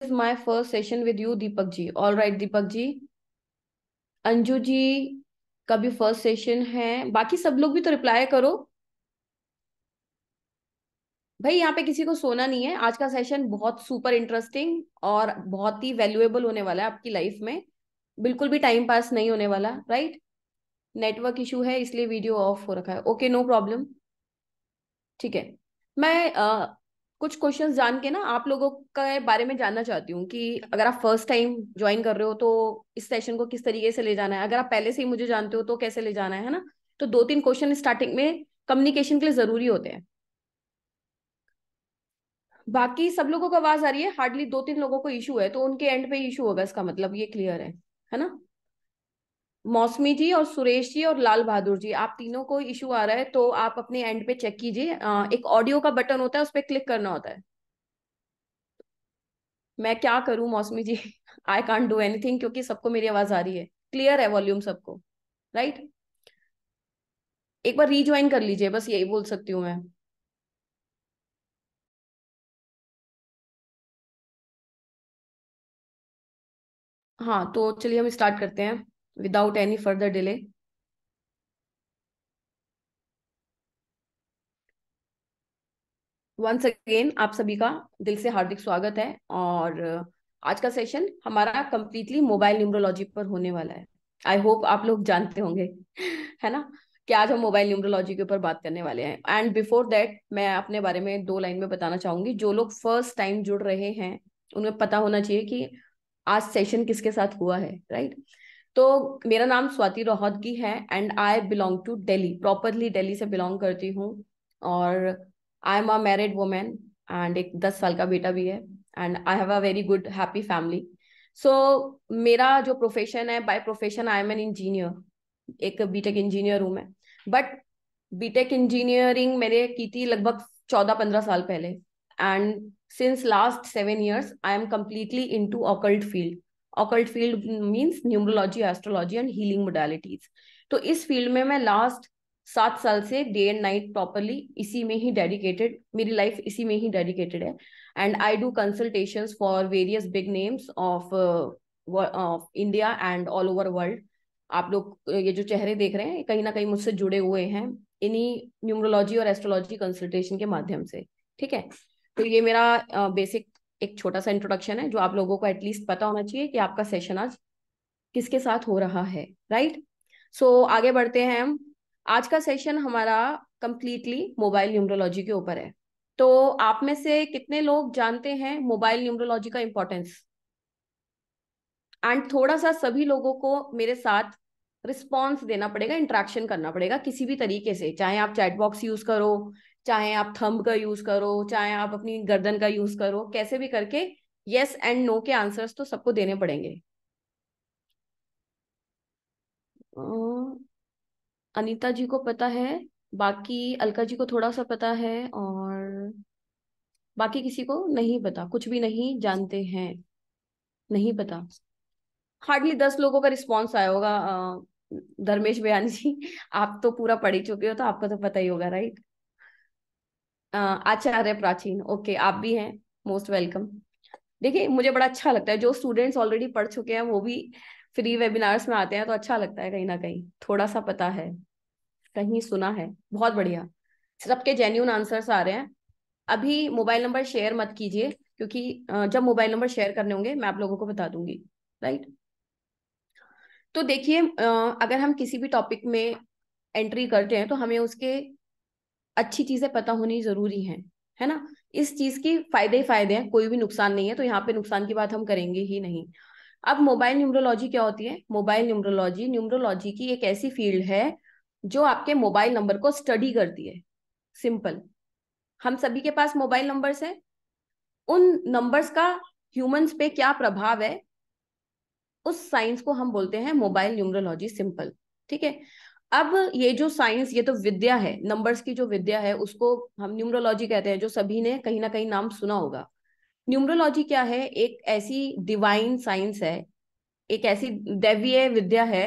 is my first session with you, Deepak ji. All right, Deepak ji. anju ji ka bhi first session hai baki sab log bhi to reply karo भाई यहाँ पे किसी को सोना नहीं है आज का सेशन बहुत सुपर इंटरेस्टिंग और बहुत ही वैल्यूएबल होने वाला है आपकी लाइफ में बिल्कुल भी टाइम पास नहीं होने वाला राइट नेटवर्क इशू है इसलिए वीडियो ऑफ हो रखा है ओके नो प्रॉब्लम ठीक है मैं कुछ क्वेश्चंस जान के ना आप लोगों के बारे में जानना चाहती हूँ कि अगर आप फर्स्ट टाइम ज्वाइन कर रहे हो तो इस सेशन को किस तरीके से ले जाना है अगर आप पहले से ही मुझे जानते हो तो कैसे ले जाना है ना तो दो तीन क्वेश्चन स्टार्टिंग में कम्युनिकेशन के लिए जरूरी होते हैं बाकी सब लोगों को आवाज आ रही है हार्डली दो तीन लोगों को इशू है तो उनके एंड पे इशू होगा इसका मतलब ये क्लियर है है ना मौसमी जी और सुरेश जी और लाल बहादुर जी आप तीनों को इशू आ रहा है तो आप अपने एंड पे चेक कीजिए एक ऑडियो का बटन होता है उस पर क्लिक करना होता है मैं क्या करूं Mausami ji I can't do anything क्योंकि सबको मेरी आवाज आ रही है क्लियर है वॉल्यूम सबको राइट right? एक बार रीज्वाइन कर लीजिए बस यही बोल सकती हूँ मैं हाँ तो चलिए हम स्टार्ट करते हैं without any further delay. Once again आप सभी का दिल से हार्दिक स्वागत है और आज का सेशन हमारा कम्प्लीटली मोबाइल न्यूमरोलॉजी पर होने वाला है आई होप आप लोग जानते होंगे है ना कि आज हम मोबाइल न्यूमरोलॉजी के ऊपर बात करने वाले हैं एंड बिफोर दैट मैं अपने बारे में दो लाइन में बताना चाहूंगी जो लोग फर्स्ट टाइम जुड़ रहे हैं उन्हें पता होना चाहिए कि आज सेशन किसके साथ हुआ है राइट right? तो मेरा नाम स्वाति रोहतगी है and I belong to Delhi properly Delhi से बिलोंग करती हूँ और I am a married women and एक दस साल का बेटा भी है and I have a very good happy family so मेरा जो प्रोफेशन है by profession I am an engineer एक बीटेक इंजीनियर हूँ मैं बट बीटेक इंजीनियरिंग मैंने की थी लगभग चौदह पंद्रह साल पहले and since last seven years I am completely into occult field occult field means numerology astrology and healing modalities तो इस फील्ड में मैं लास्ट सात साल से डे एंड नाइट प्रॉपरली इसी में ही डेडिकेटेड मेरी लाइफ इसी में ही डेडिकेटेड है and I do consultation for various big names of of India and all over world आप लोग uh, ये जो चेहरे देख रहे हैं कहीं ना कहीं मुझसे जुड़े हुए हैं इन्हीं न्यूमरोलॉजी और एस्ट्रोलॉजी कंसल्टेशन के माध्यम से ठीक है तो ये मेरा बेसिक uh, एक छोटा सा इंट्रोडक्शन है जो आप लोगों को एटलीस्ट पता होना चाहिए कि आपका सेशन आज किसके साथ हो रहा है राइट right? सो so, आगे बढ़ते हैं हम आज का सेशन हमारा कंप्लीटली मोबाइल न्यूमरोलॉजी के ऊपर है तो आप में से कितने लोग जानते हैं मोबाइल न्यूमरोलॉजी का इम्पोर्टेंस एंड थोड़ा सा सभी लोगों को मेरे साथ रिस्पॉन्स देना पड़ेगा इंट्रैक्शन करना पड़ेगा किसी भी तरीके से चाहे आप चैट बॉक्स यूज करो चाहे आप थंब का यूज करो चाहे आप अपनी गर्दन का यूज करो कैसे भी करके यस एंड नो के आंसर्स तो सबको देने पड़ेंगे अनीता जी को पता है बाकी अलका जी को थोड़ा सा पता है और बाकी किसी को नहीं पता कुछ भी नहीं जानते हैं नहीं पता हार्डली दस लोगों का रिस्पॉन्स आया होगा धर्मेश बयानी जी आप तो पूरा पढ़ ही चुके हो तो आपको तो पता ही होगा राइट आचार्य प्राचीन ओके आप भी हैं मोस्ट वेलकम देखिए मुझे बड़ा अच्छा लगता है जो स्टूडेंट्स ऑलरेडी पढ़ चुके हैं वो भी फ्री वेबिनार्स में आते हैं तो अच्छा लगता है कहीं ना कहीं थोड़ा सा पता है कहीं सुना है बहुत बढ़िया सबके जेन्यून आंसर्स आ रहे हैं अभी मोबाइल नंबर शेयर मत कीजिए क्योंकि जब मोबाइल नंबर शेयर करने होंगे मैं आप लोगों को बता दूंगी राइट तो देखिए अगर हम किसी भी टॉपिक में एंट्री करते हैं तो हमें उसके अच्छी चीजें पता होनी जरूरी है है ना इस चीज की फायदे ही फायदे हैं कोई भी नुकसान नहीं है तो यहाँ पे नुकसान की बात हम करेंगे ही नहीं अब मोबाइल न्यूमरोलॉजी क्या होती है मोबाइल न्यूमरोलॉजी न्यूमरोलॉजी की एक ऐसी फील्ड है जो आपके मोबाइल नंबर को स्टडी करती है सिंपल हम सभी के पास मोबाइल नंबर्स है उन नंबर्स का ह्यूमंस पे क्या प्रभाव है उस साइंस को हम बोलते हैं मोबाइल न्यूमरोलॉजी सिंपल ठीक है अब ये जो साइंस ये तो विद्या है नंबर्स की जो विद्या है उसको हम न्यूमरोलॉजी कहते हैं जो सभी ने कहीं ना कहीं नाम सुना होगा न्यूमरोलॉजी क्या है एक ऐसी डिवाइन साइंस है एक ऐसी दैवीय विद्या है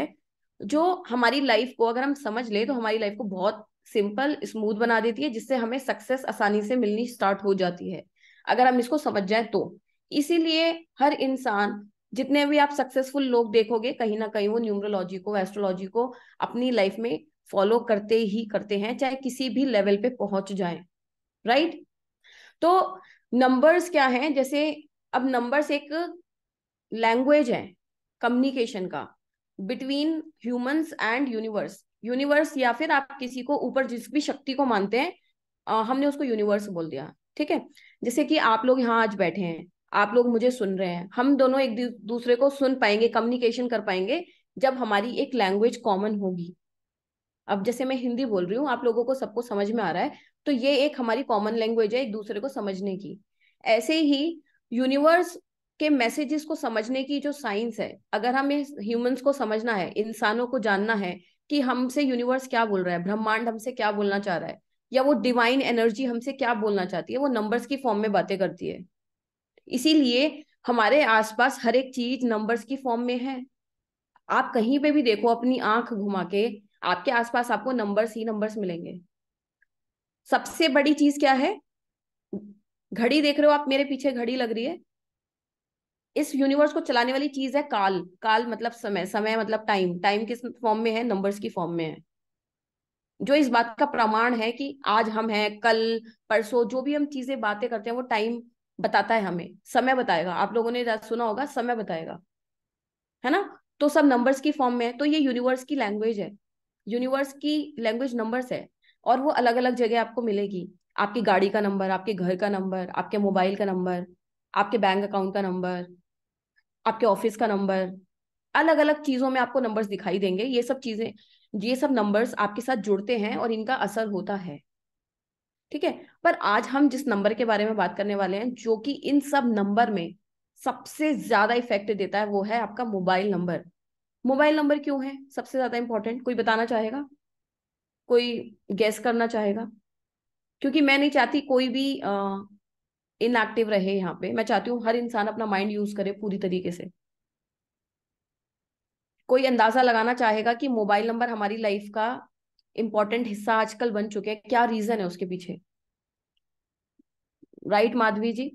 जो हमारी लाइफ को अगर हम समझ ले तो हमारी लाइफ को बहुत सिंपल स्मूथ बना देती है जिससे हमें सक्सेस आसानी से मिलनी स्टार्ट हो जाती है अगर हम इसको समझ जाए तो इसीलिए हर इंसान जितने भी आप सक्सेसफुल लोग देखोगे कहीं ना कहीं वो न्यूमरोलॉजी को एस्ट्रोलॉजी को अपनी लाइफ में फॉलो करते ही करते हैं चाहे किसी भी लेवल पे पहुंच जाए राइट तो नंबर्स क्या है जैसे अब नंबर्स एक लैंग्वेज है कम्युनिकेशन का between humans and universe universe या फिर आप किसी को ऊपर जिस भी शक्ति को मानते हैं आ, हमने उसको यूनिवर्स बोल दिया ठीक है जैसे कि आप लोग यहाँ आज बैठे हैं आप लोग मुझे सुन रहे हैं हम दोनों एक दूसरे को सुन पाएंगे कम्युनिकेशन कर पाएंगे जब हमारी एक लैंग्वेज कॉमन होगी अब जैसे मैं हिंदी बोल रही हूँ आप लोगों को सबको समझ में आ रहा है तो ये एक हमारी कॉमन लैंग्वेज है एक दूसरे को समझने की ऐसे ही यूनिवर्स के मैसेजेस को समझने की जो साइंस है अगर हमें ह्यूमंस को समझना है इंसानों को जानना है कि हमसे यूनिवर्स क्या बोल रहा है ब्रह्मांड हमसे क्या बोलना चाह रहा है या वो डिवाइन एनर्जी हमसे क्या बोलना चाहती है वो नंबर्स की फॉर्म में बातें करती है इसीलिए हमारे आसपास हर एक चीज नंबर्स की फॉर्म में है आप कहीं पे भी देखो अपनी आंख घुमा के आपके आसपास आपको नंबर्स ही नंबर्स मिलेंगे सबसे बड़ी चीज क्या है घड़ी देख रहे हो आप मेरे पीछे घड़ी लग रही है इस यूनिवर्स को चलाने वाली चीज है काल काल मतलब समय समय मतलब टाइम टाइम किस फॉर्म में है नंबर्स की फॉर्म में है जो इस बात का प्रमाण है कि आज हम हैं कल परसों जो भी हम चीजें बातें करते हैं वो टाइम बताता है हमें समय बताएगा आप लोगों ने सुना होगा समय बताएगा है ना तो सब नंबर्स की फॉर्म में है तो ये यूनिवर्स की लैंग्वेज है यूनिवर्स की लैंग्वेज नंबर्स है और वो अलग अलग जगह आपको मिलेगी आपकी गाड़ी का नंबर आपके घर का नंबर आपके मोबाइल का नंबर आपके बैंक अकाउंट का नंबर आपके ऑफिस का नंबर अलग अलग चीजों में आपको नंबर्स दिखाई देंगे ये सब चीजें ये सब नंबर्स आपके साथ जुड़ते हैं और इनका असर होता है ठीक है पर आज हम जिस नंबर के बारे में बात करने वाले हैं जो कि इन सब नंबर में सबसे ज्यादा इफेक्ट देता है वो है आपका मोबाइल नंबर मोबाइल नंबर क्यों है सबसे ज्यादा इंपॉर्टेंट कोई बताना चाहेगा कोई गैस करना चाहेगा क्योंकि मैं नहीं चाहती कोई भी इनएक्टिव रहे यहाँ पे मैं चाहती हूँ हर इंसान अपना माइंड यूज करे पूरी तरीके से कोई अंदाजा लगाना चाहेगा कि मोबाइल नंबर हमारी लाइफ का इम्पोर्टेंट हिस्सा आजकल बन चुके हैं क्या रीजन है उसके पीछे right right, Madhavi ji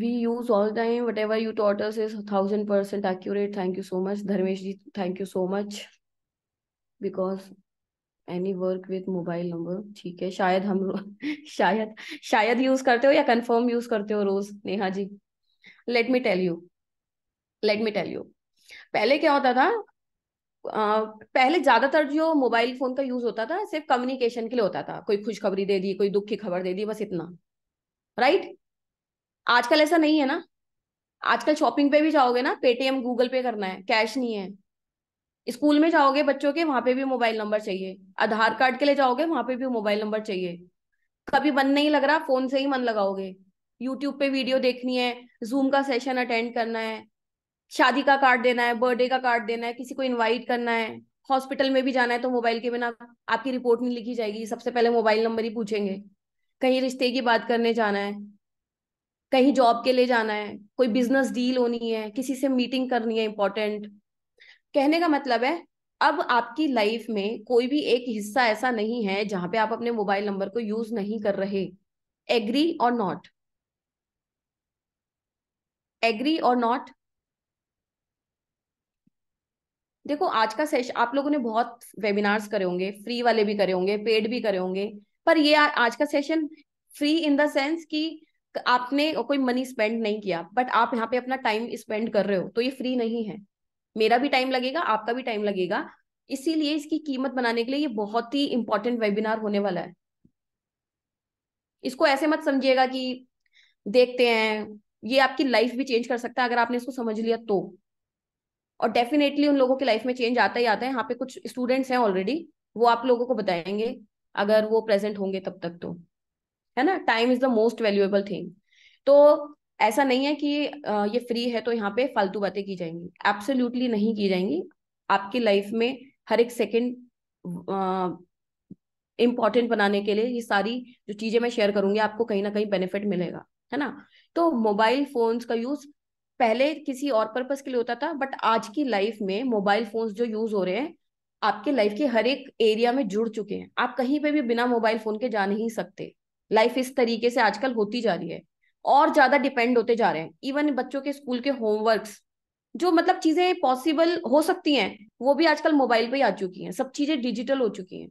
we use all time whatever you taught us is 1000% accurate thank you so much dharmesh ji thank you so much because any work with mobile number ठीक है शायद हम शायद शायद यूज करते हो या कन्फर्म यूज करते हो रोज Neha ji let me tell you let me tell you पहले क्या होता था पहले ज्यादातर जो मोबाइल फोन का यूज होता था सिर्फ कम्युनिकेशन के लिए होता था कोई खुशखबरी दे दी कोई दुख की खबर दे दी बस इतना राइट आजकल ऐसा नहीं है ना आजकल शॉपिंग पे भी जाओगे ना पेटीएम गूगल पे करना है कैश नहीं है स्कूल में जाओगे बच्चों के वहां पे भी मोबाइल नंबर चाहिए आधार कार्ड के लिए जाओगे वहां पे भी मोबाइल नंबर चाहिए कभी मन नहीं लग रहा फोन से ही मन लगाओगे यूट्यूब पे वीडियो देखनी है जूम का सेशन अटेंड करना है शादी का कार्ड देना है बर्थडे का कार्ड देना है किसी को इनवाइट करना है हॉस्पिटल में भी जाना है तो मोबाइल के बिना आपकी रिपोर्ट नहीं लिखी जाएगी सबसे पहले मोबाइल नंबर ही पूछेंगे कहीं रिश्ते की बात करने जाना है कहीं जॉब के लिए जाना है कोई बिजनेस डील होनी है किसी से मीटिंग करनी है इंपॉर्टेंट कहने का मतलब है अब आपकी लाइफ में कोई भी एक हिस्सा ऐसा नहीं है जहां पे आप अपने मोबाइल नंबर को यूज नहीं कर रहे एग्री और नॉट एग्री और नॉट देखो आज का सेशन आप लोगों ने बहुत वेबिनार्स करे होंगे फ्री वाले भी करे होंगे पेड भी करे होंगे पर ये आ, आज का session free in the sense कि आपने कोई मनी स्पेंड नहीं किया बट आप यहाँ पे अपना टाइम स्पेंड कर रहे हो तो ये फ्री नहीं है मेरा भी टाइम लगेगा आपका भी टाइम लगेगा इसीलिए इसकी कीमत बनाने के लिए ये बहुत ही इंपॉर्टेंट वेबिनार होने वाला है इसको ऐसे मत समझिएगा कि देखते हैं ये आपकी लाइफ भी चेंज कर सकता है अगर आपने इसको समझ लिया तो और डेफिनेटली उन लोगों के लाइफ में चेंज आता ही आता है यहाँ पे कुछ स्टूडेंट्स हैं ऑलरेडी वो आप लोगों को बताएंगे अगर वो प्रेजेंट होंगे तब तक तो है ना time is the most valuable thing तो ऐसा नहीं है कि ये फ्री है तो यहाँ पे फालतू बातें की जाएंगी एब्सोल्यूटली नहीं की जाएंगी आपकी लाइफ में हर एक सेकेंड इम्पॉर्टेंट बनाने के लिए ये सारी जो चीजें मैं शेयर करूंगी आपको कहीं ना कहीं बेनिफिट मिलेगा है ना तो मोबाइल फोन्स का यूज पहले किसी और पर्पज के लिए होता था बट आज की लाइफ में मोबाइल फोन्स जो यूज हो रहे हैं आपके लाइफ के हर एक एरिया में जुड़ चुके हैं आप कहीं पे भी बिना मोबाइल फोन के जा नहीं सकते लाइफ इस तरीके से आजकल होती जा रही है और ज्यादा डिपेंड होते जा रहे हैं इवन बच्चों के स्कूल के होमवर्क्स जो मतलब चीजें पॉसिबल हो सकती हैं वो भी आजकल मोबाइल पे ही आ चुकी हैं सब चीजें डिजिटल हो चुकी हैं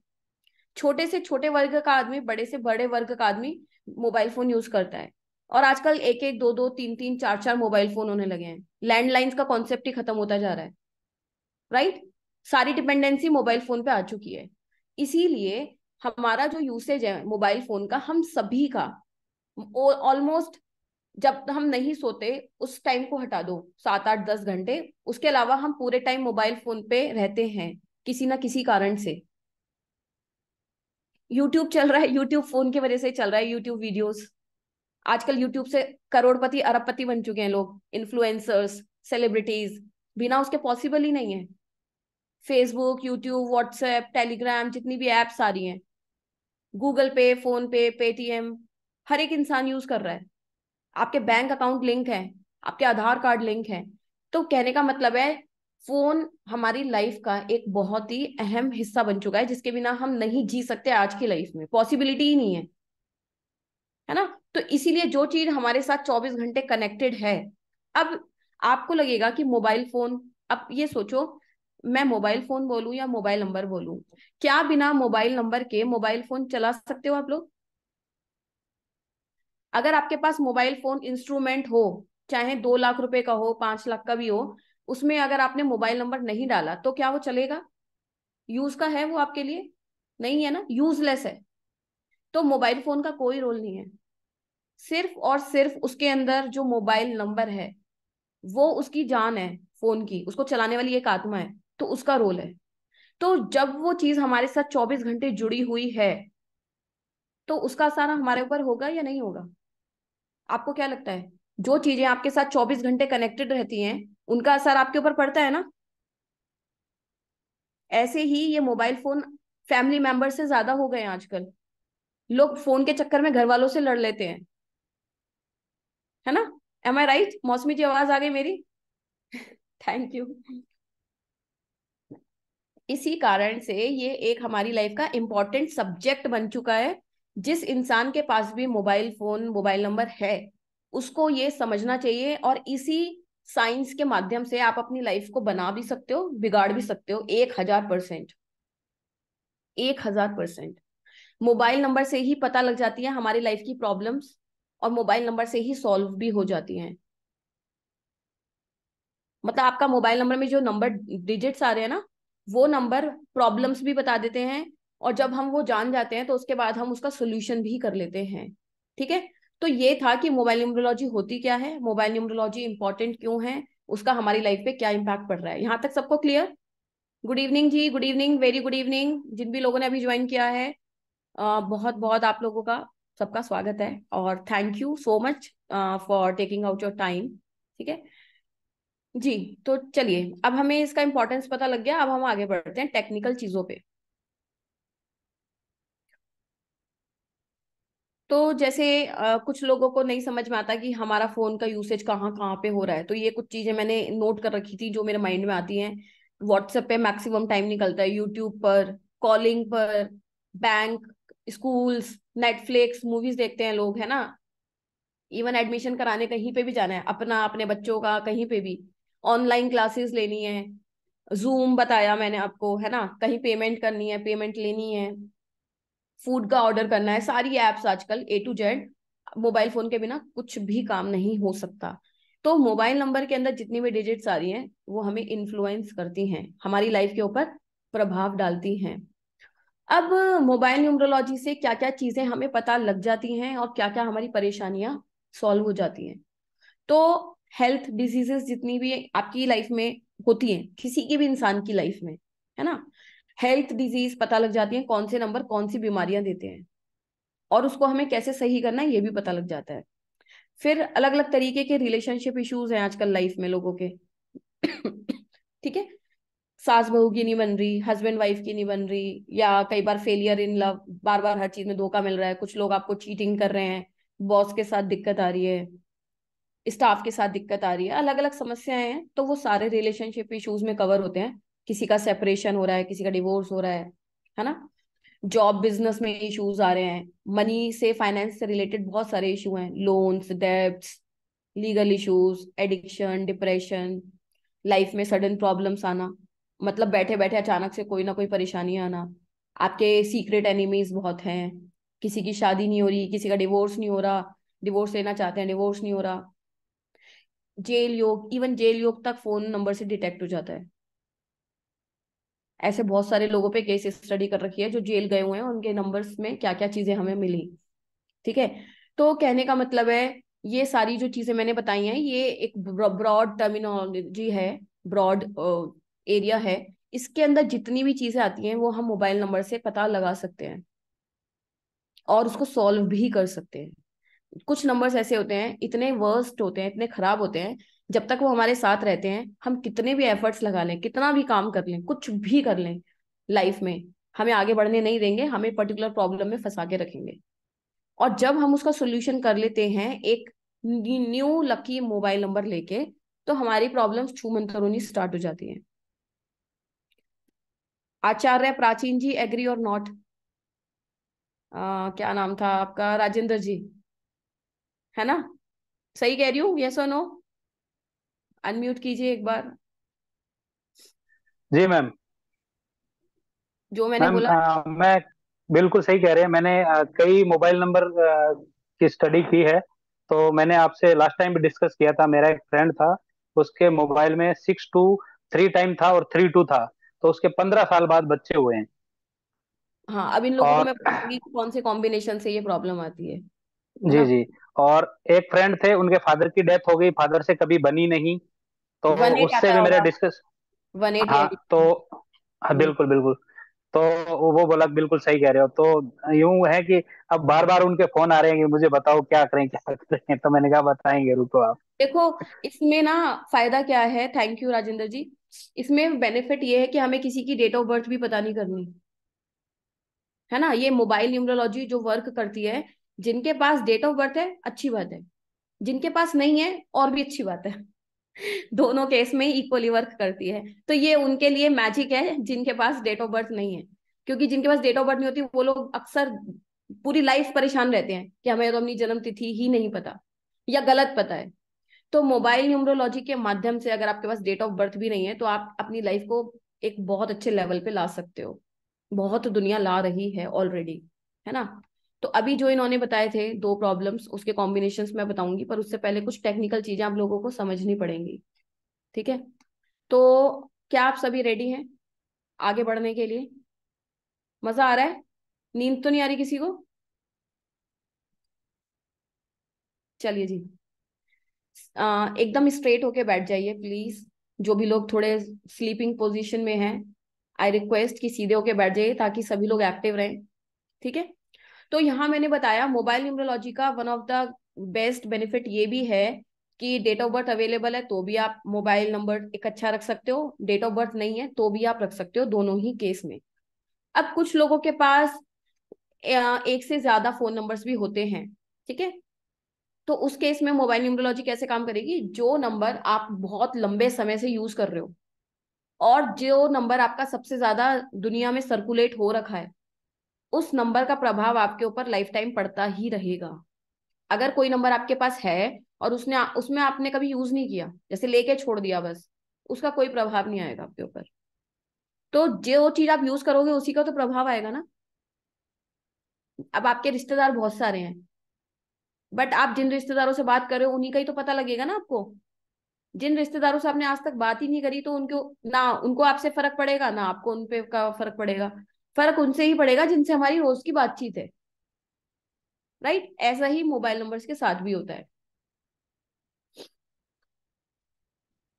छोटे से छोटे वर्ग का आदमी बड़े से बड़े वर्ग का आदमी मोबाइल फोन यूज करता है और आजकल एक एक दो दो तीन तीन चार चार मोबाइल फोन होने लगे हैं लैंडलाइंस का कॉन्सेप्ट ही खत्म होता जा रहा है राइट सारी डिपेंडेंसी मोबाइल फोन पे आ चुकी है इसीलिए हमारा जो यूसेज है मोबाइल फोन का हम सभी का ऑलमोस्ट जब हम नहीं सोते उस टाइम को हटा दो सात आठ दस घंटे उसके अलावा हम पूरे टाइम मोबाइल फोन पे रहते हैं किसी ना किसी कारण से यूट्यूब चल रहा है यूट्यूब फोन की वजह से चल रहा है यूट्यूब वीडियोज आजकल यूट्यूब से करोड़पति अरबपति बन चुके हैं लोग इन्फ्लुएंसर्स सेलिब्रिटीज बिना उसके पॉसिबल ही नहीं है फेसबुक यूट्यूब व्हाट्सएप टेलीग्राम जितनी भी एप्स आ रही हैं गूगल पे फोन पे पेटीएम हर एक इंसान यूज कर रहा है आपके बैंक अकाउंट लिंक है आपके आधार कार्ड लिंक है तो कहने का मतलब है फोन हमारी लाइफ का एक बहुत ही अहम हिस्सा बन चुका है जिसके बिना हम नहीं जी सकते आज की लाइफ में पॉसिबिलिटी ही नहीं है है ना तो इसीलिए जो चीज हमारे साथ 24 घंटे कनेक्टेड है अब आपको लगेगा कि मोबाइल फोन अब ये सोचो मैं मोबाइल फोन बोलूं या मोबाइल नंबर बोलूं क्या बिना मोबाइल नंबर के मोबाइल फोन चला सकते हो आप लोग अगर आपके पास मोबाइल फोन इंस्ट्रूमेंट हो चाहे दो लाख रुपए का हो पांच लाख का भी हो उसमें अगर आपने मोबाइल नंबर नहीं डाला तो क्या वो चलेगा यूज का है वो आपके लिए नहीं है ना यूजलेस है तो मोबाइल फोन का कोई रोल नहीं है सिर्फ और सिर्फ उसके अंदर जो मोबाइल नंबर है वो उसकी जान है फोन की उसको चलाने वाली एक आत्मा है तो उसका रोल है तो जब वो चीज हमारे साथ 24 घंटे जुड़ी हुई है तो उसका असर हमारे ऊपर होगा या नहीं होगा आपको क्या लगता है जो चीजें आपके साथ 24 घंटे कनेक्टेड रहती हैं उनका असर आपके ऊपर पड़ता है ना ऐसे ही ये मोबाइल फोन फैमिली मेंबर से ज्यादा हो गए आजकल लोग फोन के चक्कर में घर वालों से लड़ लेते हैं है ना एम आई राइट मौसमी जी आवाज आ गई मेरी थैंक यू इसी कारण से ये एक हमारी लाइफ का इम्पोर्टेंट सब्जेक्ट बन चुका है जिस इंसान के पास भी मोबाइल फोन मोबाइल नंबर है उसको ये समझना चाहिए और इसी साइंस के माध्यम से आप अपनी लाइफ को बना भी सकते हो बिगाड़ भी सकते हो एक हजार परसेंट एक हजार परसेंट मोबाइल नंबर से ही पता लग जाती है हमारी लाइफ की प्रॉब्लम्स और मोबाइल नंबर से ही सॉल्व भी हो जाती हैं मतलब आपका मोबाइल नंबर में जो नंबर डिजिट्स आ रहे हैं ना वो नंबर प्रॉब्लम्स भी बता देते हैं और जब हम वो जान जाते हैं तो उसके बाद हम उसका सोल्यूशन भी कर लेते हैं ठीक है तो ये था कि मोबाइल न्यूमरोलॉजी होती क्या है मोबाइल न्यूमरोलॉजी इंपॉर्टेंट क्यों है उसका हमारी लाइफ पे क्या इम्पैक्ट पड़ रहा है यहाँ तक सबको क्लियर गुड इवनिंग जी good evening very good evening जिन भी लोगों ने अभी ज्वाइन किया है बहुत बहुत आप लोगों का सबका स्वागत है और thank you so much for taking out your time ठीक है जी तो चलिए अब हमें इसका इम्पोर्टेंस पता लग गया अब हम आगे बढ़ते हैं टेक्निकल चीजों पे तो जैसे आ, कुछ लोगों को नहीं समझ में आता कि हमारा फोन का यूसेज कहाँ कहाँ पे हो रहा है तो ये कुछ चीजें मैंने नोट कर रखी थी जो मेरे माइंड में आती हैं व्हाट्सएप पे मैक्सिमम टाइम निकलता है यूट्यूब पर कॉलिंग पर बैंक स्कूल्स नेटफ्लिक्स मूवीज देखते हैं लोग है ना इवन एडमिशन कराने कहीं पे भी जाना है अपना अपने बच्चों का कहीं पे भी ऑनलाइन क्लासेस लेनी है जूम बताया मैंने आपको है ना कहीं पेमेंट करनी है पेमेंट लेनी है फूड का ऑर्डर करना है सारी एप्स आजकल A to Z mobile phone के बिना कुछ भी काम नहीं हो सकता तो मोबाइल नंबर के अंदर जितनी भी डिजिट्स आ रही हैं वो हमें इन्फ्लुएंस करती हैं हमारी लाइफ के ऊपर प्रभाव डालती हैं अब मोबाइल न्यूमरोलॉजी से क्या क्या चीजें हमें पता लग जाती हैं और क्या क्या हमारी परेशानियां सॉल्व हो जाती हैं तो हेल्थ डिजीजेस जितनी भी आपकी लाइफ में होती हैं किसी की भी इंसान की लाइफ में है ना हेल्थ डिजीज पता लग जाती है कौन से नंबर कौन सी बीमारियां देते हैं और उसको हमें कैसे सही करना है ये भी पता लग जाता है फिर अलग अलग तरीके के रिलेशनशिप इश्यूज हैं आजकल लाइफ में लोगों के ठीक है सास बहू की नहीं बन रही हस्बैंड वाइफ की नहीं बन रही या कई बार फेलियर इन लव बार बार हर चीज में धोखा मिल रहा है कुछ लोग आपको चीटिंग कर रहे हैं बॉस के साथ दिक्कत आ रही है स्टाफ के साथ दिक्कत आ रही है अलग अलग समस्याएं हैं तो वो सारे रिलेशनशिप इश्यूज में कवर होते हैं किसी का सेपरेशन हो रहा है किसी का डिवोर्स हो रहा है है ना जॉब बिजनेस में इश्यूज आ रहे हैं मनी से फाइनेंस से रिलेटेड बहुत सारे इशू हैं loans debts legal issues addiction depression life में सडन प्रॉब्लम्स आना मतलब बैठे बैठे अचानक से कोई ना कोई परेशानी आना आपके सीक्रेट एनिमीज बहुत हैं किसी की शादी नहीं हो रही किसी का डिवोर्स नहीं हो रहा डिवोर्स लेना चाहते हैं डिवोर्स नहीं हो रहा जेल योग इवन जेल योग तक फोन नंबर से डिटेक्ट हो जाता है ऐसे बहुत सारे लोगों पे केस स्टडी कर रखी है जो जेल गए हुए हैं उनके नंबर्स में क्या क्या चीजें हमें मिली ठीक है तो कहने का मतलब है ये सारी जो चीजें मैंने बताई हैं ये एक ब्रॉड टर्मिनोलॉजी है ब्रॉड एरिया है इसके अंदर जितनी भी चीजें आती हैं वो हम मोबाइल नंबर से पता लगा सकते हैं और उसको सॉल्व भी कर सकते हैं कुछ नंबर्स ऐसे होते हैं इतने वर्स्ट होते हैं इतने खराब होते हैं जब तक वो हमारे साथ रहते हैं हम कितने भी एफर्ट्स लगा लें कितना भी काम कर लें कुछ भी कर लें लाइफ में हमें आगे बढ़ने नहीं देंगे हमें पर्टिकुलर प्रॉब्लम में फंसा के रखेंगे और जब हम उसका सोल्यूशन कर लेते हैं एक न्यू लकी मोबाइल नंबर लेके तो हमारी प्रॉब्लम छू मंतर होनी स्टार्ट हो जाती है आचार्य प्राचीन जी एग्री और नॉट क्या नाम था आपका राजेंद्र जी है ना सही कह रही हूँ यस और नो अनम्यूट कीजिए एक बार जी मैम जो मैंने बोला आ, मैं बिल्कुल सही कह रहे हैं मैंने आ, कई मोबाइल नंबर की स्टडी की है तो मैंने आपसे लास्ट टाइम भी डिस्कस किया था मेरा एक फ्रेंड था उसके मोबाइल में सिक्स टू थ्री टाइम था और थ्री टू था तो उसके पंद्रह साल बाद बच्चे हुए हैं हाँ अब इन लोगों और... में मैं कौन से कॉम्बिनेशन से ये प्रॉब्लम आती है जी ना? जी और एक फ्रेंड थे उनके फादर की डेथ हो गई फादर से कभी बनी नहीं तो उससे भी मेरा डिस्कस हाँ तो हाँ बिल्कुल बिल्कुल तो वो बोला बिल्कुल सही कह रहे हो तो यूं है कि अब बार बार उनके फोन आ रहे हैं कि मुझे बताओ क्या करें क्या करें तो मैंने कहा बताएंगे रुको आप देखो इसमें ना फायदा क्या है थैंक यू राजेंद्र जी इसमें बेनिफिट ये है कि हमें किसी की डेट ऑफ बर्थ भी पता नहीं करनी है ना ये मोबाइल न्यूमरोलॉजी जो वर्क करती है जिनके पास डेट ऑफ बर्थ है अच्छी बात है जिनके पास नहीं है और भी अच्छी बात है दोनों केस में इक्वली वर्क करती है तो ये उनके लिए मैजिक है जिनके पास डेट ऑफ बर्थ नहीं है क्योंकि जिनके पास डेट ऑफ बर्थ नहीं होती वो लोग अक्सर पूरी लाइफ परेशान रहते हैं कि हमें तो अपनी जन्म तिथि ही नहीं पता या गलत पता है तो मोबाइल न्यूमरोलॉजी के माध्यम से अगर आपके पास डेट ऑफ बर्थ भी नहीं है तो आप अपनी लाइफ को एक बहुत अच्छे लेवल पे ला सकते हो बहुत दुनिया ला रही है ऑलरेडी है ना तो अभी जो इन्होंने बताए थे दो प्रॉब्लम्स उसके कॉम्बिनेशन मैं बताऊंगी पर उससे पहले कुछ टेक्निकल चीजें आप लोगों को समझनी पड़ेंगी ठीक है तो क्या आप सभी रेडी हैं आगे बढ़ने के लिए मजा आ रहा है नींद तो नहीं आ रही किसी को चलिए जी एकदम स्ट्रेट होके बैठ जाइए प्लीज जो भी लोग थोड़े स्लीपिंग पोजीशन में हैं आई रिक्वेस्ट कि सीधे होके बैठ जाइए ताकि सभी लोग एक्टिव रहें ठीक है तो यहाँ मैंने बताया मोबाइल न्यूमरोलॉजी का one of the best benefit ये भी है कि डेट ऑफ बर्थ अवेलेबल है तो भी आप मोबाइल नंबर एक अच्छा रख सकते हो डेट ऑफ बर्थ नहीं है तो भी आप रख सकते हो दोनों ही केस में अब कुछ लोगों के पास एक से ज्यादा फोन नंबर्स भी होते हैं ठीक है तो उस केस में मोबाइल न्यूमरोलॉजी कैसे काम करेगी जो नंबर आप बहुत लंबे समय से यूज कर रहे हो और जो नंबर आपका सबसे ज्यादा दुनिया में सर्कुलेट हो रखा है उस नंबर का प्रभाव आपके ऊपर लाइफ टाइम पड़ता ही रहेगा अगर कोई नंबर आपके पास है और उसने उसमें आपने कभी यूज नहीं किया जैसे लेके छोड़ दिया बस उसका कोई प्रभाव नहीं आएगा आपके ऊपर तो जो चीज आप यूज करोगे उसी का तो प्रभाव आएगा ना अब आपके रिश्तेदार बहुत सारे हैं बट आप जिन रिश्तेदारों से बात कर रहे हो उन्हीं का ही तो पता लगेगा ना आपको जिन रिश्तेदारों से आपने आज तक बात ही नहीं करी तो उनको ना उनको आपसे फर्क पड़ेगा ना आपको उनपे का फर्क पड़ेगा फर्क उनसे ही पड़ेगा जिनसे हमारी रोज की बातचीत है राइट ऐसा ही मोबाइल नंबर्स के साथ भी होता है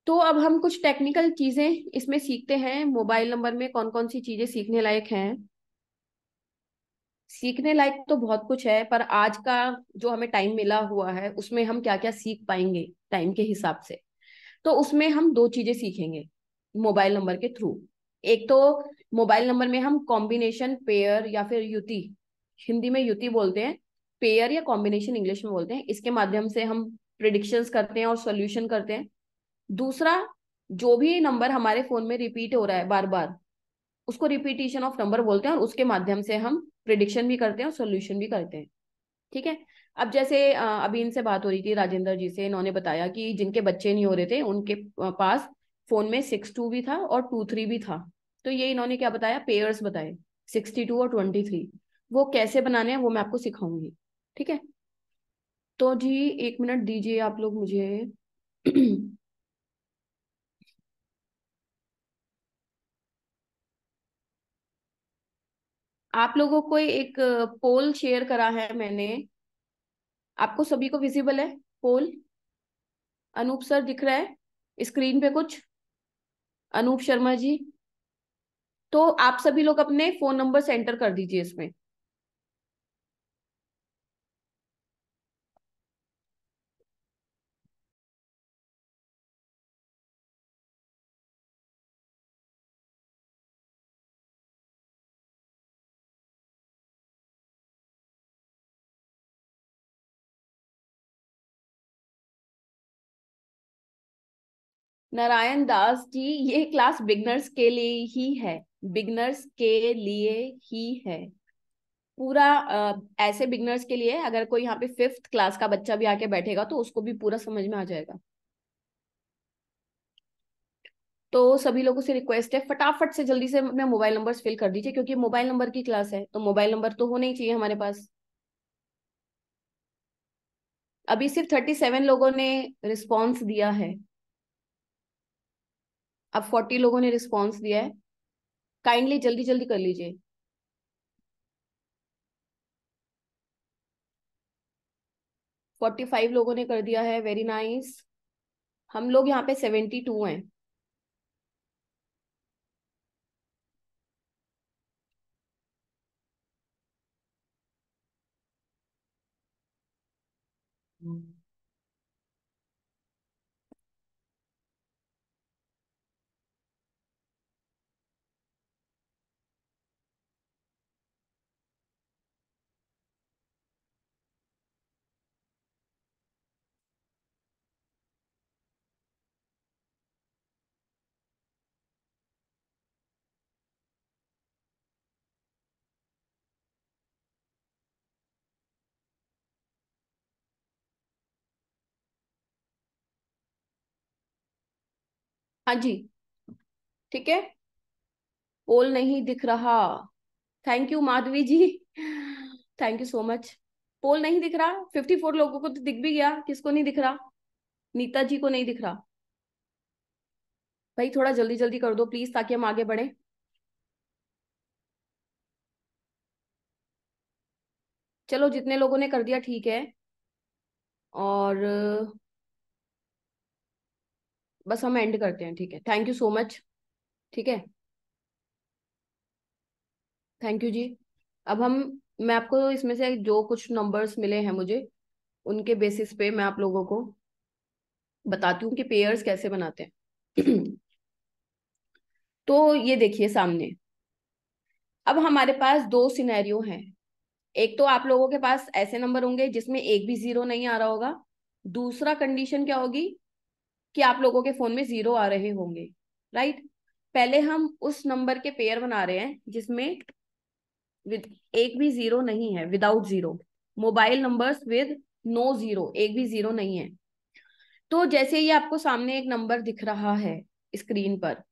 तो अब हम कुछ टेक्निकल चीजें इसमें सीखते हैं मोबाइल नंबर में कौन कौन सी चीजें सीखने लायक हैं सीखने लायक तो बहुत कुछ है पर आज का जो हमें टाइम मिला हुआ है उसमें हम क्या क्या सीख पाएंगे टाइम के हिसाब से तो उसमें हम दो चीजें सीखेंगे मोबाइल नंबर के थ्रू एक तो मोबाइल नंबर में हम कॉम्बिनेशन पेयर या फिर युति हिंदी में युति बोलते हैं पेयर या कॉम्बिनेशन इंग्लिश में बोलते हैं इसके माध्यम से हम प्रिडिक्शंस करते हैं और सोल्यूशन करते हैं दूसरा जो भी नंबर हमारे फोन में रिपीट हो रहा है बार बार उसको रिपीटेशन ऑफ नंबर बोलते हैं और उसके माध्यम से हम प्रिडिक्शन भी करते हैं और सोल्यूशन भी करते हैं ठीक है अब जैसे अभी इनसे बात हो रही थी राजेंद्र जी से इन्होंने बताया कि जिनके बच्चे नहीं हो रहे थे उनके पास फोन में सिक्स टू भी था और टू थ्री भी था तो ये इन्होंने क्या बताया पेयर्स बताए सिक्सटी टू और ट्वेंटी थ्री वो कैसे बनाने हैं वो मैं आपको सिखाऊंगी ठीक है तो जी एक मिनट दीजिए आप लोग मुझे आप लोगों को एक पोल शेयर करा है मैंने आपको सभी को विजिबल है पोल अनूप सर दिख रहा है स्क्रीन पे कुछ अनूप शर्मा जी तो आप सभी लोग अपने फोन नंबर सेंटर कर दीजिए इसमें नारायण दास जी ये क्लास बिगनर्स के लिए ही है बिगनर्स के लिए ही है पूरा ऐसे बिगनर्स के लिए अगर कोई यहाँ पे फिफ्थ क्लास का बच्चा भी आके बैठेगा तो उसको भी पूरा समझ में आ जाएगा तो सभी लोगों से रिक्वेस्ट है फटाफट से जल्दी से अपने मोबाइल नंबर फिल कर दीजिए क्योंकि मोबाइल नंबर की क्लास है तो मोबाइल नंबर तो होना ही चाहिए हमारे पास अभी सिर्फ थर्टी सेवन लोगों ने रिस्पॉन्स दिया है अब फोर्टी लोगों ने रिस्पॉन्स दिया है काइंडली जल्दी जल्दी कर लीजिए फोर्टी फाइव लोगों ने कर दिया है वेरी नाइस nice. हम लोग यहाँ पे सेवेंटी टू हैं Mm-hmm. हाँ जी ठीक है पोल नहीं दिख रहा thank you Madhavi ji thank you so much poll नहीं दिख रहा फिफ्टी फोर लोगों को तो दिख भी गया किसको नहीं दिख रहा नीता जी को नहीं दिख रहा भाई थोड़ा जल्दी जल्दी कर दो प्लीज ताकि हम आगे बढ़े चलो जितने लोगों ने कर दिया ठीक है और बस हम एंड करते हैं ठीक है थैंक यू सो मच ठीक है थैंक यू जी अब हम मैं आपको इसमें से जो कुछ नंबर्स मिले हैं मुझे उनके बेसिस पे मैं आप लोगों को बताती हूँ कि पेयर्स कैसे बनाते हैं तो ये देखिए सामने अब हमारे पास दो सिनेरियो हैं एक तो आप लोगों के पास ऐसे नंबर होंगे जिसमें एक भी जीरो नहीं आ रहा होगा दूसरा कंडीशन क्या होगी कि आप लोगों के फोन में जीरो आ रहे होंगे राइट पहले हम उस नंबर के पेयर बना रहे हैं जिसमें विद एक भी जीरो नहीं है without zero mobile numbers with no zero एक भी जीरो नहीं है तो जैसे ये आपको सामने एक नंबर दिख रहा है स्क्रीन पर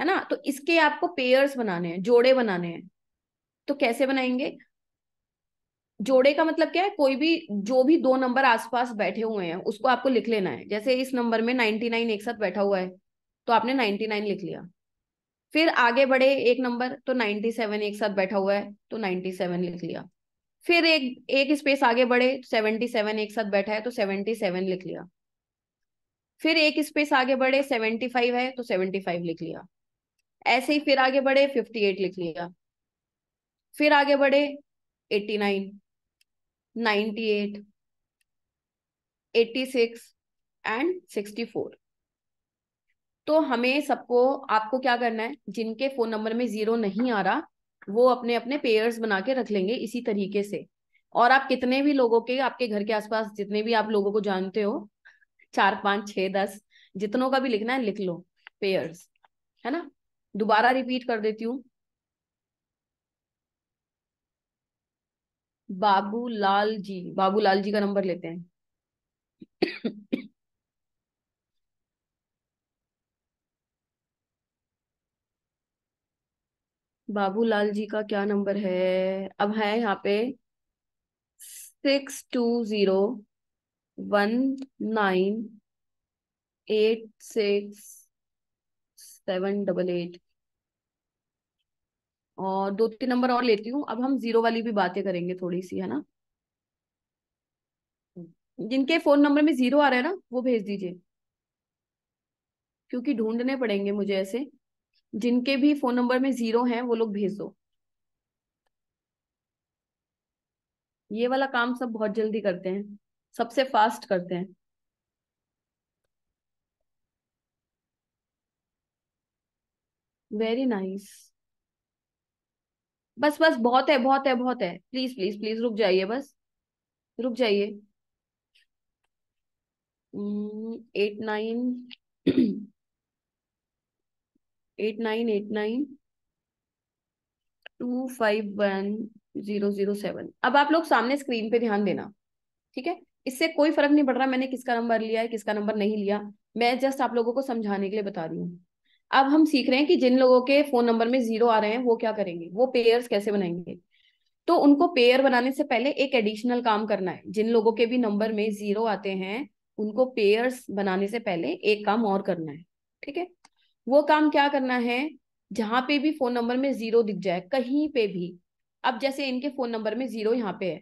है ना तो इसके आपको पेयर्स बनाने हैं जोड़े बनाने हैं तो कैसे बनाएंगे जोड़े का मतलब क्या है कोई भी जो भी दो नंबर आसपास बैठे हुए हैं उसको आपको लिख लेना है जैसे इस नंबर में नाइनटी नाइन एक साथ बैठा हुआ है तो आपने नाइनटी नाइन लिख लिया फिर आगे बढ़े एक नंबर तो नाइनटी सेवन एक साथ बैठा हुआ है तो नाइनटी सेवन लिख लिया फिर एक एक स्पेस आगे बढ़े सेवनटी सेवन एक साथ बैठा है तो सेवनटी सेवन लिख लिया फिर एक स्पेस आगे बढ़े सेवनटी फाइव है तो सेवनटी फाइव लिख लिया ऐसे ही फिर आगे बढ़े फिफ्टी एट लिख लिया फिर आगे बढ़े एट्टी नाइन 98, 86 एंड तो हमें सबको आपको क्या करना है जिनके फोन नंबर में जीरो नहीं आ रहा वो अपने अपने पेयर्स बना के रख लेंगे इसी तरीके से और आप कितने भी लोगों के आपके घर के आसपास जितने भी आप लोगों को जानते हो चार पांच छह दस जितनों का भी लिखना है लिख लो पेयर्स है ना दोबारा रिपीट कर देती हूँ बाबूलाल जी बाबूलाल जी का नंबर लेते हैं बाबूलाल जी का क्या नंबर है अब है यहाँ पे six two zero one nine eight six seven double eight और दो तीन नंबर और लेती हूँ अब हम जीरो वाली भी बातें करेंगे थोड़ी सी है ना जिनके फोन नंबर में जीरो आ रहा है ना वो भेज दीजिए क्योंकि ढूंढने पड़ेंगे मुझे ऐसे जिनके भी फोन नंबर में जीरो हैं वो लोग भेज दो ये वाला काम सब बहुत जल्दी करते हैं सबसे फास्ट करते हैं वेरी नाइस nice. बस बस बहुत है बहुत है बहुत है प्लीज प्लीज प्लीज रुक जाइए बस रुक जाइए eight nine eight nine eight nine two five one zero zero seven अब आप लोग सामने स्क्रीन पे ध्यान देना ठीक है इससे कोई फर्क नहीं पड़ रहा मैंने किसका नंबर लिया है किसका नंबर नहीं लिया मैं जस्ट आप लोगों को समझाने के लिए बता रही हूँ अब हम सीख रहे हैं कि जिन लोगों के फोन नंबर में जीरो आ रहे हैं वो क्या करेंगे वो पेयर्स कैसे बनाएंगे तो उनको पेयर बनाने से पहले एक एडिशनल काम करना है जिन लोगों के भी नंबर में जीरो आते हैं उनको पेयर्स बनाने से पहले एक काम और करना है ठीक है वो काम क्या करना है जहां पे भी फोन नंबर में जीरो दिख जाए कहीं पे भी अब जैसे इनके फोन नंबर में जीरो यहाँ पे है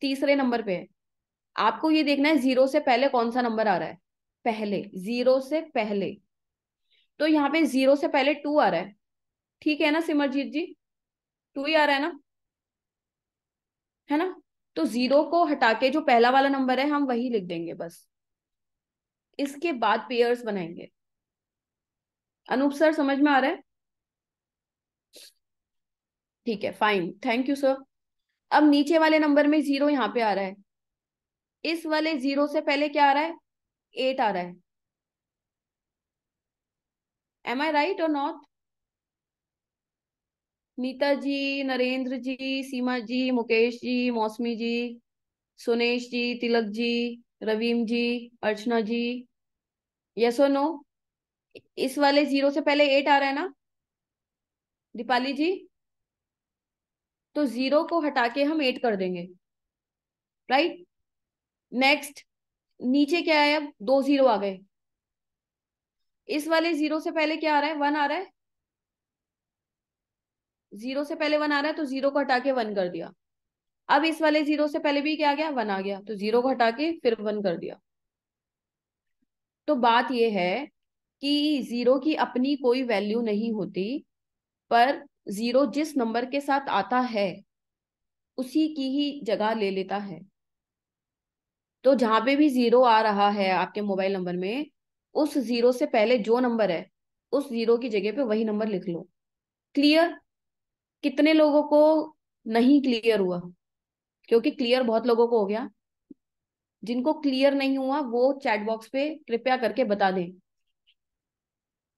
तीसरे नंबर पे है आपको ये देखना है जीरो से पहले कौन सा नंबर आ रहा है पहले जीरो से पहले तो यहाँ पे जीरो से पहले टू आ रहा है ठीक है ना सिमरजीत जी टू ही आ रहा है ना है ना तो जीरो को हटा के जो पहला वाला नंबर है हम वही लिख देंगे बस इसके बाद पेयर्स बनाएंगे अनूप सर समझ में आ रहा है ठीक है फाइन थैंक यू सर अब नीचे वाले नंबर में जीरो यहाँ पे आ रहा है इस वाले जीरो से पहले क्या आ रहा है एट आ रहा है एम आई राइट और नॉट नीता जी नरेंद्र जी सीमा जी मुकेश जी मौसमी जी सुनेश जी तिलक जी रवीम जी अर्चना जी यस और नो इस वाले जीरो से पहले एट आ रहा है ना दीपाली जी तो जीरो को हटा के हम एट कर देंगे राइट नेक्स्ट नीचे क्या है अब दो जीरो आ गए इस वाले जीरो से पहले क्या आ रहा है वन आ रहा है जीरो से पहले वन आ रहा है तो जीरो को हटा के वन कर दिया अब इस वाले जीरो से पहले भी क्या आ गया वन आ गया तो जीरो को हटा के फिर वन कर दिया तो बात यह है कि जीरो की अपनी कोई वैल्यू नहीं होती पर जीरो जिस नंबर के साथ आता है उसी की ही जगह ले लेता है तो जहां पे भी जीरो आ रहा है आपके मोबाइल नंबर में उस जीरो से पहले जो नंबर है उस जीरो की जगह पे वही नंबर लिख लो क्लियर कितने लोगों को नहीं क्लियर हुआ क्योंकि क्लियर बहुत लोगों को हो गया जिनको क्लियर नहीं हुआ वो चैट बॉक्स पे कृपया करके बता दें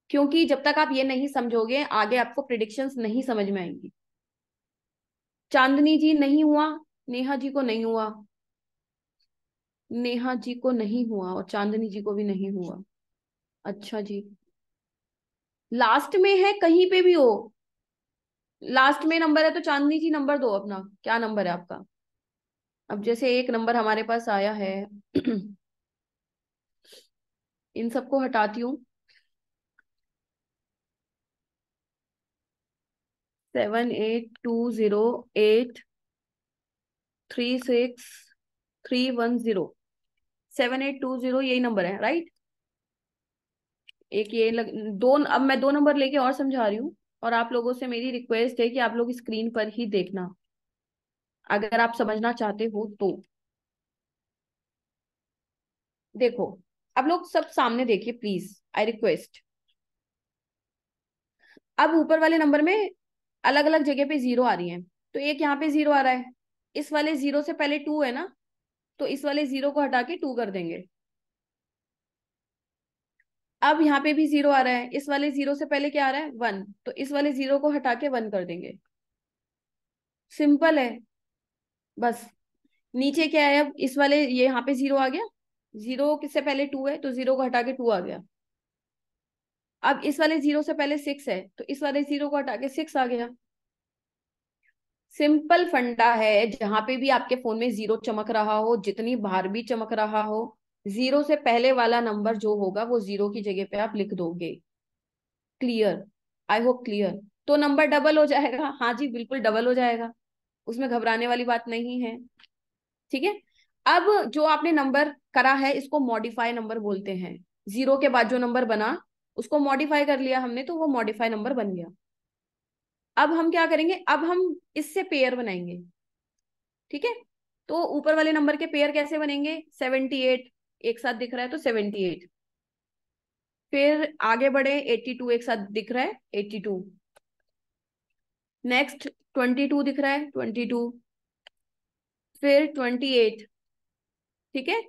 क्योंकि जब तक आप ये नहीं समझोगे आगे आपको प्रिडिक्शंस नहीं समझ में आएंगी चांदनी जी नहीं हुआ नेहा जी को नहीं हुआ नेहा जी को नहीं हुआ और चांदनी जी को भी नहीं हुआ अच्छा जी लास्ट में है कहीं पे भी हो लास्ट में नंबर है तो चांदनी जी नंबर दो अपना क्या नंबर है आपका अब जैसे एक नंबर हमारे पास आया है इन सबको हटाती हूँ seven eight two zero eight three six three one zero seven eight two zero यही नंबर है राइट एक ये लग दो अब मैं दो नंबर लेके और समझा रही हूँ और आप लोगों से मेरी रिक्वेस्ट है कि आप लोग स्क्रीन पर ही देखना अगर आप समझना चाहते हो तो देखो आप लोग सब सामने देखिए प्लीज आई रिक्वेस्ट अब ऊपर वाले नंबर में अलग अलग जगह पे जीरो आ रही है तो एक यहाँ पे जीरो आ रहा है इस वाले जीरो से पहले टू है ना तो इस वाले जीरो को हटा के टू कर देंगे अब यहाँ पे भी जीरो आ रहा है इस वाले जीरो से पहले क्या आ रहा है वन तो इस वाले जीरो को हटा के वन कर देंगे सिंपल है बस नीचे क्या है अब इस वाले ये यहाँ पे जीरो आ गया जीरो किससे पहले टू है तो जीरो को हटा के टू आ गया अब इस वाले जीरो से पहले सिक्स है तो इस वाले जीरो को हटा के सिक्स आ गया सिंपल फंडा है जहां पे भी आपके फोन में जीरो चमक रहा हो जितनी बार भी चमक रहा हो जीरो से पहले वाला नंबर जो होगा वो जीरो की जगह पे आप लिख दोगे क्लियर आई होप क्लियर तो नंबर डबल हो जाएगा हाँ जी बिल्कुल डबल हो जाएगा उसमें घबराने वाली बात नहीं है ठीक है अब जो आपने नंबर करा है इसको मॉडिफाई नंबर बोलते हैं जीरो के बाद जो नंबर बना उसको मॉडिफाई कर लिया हमने तो वो मॉडिफाई नंबर बन गया अब हम क्या करेंगे अब हम इससे पेयर बनाएंगे ठीक है तो ऊपर वाले नंबर के पेयर कैसे बनेंगे सेवेंटी एट एक साथ दिख रहा है तो सेवेंटी एट फिर आगे बढ़े एट्टी टू एक साथ दिख रहा है eighty two next twenty two दिख रहा है ट्वेंटी टू फिर ट्वेंटी एट ठीक है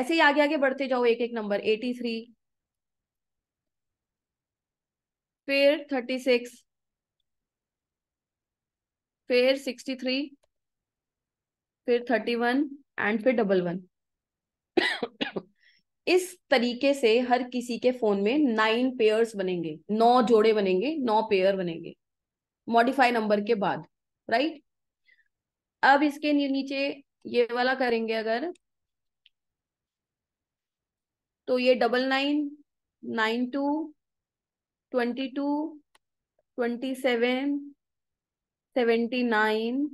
ऐसे ही आगे आगे बढ़ते जाओ एक एक नंबर एटी थ्री फिर थर्टी सिक्स फिर सिक्सटी थ्री फिर थर्टी वन एंड फिर डबल वन इस तरीके से हर किसी के फोन में नाइन पेयर्स बनेंगे नौ जोड़े बनेंगे नौ पेयर बनेंगे मॉडिफाई नंबर के बाद राइट अब इसके नीचे ये वाला करेंगे अगर तो ये double nine nine two twenty two twenty seven seventy nine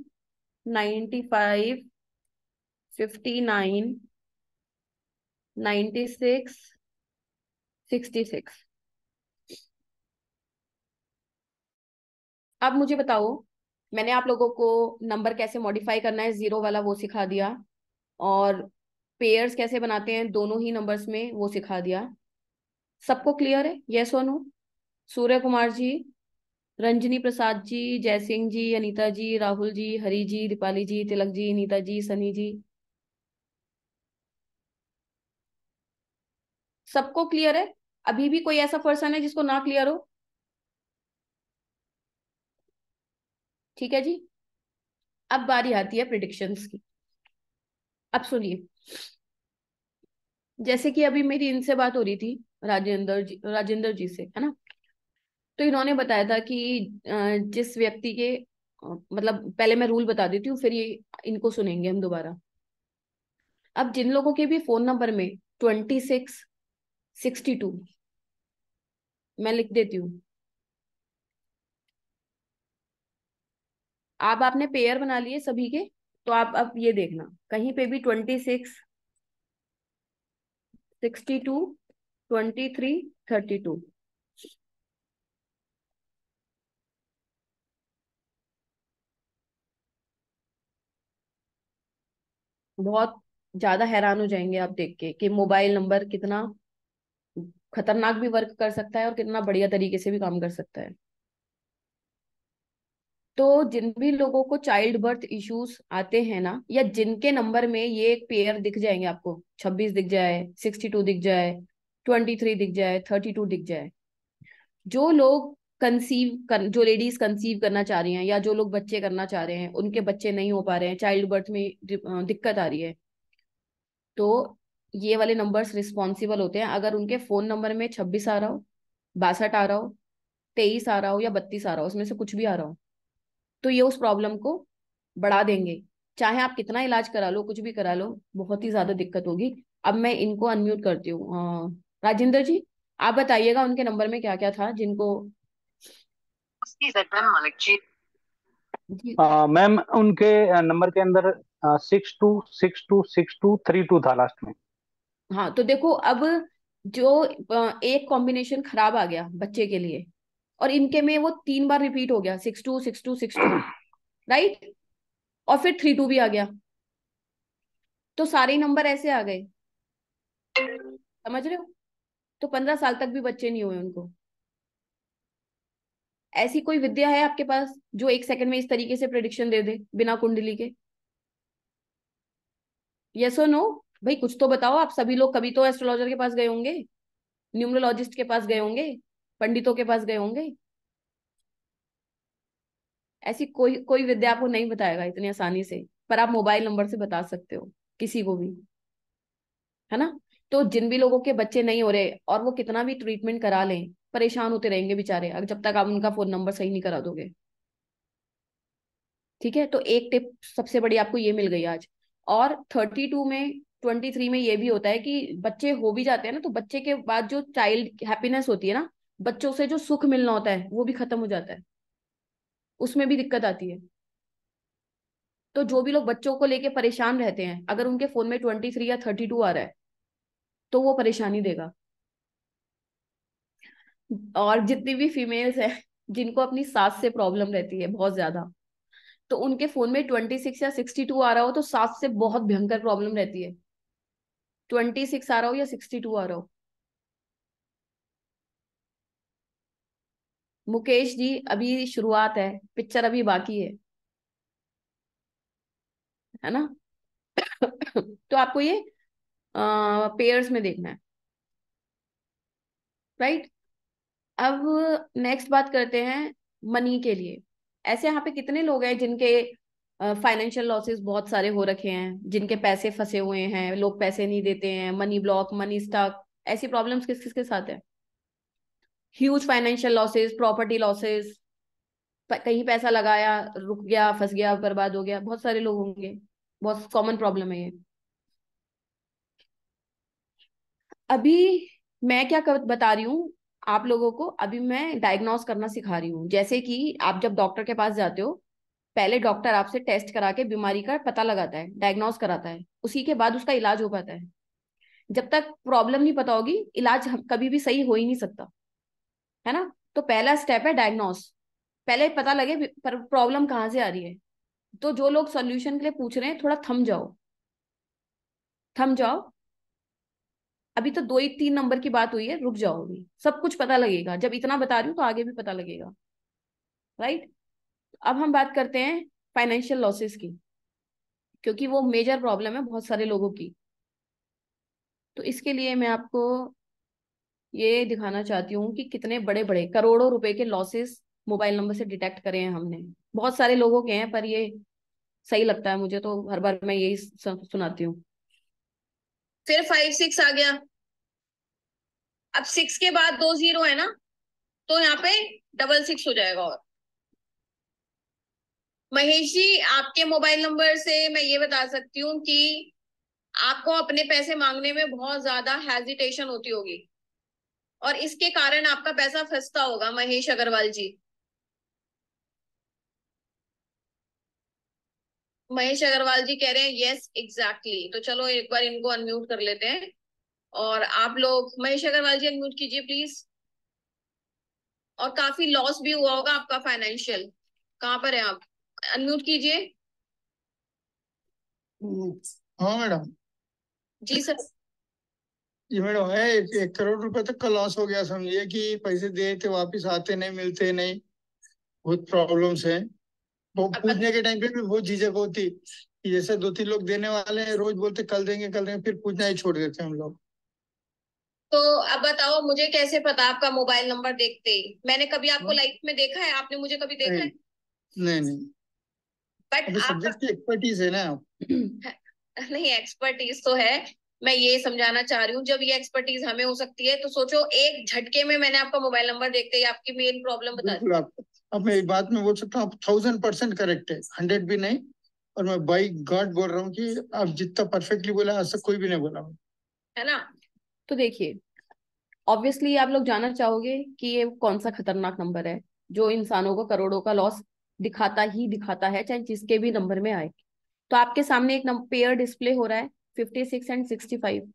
ninety five fifty nine ninety six sixty six अब मुझे बताओ मैंने आप लोगों को नंबर कैसे मॉडिफाई करना है जीरो वाला वो सिखा दिया और पेयर्स कैसे बनाते हैं दोनों ही नंबर्स में वो सिखा दिया सबको क्लियर है ये सोनू सूर्य कुमार जी रंजनी प्रसाद जी जय सिंह जी अनीता जी राहुल जी हरी जी दीपाली जी तिलक जी नीता जी सनी जी सबको क्लियर है अभी भी कोई ऐसा पर्सन है जिसको ना क्लियर हो ठीक है जी अब बारी आती है प्रिडिक्शंस की अब सुनिए जैसे कि अभी मेरी इनसे बात हो रही थी राजेंद्र जी राजेंद्र जी से है ना तो इन्होंने बताया था कि जिस व्यक्ति के मतलब पहले मैं रूल बता देती हूँ फिर ये इनको सुनेंगे हम दोबारा अब जिन लोगों के भी फोन नंबर में ट्वेंटी सिक्स सिक्सटी टू मैं लिख देती हूँ आप आपने पेयर बना लिए सभी के तो आप अब ये देखना कहीं पे भी twenty six sixty two twenty three thirty two बहुत ज्यादा हैरान हो जाएंगे आप देख के कि मोबाइल नंबर कितना खतरनाक भी वर्क कर सकता है और कितना बढ़िया तरीके से भी काम कर सकता है तो जिन भी लोगों को चाइल्ड बर्थ इश्यूज आते हैं ना या जिनके नंबर में ये एक पेयर दिख जाएंगे आपको छब्बीस दिख जाए सिक्सटी टू दिख जाए ट्वेंटी थ्री दिख जाए थर्टी टू दिख जाए जो लोग कंसीव कर जो लेडीज कंसीव करना चाह रही हैं या जो लोग बच्चे करना चाह रहे हैं उनके बच्चे नहीं हो पा रहे हैं चाइल्ड बर्थ में दिक्कत आ रही है तो ये वाले नंबर्स रिस्पॉन्सिबल होते हैं अगर उनके फोन नंबर में छब्बीस आ रहा हो बासठ आ रहा हो तेईस आ रहा हो या बत्तीस आ रहा हो उसमें से कुछ भी आ रहा हो तो ये उस प्रॉब्लम को बढ़ा देंगे चाहे आप कितना इलाज करा लो कुछ भी करा लो बहुत ही ज्यादा दिक्कत होगी अब मैं इनको अनम्यूट करती हूँ राजेंद्र जी आप बताइएगा उनके नंबर में क्या क्या था जिनको मैम उनके नंबर के अंदर six two six two six two three two था लास्ट में हाँ तो देखो अब जो एक कॉम्बिनेशन खराब आ गया बच्चे के लिए और इनके में वो तीन बार रिपीट हो गया six two six two six two right और फिर थ्री टू भी आ गया तो सारे नंबर ऐसे आ गए समझ रहे हो तो पंद्रह साल तक भी बच्चे नहीं हुए उनको ऐसी कोई विद्या है आपके पास जो एक सेकंड में इस तरीके से प्रेडिक्शन दे दे बिना कुंडली के यस और नो भाई कुछ तो बताओ आप सभी लोग कभी तो एस्ट्रोलॉजर के पास गए होंगे न्यूमरोलॉजिस्ट के पास गए होंगे पंडितों के पास गए होंगे ऐसी कोई कोई विद्या आपको नहीं बताएगा इतनी आसानी से पर आप मोबाइल नंबर से बता सकते हो किसी को भी है ना तो जिन भी लोगों के बच्चे नहीं हो रहे और वो कितना भी ट्रीटमेंट करा लें परेशान होते रहेंगे बेचारे अगर जब तक आप उनका फोन नंबर सही नहीं करा दोगे ठीक है तो एक टिप सबसे बड़ी आपको ये मिल गई आज और थर्टी टू में ट्वेंटी थ्री में ये भी होता है कि बच्चे हो भी जाते हैं ना तो बच्चे के बाद जो चाइल्ड हैप्पीनेस होती है ना बच्चों से जो सुख मिलना होता है वो भी खत्म हो जाता है उसमें भी दिक्कत आती है तो जो भी लोग बच्चों को लेके परेशान रहते हैं अगर उनके फोन में ट्वेंटी थ्री या थर्टी टू आ रहा है तो वो परेशानी देगा और जितनी भी फीमेल्स है जिनको अपनी सास से प्रॉब्लम रहती है बहुत ज्यादा तो उनके फोन में ट्वेंटी सिक्स या सिक्सटी टू आ रहा हो तो सास से बहुत भयंकर प्रॉब्लम रहती है ट्वेंटी सिक्स आ रहा हो या सिक्सटी टू आ रहा हो मुकेश जी अभी शुरुआत है पिक्चर अभी बाकी है है ना तो आपको ये पेयर्स में देखना है राइट right? अब नेक्स्ट बात करते हैं मनी के लिए ऐसे यहाँ पे कितने लोग हैं जिनके फाइनेंशियल लॉसेस बहुत सारे हो रखे हैं जिनके पैसे फंसे हुए हैं लोग पैसे नहीं देते हैं मनी ब्लॉक मनी स्टॉक ऐसी प्रॉब्लम्स किस किस के साथ है huge financial losses property losses कहीं पैसा लगाया रुक गया फंस गया बर्बाद हो गया बहुत सारे लोग होंगे बहुत कॉमन प्रॉब्लम है ये अभी मैं क्या कर, बता रही हूँ आप लोगों को अभी मैं डायग्नोस करना सिखा रही हूँ जैसे कि आप जब डॉक्टर के पास जाते हो पहले डॉक्टर आपसे टेस्ट करा के बीमारी का पता लगाता है डायग्नोस कराता है उसी के बाद उसका इलाज हो पाता है जब तक प्रॉब्लम नहीं पता होगी इलाज कभी भी सही हो ही नहीं सकता है ना तो पहला स्टेप है डायग्नोस पहले पता लगे पर प्रॉब्लम कहाँ से आ रही है तो जो लोग सॉल्यूशन के लिए पूछ रहे हैं थोड़ा थम जाओ थम जाओ अभी तो दो ही तीन नंबर की बात हुई है रुक जाओ अभी सब कुछ पता लगेगा जब इतना बता रही हूँ तो आगे भी पता लगेगा राइट अब हम बात करते हैं फाइनेंशियल लॉसेस की क्योंकि वो मेजर प्रॉब्लम है बहुत सारे लोगों की तो इसके लिए मैं आपको ये दिखाना चाहती हूँ कि कितने बड़े बड़े करोड़ों रुपए के लॉसेस मोबाइल नंबर से डिटेक्ट करे हैं हमने बहुत सारे लोगों के हैं पर ये सही लगता है मुझे तो हर बार मैं यही सुनाती हूँ फिर फाइव सिक्स आ गया अब सिक्स के बाद दो जीरो है ना तो यहाँ पे डबल सिक्स हो जाएगा और महेश जी आपके मोबाइल नंबर से मैं ये बता सकती हूँ कि आपको अपने पैसे मांगने में बहुत ज्यादा हेजिटेशन होती होगी और इसके कारण आपका पैसा फंसता होगा महेश अग्रवाल जी महेश अग्रवाल जी कह रहे हैं यस एग्जैक्टली तो चलो एक बार इनको अनम्यूट कर लेते हैं और आप लोग महेश अग्रवाल जी अनम्यूट कीजिए प्लीज और काफी लॉस भी हुआ होगा आपका फाइनेंशियल कहाँ पर है आप अनम्यूट कीजिए हाँ मैडम जी सर जी मैडम है एक करोड़ रुपए तक का लॉस हो गया समझिए कि पैसे दे थे वापिस आते नहीं मिलते नहीं बहुत प्रॉब्लम्स है वो पूछने के टाइम पे भी बहुत झिझक होती जैसे दो तीन लोग देने वाले हैं रोज बोलते कल देंगे कल देंगे फिर पूछना ही छोड़ देते हैं हम लोग तो अब बताओ मुझे कैसे पता आपका मोबाइल नंबर देखते ही मैंने कभी आपको लाइफ हाँ। में देखा है आपने मुझे कभी देखा नहीं, है नहीं नहीं बट एक्सपर्टीज है ना नहीं एक्सपर्टीज तो है मैं ये समझाना चाह रही हूँ जब ये एक्सपर्टीज हमें हो सकती है तो सोचो एक झटके में मैंने आपका मोबाइल नंबर देखते ही आपकी मेन प्रॉब्लम बता दी अब मैं एक बात में बोल सकता हूँ थाउजेंड परसेंट करेक्ट है हंड्रेड भी नहीं और मैं बाई गॉड बोल रहा हूँ कि आप जितना परफेक्टली बोला ऐसा कोई भी नहीं बोला है ना तो देखिए ऑब्वियसली आप लोग जानना चाहोगे कि ये कौन सा खतरनाक नंबर है जो इंसानों को करोड़ों का लॉस दिखाता ही दिखाता है चाहे जिसके भी नंबर में आए तो आपके सामने एक पेयर डिस्प्ले हो रहा है fifty six and sixty five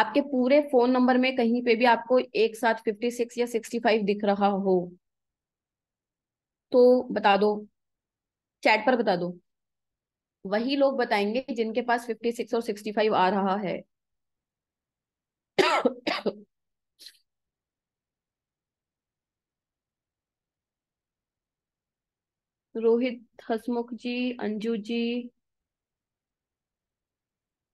आपके पूरे फोन नंबर में कहीं पे भी आपको एक साथ फिफ्टी सिक्स या सिक्सटी फाइव दिख रहा हो तो बता दो चैट पर बता दो वही लोग बताएंगे जिनके पास फिफ्टी सिक्स और सिक्सटी फाइव आ रहा है रोहित हसमुख जी अंजू जी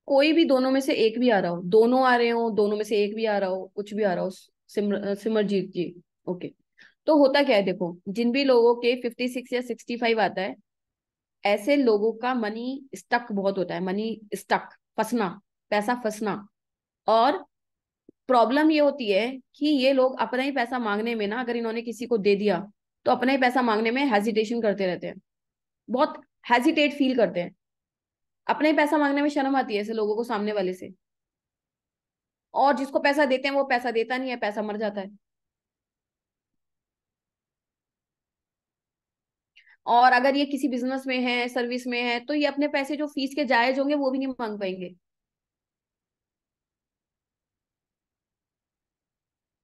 कोई भी दोनों में से एक भी आ रहा हो दोनों आ रहे हो दोनों में से एक भी आ रहा हो कुछ भी आ रहा हो सिमर सिमरजीत जी ओके तो होता क्या है देखो जिन भी लोगों के फिफ्टी सिक्स या सिक्सटी फाइव आता है ऐसे लोगों का मनी स्टक बहुत होता है मनी स्टक फंसना पैसा फंसना और प्रॉब्लम ये होती है कि ये लोग अपना ही पैसा मांगने में ना अगर इन्होंने किसी को दे दिया तो अपना ही पैसा मांगने में हेजिटेशन करते रहते हैं बहुत हेजिटेट फील करते हैं अपना ही पैसा मांगने में शर्म आती है ऐसे लोगों को सामने वाले से और जिसको पैसा देते हैं वो पैसा देता नहीं है पैसा मर जाता है और अगर ये किसी बिजनेस में है सर्विस में है तो ये अपने पैसे जो फीस के जायज होंगे वो भी नहीं मांग पाएंगे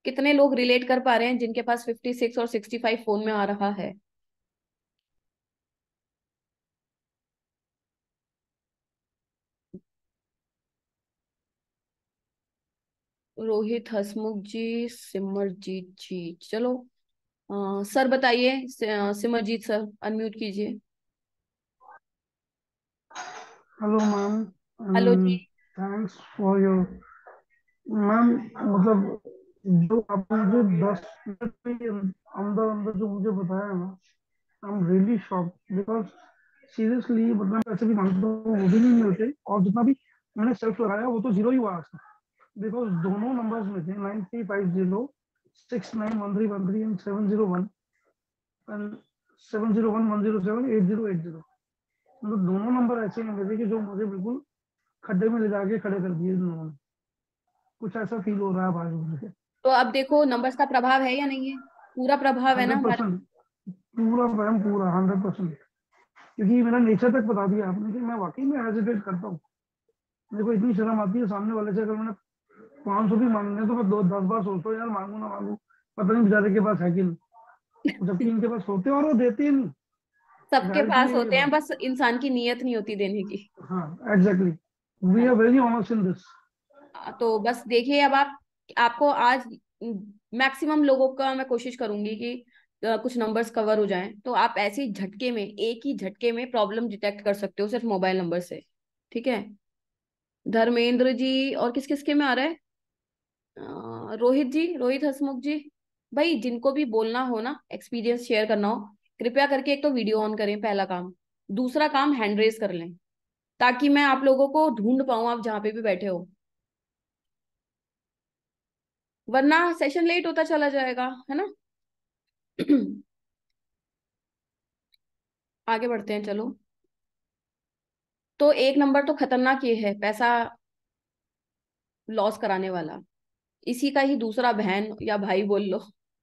कितने लोग रिलेट कर पा रहे हैं जिनके पास फिफ्टी सिक्स और सिक्सटी फाइव फोन में आ रहा है रोहित हसमुख जी सिमरजीत जी चलो आ, सर बताइए सिमरजीत सर अनम्यूट कीजिए हेलो मैम हेलो जी थैंक्स फॉर योर मैम मतलब जो आपने जो दस मिनट के अंदर अंदर जो मुझे बताया ना I am really shock because seriously मतलब ऐसे भी मानते हूँ वो भी नहीं मिलते और जितना भी मैंने सेल्फ लगाया वो तो जीरो ही हुआ था बिकॉज दोनों नंबर्स में थे nine three five zero six nine one three one three and seven zero one and seven zero one one zero seven eight zero eight zero मतलब दोनों नंबर ऐसे मिले थे कि जो मुझे बिल्कुल खड्डे में ले जाके खड़े कर दिए दोनों कुछ ऐसा फील हो रहा है भाई मुझे तो अब देखो नंबर्स का प्रभाव है या नहीं है पूरा प्रभाव है ना पूरा मैम पूरा हंड्रेड परसेंट क्योंकि मेरा नेचर तक बता दिया आपने कि मैं वाकई में हेजिटेट करता हूँ मेरे को इतनी शर्म आती है सामने वाले से अगर मैंने पाँच सौ भी मांगने तो मैं दो दस बार सोचता हूँ यार मांगू ना मांगू पता नहीं बेचारे के पास है कि नहीं जबकि इनके पास होते हैं और वो देते ही नहीं सबके पास होते हैं बस इंसान की नीयत नहीं होती देने की हाँ exactly we are very honest in this तो बस देखिए अब आप आपको आज मैक्सिमम लोगों का मैं कोशिश करूंगी कि कुछ नंबर्स कवर हो जाएं तो आप ऐसे ही झटके में एक ही झटके में प्रॉब्लम डिटेक्ट कर सकते हो सिर्फ मोबाइल नंबर से ठीक है धर्मेंद्र जी और किस किसके में आ रहा है रोहित जी रोहित हसमुख जी भाई जिनको भी बोलना हो ना एक्सपीरियंस शेयर करना हो कृपया करके एक तो वीडियो ऑन करें पहला काम दूसरा काम हैंड रेस कर लें ताकि मैं आप लोगों को ढूंढ पाऊं आप जहाँ पे भी बैठे हो वरना सेशन लेट होता चला जाएगा है ना आगे बढ़ते हैं चलो तो एक नंबर तो खतरनाक ये है पैसा लॉस कराने वाला इसी का ही दूसरा बहन या भाई बोल लो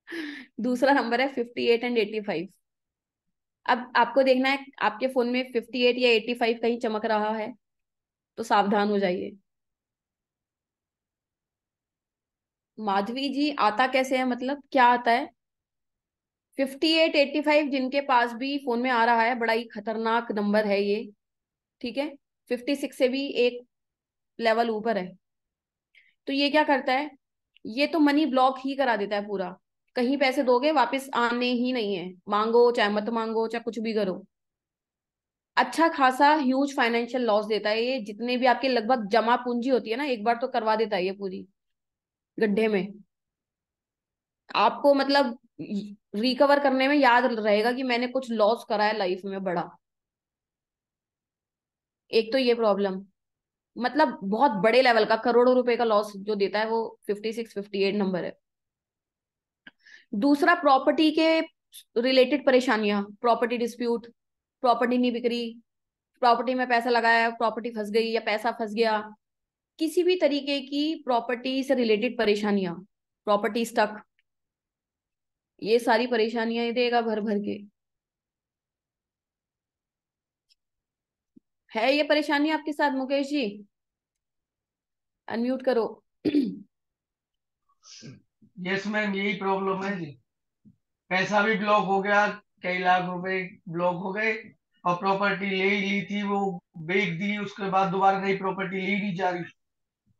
दूसरा नंबर है fifty eight and eighty five अब आपको देखना है आपके फोन में फिफ्टी एट या एट्टी फाइव कहीं चमक रहा है तो सावधान हो जाइए माधवी जी आता कैसे है मतलब क्या आता है फिफ्टी एट एट्टी फाइव जिनके पास भी फोन में आ रहा है बड़ा ही खतरनाक नंबर है ये ठीक है फिफ्टी सिक्स से भी एक लेवल ऊपर है तो ये क्या करता है ये तो मनी ब्लॉक ही करा देता है पूरा कहीं पैसे दोगे वापस आने ही नहीं है मांगो चाहे मत मांगो चाहे कुछ भी करो अच्छा खासा ह्यूज फाइनेंशियल लॉस देता है ये जितने भी आपके लगभग जमा पूंजी होती है ना एक बार तो करवा देता है ये पूरी गड्ढे में आपको मतलब रिकवर करने में याद रहेगा कि मैंने कुछ लॉस करा है लाइफ में बड़ा एक तो ये प्रॉब्लम मतलब बहुत बड़े लेवल का करोड़ों रुपए का लॉस जो देता है वो fifty six fifty eight number है दूसरा प्रॉपर्टी के रिलेटेड परेशानियां प्रॉपर्टी डिस्प्यूट प्रॉपर्टी नहीं बिक्री प्रॉपर्टी में पैसा लगाया प्रॉपर्टी फंस गई या पैसा फंस गया किसी भी तरीके की प्रॉपर्टी से रिलेटेड परेशानियां प्रॉपर्टी स्टक ये सारी परेशानियां ही देगा तो भर भर के है ये परेशानी आपके साथ मुकेश जी अनम्यूट करो यस मैम यही प्रॉब्लम है जी पैसा भी ब्लॉक हो गया कई लाख रुपए ब्लॉक हो गए और प्रॉपर्टी ले ली थी वो बेच दी उसके बाद दोबारा नई प्रॉपर्टी ली नहीं जा रही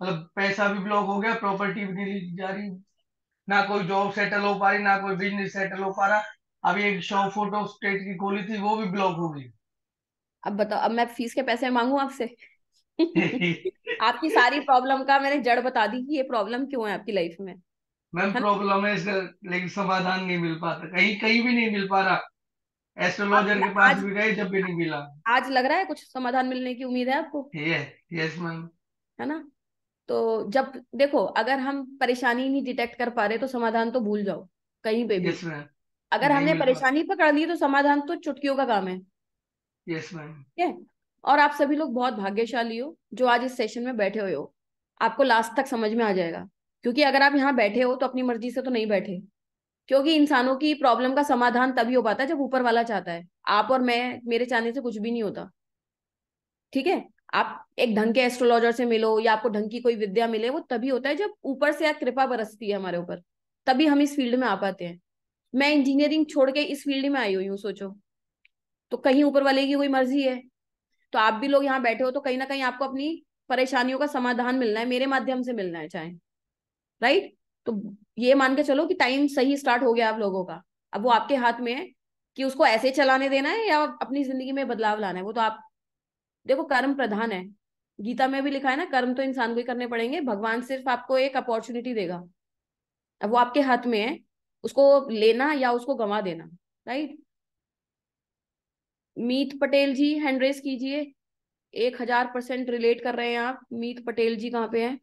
मतलब पैसा भी ब्लॉक हो गया प्रॉपर्टी भी नहीं जा रही ना कोई जॉब सेटल हो पा रही ना कोई बिजनेस सेटल हो पा रहा अभी एक शॉप फोटो स्टेट की खोली थी वो भी ब्लॉक हो गई अब बताओ अब मैं फीस के पैसे मांगू आपसे आपकी सारी प्रॉब्लम का मैंने जड़ बता दी कि ये प्रॉब्लम क्यों है आपकी लाइफ में मैम प्रॉब्लम है इसका लेकिन समाधान नहीं मिल पाता कहीं कहीं भी नहीं मिल पा रहा एस्ट्रोलॉजर के पास भी गए जब भी नहीं मिला आज लग रहा है कुछ समाधान मिलने की उम्मीद है आपको यस मैम है ना तो जब देखो अगर हम परेशानी नहीं डिटेक्ट कर पा रहे तो समाधान तो भूल जाओ कहीं पे भी yes, अगर हमने परेशानी पकड़ ली तो समाधान तो चुटकियों का काम है यस yes, और आप सभी लोग बहुत भाग्यशाली हो जो आज इस सेशन में बैठे हुए हो आपको लास्ट तक समझ में आ जाएगा क्योंकि अगर आप यहाँ बैठे हो तो अपनी मर्जी से तो नहीं बैठे क्योंकि इंसानों की प्रॉब्लम का समाधान तभी हो पाता है जब ऊपर वाला चाहता है आप और मैं मेरे चाहने से कुछ भी नहीं होता ठीक है आप एक ढंग के एस्ट्रोलॉजर से मिलो या आपको ढंग की कोई विद्या मिले वो तभी होता है जब ऊपर से या कृपा बरसती है हमारे ऊपर तभी हम इस फील्ड में आ पाते हैं मैं इंजीनियरिंग छोड़ के इस फील्ड में आई हुई हूँ सोचो तो कहीं ऊपर वाले की कोई मर्जी है तो आप भी लोग यहाँ बैठे हो तो कहीं ना कहीं आपको अपनी परेशानियों का समाधान मिलना है मेरे माध्यम से मिलना है चाहे राइट तो ये मान के चलो कि टाइम सही स्टार्ट हो गया आप लोगों का अब वो आपके हाथ में है कि उसको ऐसे चलाने देना है या अपनी जिंदगी में बदलाव लाना है वो तो आप देखो कर्म प्रधान है गीता में भी लिखा है ना कर्म तो इंसान को ही करने पड़ेंगे भगवान सिर्फ आपको एक अपॉर्चुनिटी देगा अब वो आपके हाथ में है उसको लेना या उसको गंवा देना right Meet Patel ji hand raise कीजिए एक हजार परसेंट रिलेट कर रहे हैं आप मीत पटेल जी कहाँ पे हैं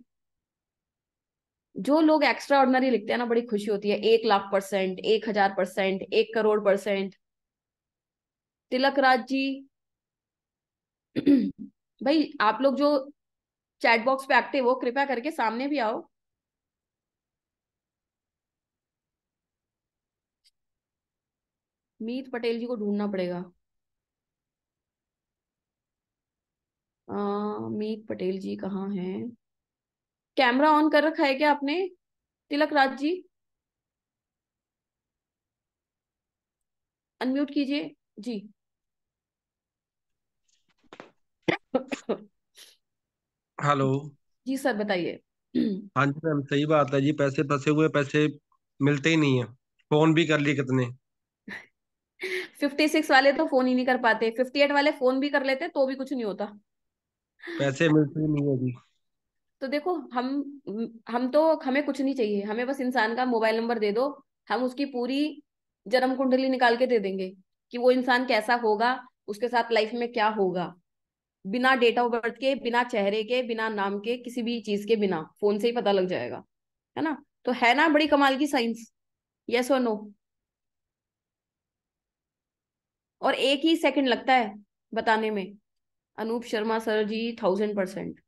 जो लोग एक्स्ट्रा ऑर्डनरी लिखते हैं ना बड़ी खुशी होती है एक लाख परसेंट एक हजार परसेंट एक करोड़ परसेंट तिलक राज जी भाई आप लोग जो चैट बॉक्स पे एक्टिव हो कृपया करके सामने भी आओ मीत पटेल जी को ढूंढना पड़ेगा आ, मीत पटेल जी कहाँ हैं कैमरा ऑन कर रखा है क्या आपने तिलक राज जी अनम्यूट कीजिए जी हेलो जी सर बताइए हाँ जी मैम सही बात है जी पैसे फंसे हुए पैसे मिलते ही नहीं है फोन भी कर लिए कितने फिफ्टी सिक्स वाले तो फोन ही नहीं कर पाते फिफ्टी एट वाले फोन भी कर लेते तो भी कुछ नहीं होता पैसे मिलते ही नहीं है तो देखो हम हम तो हमें कुछ नहीं चाहिए हमें बस इंसान का मोबाइल नंबर दे दो हम उसकी पूरी जन्म कुंडली निकाल के दे देंगे कि वो इंसान कैसा होगा उसके साथ लाइफ में क्या होगा बिना डेट ऑफ बर्थ के बिना चेहरे के बिना नाम के किसी भी चीज के बिना फोन से ही पता लग जाएगा है ना तो है ना बड़ी कमाल की साइंस यस और नो और एक ही सेकंड लगता है बताने में Anup Sharma sir ji thousand percent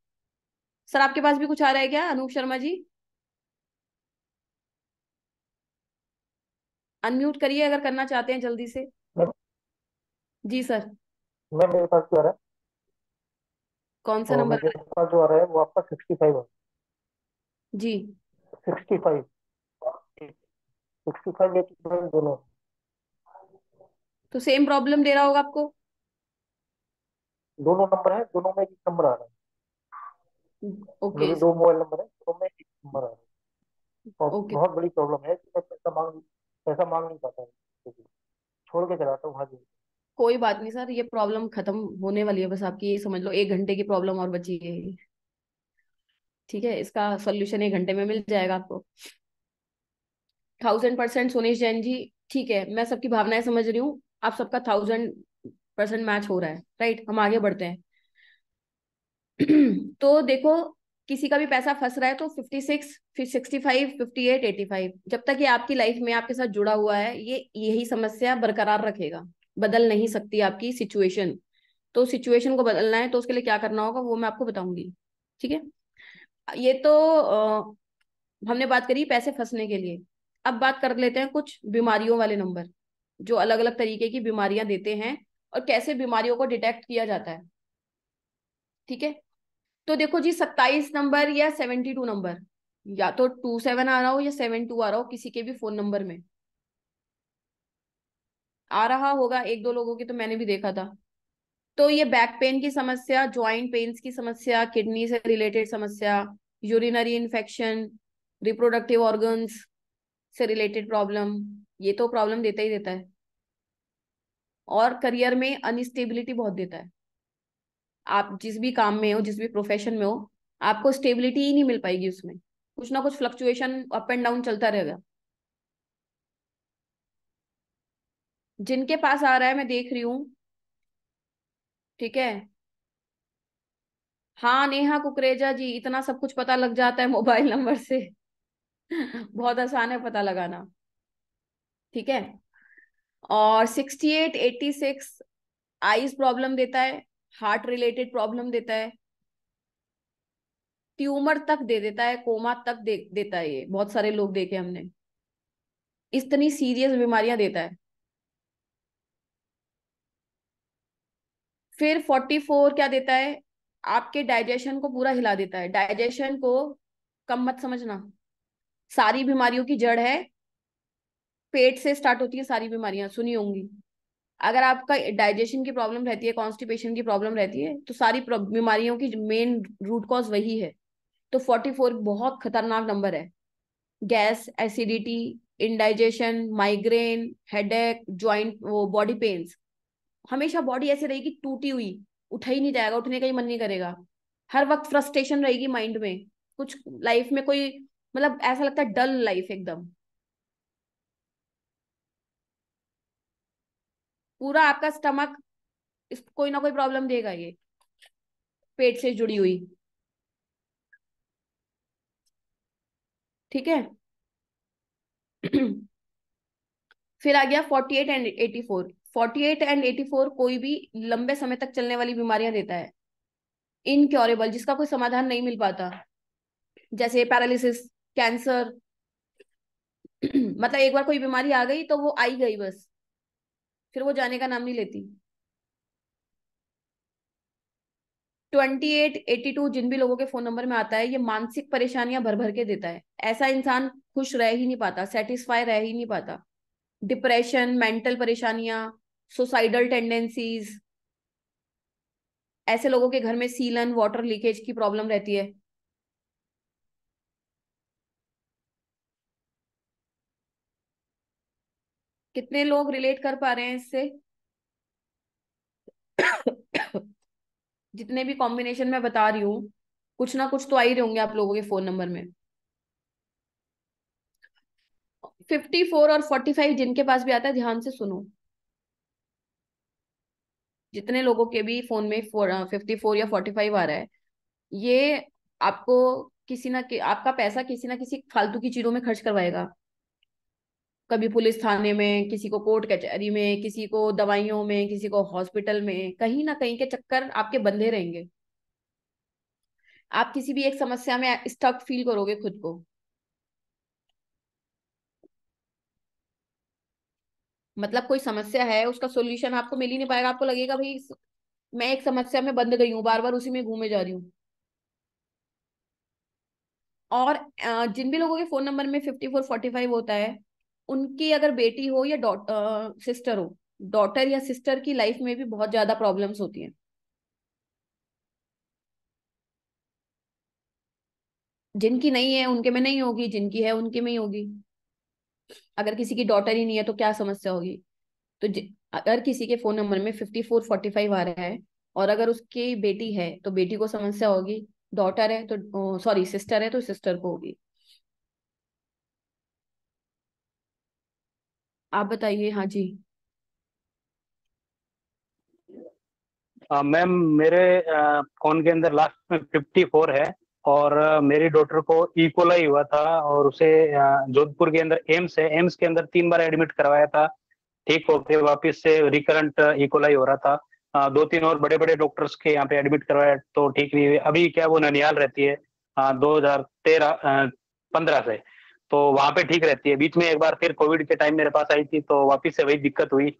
sir आपके पास भी कुछ आ रहा है क्या अनूप शर्मा जी अनम्यूट करिए अगर करना चाहते हैं जल्दी से जी सर मैं मेरे पास क्या रहा कौन सा नंबर मेरे पास जो आ रहा है वो आपका सिक्सटी फाइव है जी sixty five sixty five eighty दोनों तो सेम प्रॉब्लम दे रहा होगा आपको दोनों नंबर है दोनों में एक नंबर आ रहा है ओके दो मोबाइल नंबर है दोनों में एक नंबर आ रहा है ओके बहुत बड़ी प्रॉब्लम है कि मैं पैसा मांग पैसा मांग नहीं पाता छोड़ के चलाता हूँ हाँ जी कोई बात नहीं सर ये प्रॉब्लम खत्म होने वाली है बस आपकी ये समझ लो एक घंटे की प्रॉब्लम और बची है ठीक है इसका सोल्यूशन एक घंटे में मिल जाएगा आपको थाउजेंड परसेंट सोनेश जैन जी ठीक है मैं सबकी भावनाएं समझ रही हूँ आप सबका थाउजेंड परसेंट मैच हो रहा है राइट हम आगे बढ़ते हैं तो देखो किसी का भी पैसा फंस रहा है तो fifty six sixty five fifty eight eighty five जब तक ये आपकी लाइफ में आपके साथ जुड़ा हुआ है ये यही समस्या बरकरार रखेगा बदल नहीं सकती आपकी सिचुएशन तो सिचुएशन को बदलना है तो उसके लिए क्या करना होगा वो मैं आपको बताऊंगी ठीक है ये तो आ, हमने बात करी पैसे फंसने के लिए अब बात कर लेते हैं कुछ बीमारियों वाले नंबर जो अलग अलग तरीके की बीमारियां देते हैं और कैसे बीमारियों को डिटेक्ट किया जाता है ठीक है तो देखो जी सत्ताईस नंबर या सेवेंटी टू नंबर या तो टू सेवन आ रहा हो या सेवन टू आ रहा हो किसी के भी फोन नंबर में आ रहा होगा एक दो लोगों की तो मैंने भी देखा था तो ये बैक पेन की समस्या ज्वाइंट पेन्स की समस्या किडनी से रिलेटेड समस्या यूरिनरी इन्फेक्शन रिप्रोडक्टिव ऑर्गन्स से रिलेटेड प्रॉब्लम ये तो प्रॉब्लम देता ही देता है और करियर में अनस्टेबिलिटी बहुत देता है आप जिस भी काम में हो जिस भी प्रोफेशन में हो आपको स्टेबिलिटी ही नहीं मिल पाएगी उसमें कुछ ना कुछ फ्लक्चुएशन अप एंड डाउन चलता रहेगा जिनके पास आ रहा है मैं देख रही हूं ठीक है हाँ नेहा कुकरेजा जी इतना सब कुछ पता लग जाता है मोबाइल नंबर से बहुत आसान है पता लगाना ठीक है और sixty eight eighty six eyes problem देता है हार्ट रिलेटेड प्रॉब्लम देता है ट्यूमर तक दे देता है कोमा तक दे देता है ये बहुत सारे लोग देखे हमने इतनी सीरियस बीमारियां देता है फिर 44 क्या देता है आपके डाइजेशन को पूरा हिला देता है डाइजेशन को कम मत समझना सारी बीमारियों की जड़ है पेट से स्टार्ट होती है सारी बीमारियां सुनी होंगी अगर आपका डाइजेशन की प्रॉब्लम रहती है कॉन्स्टिपेशन की प्रॉब्लम रहती है तो सारी बीमारियों की मेन रूट कॉज वही है तो फोर्टी फोर बहुत खतरनाक नंबर है gas acidity indigestion migraine headache joint वो बॉडी पेन्स हमेशा बॉडी ऐसे रहेगी टूटी हुई उठा ही नहीं जाएगा उठने का ही मन नहीं करेगा हर वक्त फ्रस्ट्रेशन रहेगी माइंड में कुछ लाइफ में कोई मतलब ऐसा लगता है डल लाइफ एकदम पूरा आपका स्टमक कोई ना कोई प्रॉब्लम देगा ये पेट से जुड़ी हुई ठीक है फिर आ गया forty eight and eighty four forty eight and eighty four कोई भी लंबे समय तक चलने वाली बीमारियां देता है इनक्योरेबल जिसका कोई समाधान नहीं मिल पाता जैसे पैरालिसिस कैंसर मतलब एक बार कोई बीमारी आ गई तो वो आई गई बस फिर वो जाने का नाम नहीं लेती ट्वेंटी एट एटी टू जिन भी लोगों के फोन नंबर में आता है ये मानसिक परेशानियां भर भर के देता है ऐसा इंसान खुश रह ही नहीं पाता सेटिस्फाई रह ही नहीं पाता डिप्रेशन मेंटल परेशानियां सुसाइडल टेंडेंसीज ऐसे लोगों के घर में सीलन वाटर लीकेज की प्रॉब्लम रहती है कितने लोग रिलेट कर पा रहे हैं इससे जितने भी कॉम्बिनेशन मैं बता रही हूँ कुछ ना कुछ तो आ ही होंगे आप लोगों के फोन नंबर में फिफ्टी फोर और फोर्टी फाइव जिनके पास भी आता है ध्यान से सुनो जितने लोगों के भी फोन में फिफ्टी फोर या फोर्टी फाइव आ रहा है ये आपको किसी ना कि आपका पैसा किसी ना किसी फालतू की चीजों में खर्च करवाएगा कभी पुलिस थाने में किसी को कोर्ट कचहरी में किसी को दवाइयों में किसी को हॉस्पिटल में कहीं ना कहीं के चक्कर आपके बंधे रहेंगे आप किसी भी एक समस्या में स्टक फील करोगे खुद को मतलब कोई समस्या है उसका सोल्यूशन आपको मिल ही नहीं पाएगा आपको लगेगा भाई मैं एक समस्या में बंद गई हूँ बार बार उसी में घूमे जा रही हूँ और जिन भी लोगों के फोन नंबर में फिफ्टी फोर फोर्टी फाइव होता है उनकी अगर बेटी हो या डॉट सिस्टर हो डॉटर या सिस्टर की लाइफ में भी बहुत ज्यादा प्रॉब्लम्स होती हैं जिनकी नहीं है उनके में नहीं होगी जिनकी है उनके में ही होगी अगर किसी की डॉटर ही नहीं है तो क्या समस्या होगी तो अगर किसी के फोन नंबर में फिफ्टी फोर फोर्टी फाइव आ रहा है और अगर उसकी बेटी है तो बेटी को समस्या होगी डॉटर है तो सॉरी सिस्टर है तो सिस्टर को होगी आप बताइए हाँ जी मैम मेरे फोन के अंदर लास्ट में फिफ्टी फोर है और मेरी डॉटर को इकोला ही हुआ था और उसे जोधपुर के अंदर एम्स है एम्स के अंदर तीन बार एडमिट करवाया था ठीक होके वापस से रिकरेंट इकोला ही हो रहा था दो तीन और बड़े बड़े डॉक्टर्स के यहाँ पे एडमिट करवाया तो ठीक नहीं हुए अभी क्या वो ननियाल रहती है दो हजार तेरह पंद्रह से तो वहां पे ठीक रहती है बीच में एक बार फिर कोविड के टाइम मेरे पास आई थी तो वापिस से वही दिक्कत हुई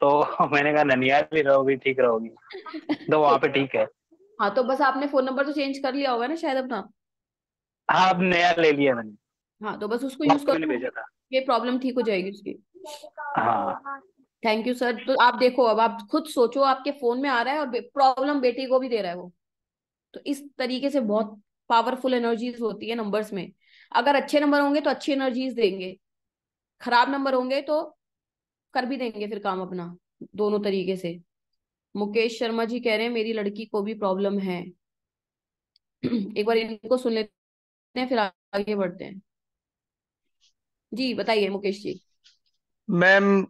तो मैंने कहा ननियाल भी रहोगी ठीक रहोगी तो वहाँ पे ठीक है हाँ तो बस आपने फोन नंबर तो चेंज कर लिया होगा ना शायद अपना हाँ नया ले लिया मैंने हाँ तो बस उसको यूज करो भेजा था ये प्रॉब्लम ठीक हो जाएगी उसकी हाँ थैंक यू सर तो आप देखो अब आप खुद सोचो आपके फोन में आ रहा है और प्रॉब्लम बेटी को भी दे रहा है वो तो इस तरीके से बहुत पावरफुल एनर्जीज होती है नंबर्स में अगर अच्छे नंबर होंगे तो अच्छी एनर्जीज देंगे खराब नंबर होंगे तो कर भी देंगे फिर काम अपना दोनों तरीके से मुकेश शर्मा जी कह रहे हैं मेरी लड़की को भी प्रॉब्लम है एक बार इनको सुन लेते हैं फिर आगे बढ़ते हैं जी बताइए मुकेश जी मैम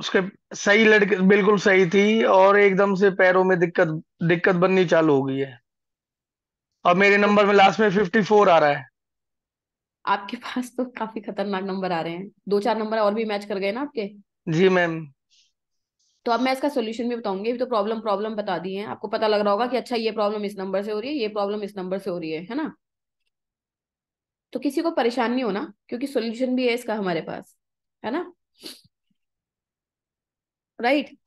उसके सही लड़के बिल्कुल सही थी और एकदम से पैरों में दिक्कत दिक्कत बननी चालू हो गई है और मेरे नंबर में लास्ट में फिफ्टी फोर आ रहा है आपके पास तो काफी खतरनाक नंबर आ रहे हैं दो चार नंबर और भी मैच कर गए ना आपके जी मैम तो अब मैं इसका सोल्यूशन भी बताऊंगी तो प्रॉब्लम प्रॉब्लम बता दी है आपको पता लग रहा होगा कि अच्छा ये प्रॉब्लम इस नंबर से हो रही है ये प्रॉब्लम इस नंबर से हो रही है है ना तो किसी को परेशान नहीं होना क्योंकि सोल्यूशन भी है इसका हमारे पास है ना राइट right?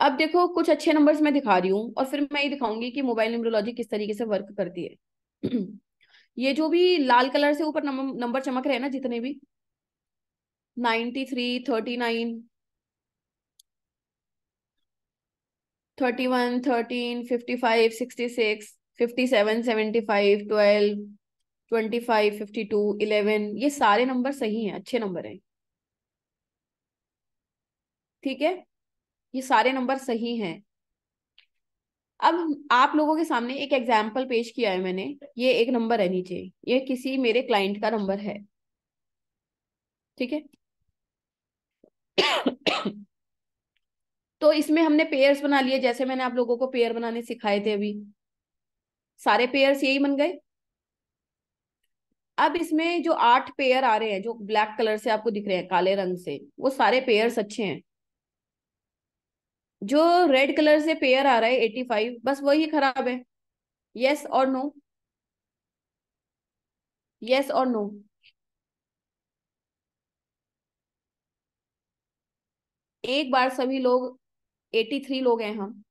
अब देखो कुछ अच्छे नंबर्स मैं दिखा रही हूँ और फिर मैं ये दिखाऊंगी कि मोबाइल न्यूमरोलॉजी किस तरीके से वर्क करती है ये जो भी लाल कलर से ऊपर नंबर चमक रहे हैं ना जितने भी नाइन्टी थ्री थर्टी नाइन 31, 13, 55, 66, 57, 75, 12, 25, 52, 11 ये सारे नंबर सही हैं अच्छे नंबर हैं ठीक है ये सारे नंबर सही हैं अब आप लोगों के सामने एक एग्जाम्पल पेश किया है मैंने ये एक नंबर है नीचे ये किसी मेरे क्लाइंट का नंबर है ठीक है तो इसमें हमने पेयर्स बना लिए जैसे मैंने आप लोगों को पेयर बनाने सिखाए थे अभी सारे पेयर्स यही बन गए अब इसमें जो आठ पेयर आ रहे हैं जो ब्लैक कलर से आपको दिख रहे हैं काले रंग से वो सारे पेयर्स अच्छे हैं जो रेड कलर से पेयर आ रहा है एटी फाइव बस वही खराब है यस और नो यस और नो एक बार सभी लोग एटी थ्री लोग हैं हम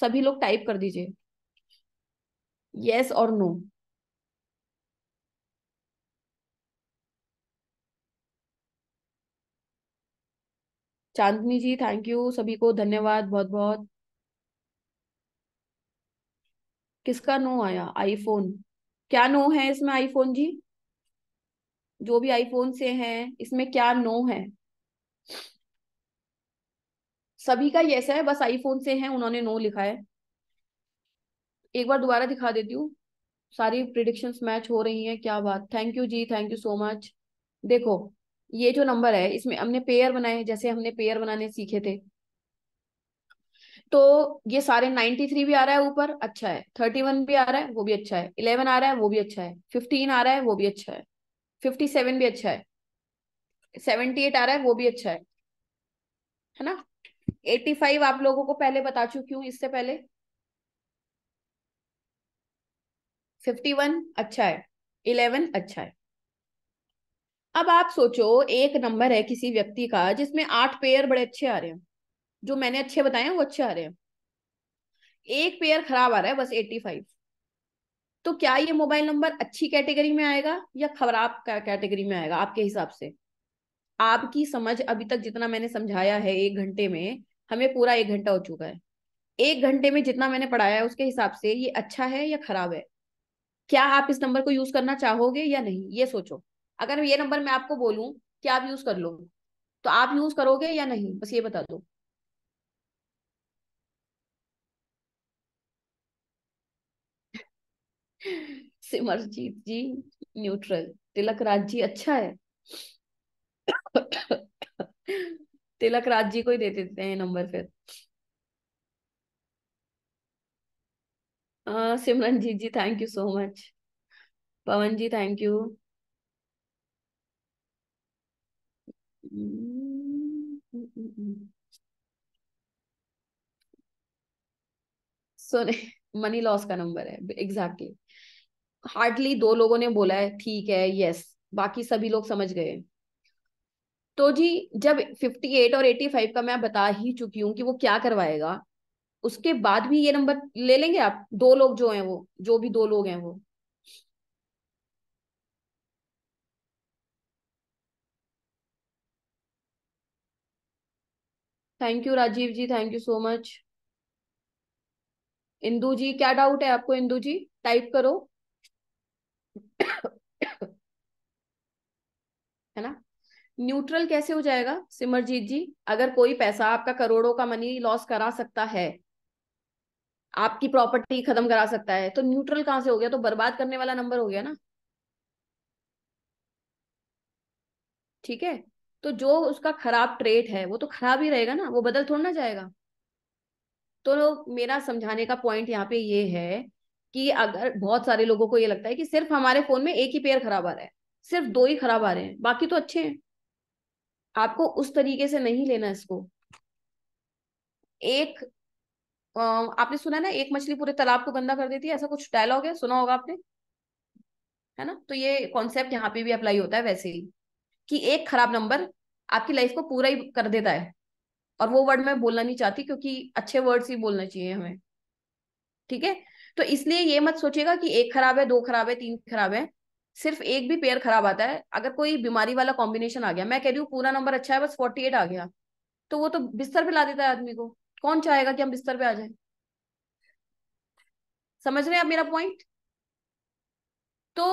सभी लोग टाइप कर दीजिए यस और no Chandni ji thank you सभी को धन्यवाद बहुत बहुत किसका नो आया आईफोन क्या नो है इसमें आईफोन जी जो भी आईफोन से हैं इसमें क्या नो है सभी का यस है बस आईफोन से है उन्होंने नो लिखा है एक बार दोबारा दिखा देती हूँ सारी प्रिडिक्शन मैच हो रही हैं क्या बात थैंक यू जी थैंक यू सो मच देखो ये जो नंबर है इसमें हमने पेयर बनाए जैसे हमने पेयर बनाने सीखे थे तो ये सारे थ्री भी आ रहा है ऊपर अच्छा है थर्टी वन भी आ रहा है वो भी अच्छा है इलेवन आ रहा है वो भी अच्छा है फिफ्टीन आ रहा है वो भी अच्छा है फिफ्टी सेवन भी अच्छा है एट आ रहा है वो भी अच्छा है है ना एटी फाइव आप लोगों को पहले बता चुकी हूँ इससे पहले फिफ्टी वन अच्छा है इलेवन अच्छा है अब आप सोचो एक नंबर है किसी व्यक्ति का जिसमें आठ पेयर बड़े अच्छे आ रहे हैं जो मैंने अच्छे बताए हैं वो अच्छे आ रहे हैं एक पेयर खराब आ रहा है बस एट्टी फाइव तो क्या ये मोबाइल नंबर अच्छी कैटेगरी में आएगा या खराब कैटेगरी में आएगा आपके हिसाब से आपकी समझ अभी तक जितना मैंने समझाया है एक घंटे में हमें पूरा एक घंटा हो चुका है एक घंटे में जितना मैंने पढ़ाया है उसके हिसाब से ये अच्छा है या खराब है क्या आप इस नंबर को यूज करना चाहोगे या नहीं ये सोचो अगर ये नंबर मैं आपको बोलूं कि आप यूज कर लो तो आप यूज करोगे या नहीं बस ये बता दो सिमरजीत जी न्यूट्रल तिलक राज जी अच्छा है तिलक राज जी को ही दे देते हैं नंबर फिर हाँ, Simranjeet ji thank you so much Pawan ji thank you सोने मनी लॉस का नंबर है एग्जैक्टली exactly. हार्डली दो लोगों ने बोला है ठीक है यस बाकी सभी लोग समझ गए तो जी जब 58 और 85 का मैं बता ही चुकी हूँ कि वो क्या करवाएगा उसके बाद भी ये नंबर ले लेंगे आप दो लोग जो हैं वो जो भी दो लोग हैं वो thank you Rajiv ji thank you so much Indu ji क्या डाउट है आपको इंदु जी टाइप करो है ना न्यूट्रल कैसे हो जाएगा सिमरजीत जी अगर कोई पैसा आपका करोड़ों का मनी लॉस करा सकता है आपकी प्रॉपर्टी खत्म करा सकता है तो न्यूट्रल कहां से हो गया तो बर्बाद करने वाला नंबर हो गया ना ठीक है तो जो उसका खराब ट्रेट है वो तो खराब ही रहेगा ना वो बदल थोड़ा ना जाएगा तो मेरा समझाने का पॉइंट यहाँ पे ये है कि अगर बहुत सारे लोगों को ये लगता है कि सिर्फ हमारे फोन में एक ही पेयर खराब आ रहा है सिर्फ दो ही खराब आ रहे हैं बाकी तो अच्छे हैं आपको उस तरीके से नहीं लेना इसको एक आपने सुना ना एक मछली पूरे तालाब को गंदा कर देती है ऐसा कुछ डायलॉग है सुना होगा आपने है ना तो ये कॉन्सेप्ट यहाँ पे भी अप्लाई होता है वैसे ही कि एक खराब नंबर आपकी लाइफ को पूरा ही कर देता है और वो वर्ड मैं बोलना नहीं चाहती क्योंकि अच्छे वर्ड्स ही बोलना चाहिए हमें ठीक है तो इसलिए ये मत सोचिएगा कि एक खराब है दो खराब है तीन खराब है सिर्फ एक भी पेयर खराब आता है अगर कोई बीमारी वाला कॉम्बिनेशन आ गया मैं कह रही हूँ पूरा नंबर अच्छा है बस फोर्टी एट आ गया तो वो तो बिस्तर पे ला देता है आदमी को कौन चाहेगा कि हम बिस्तर पे आ जाए समझ रहे हैं आप मेरा पॉइंट तो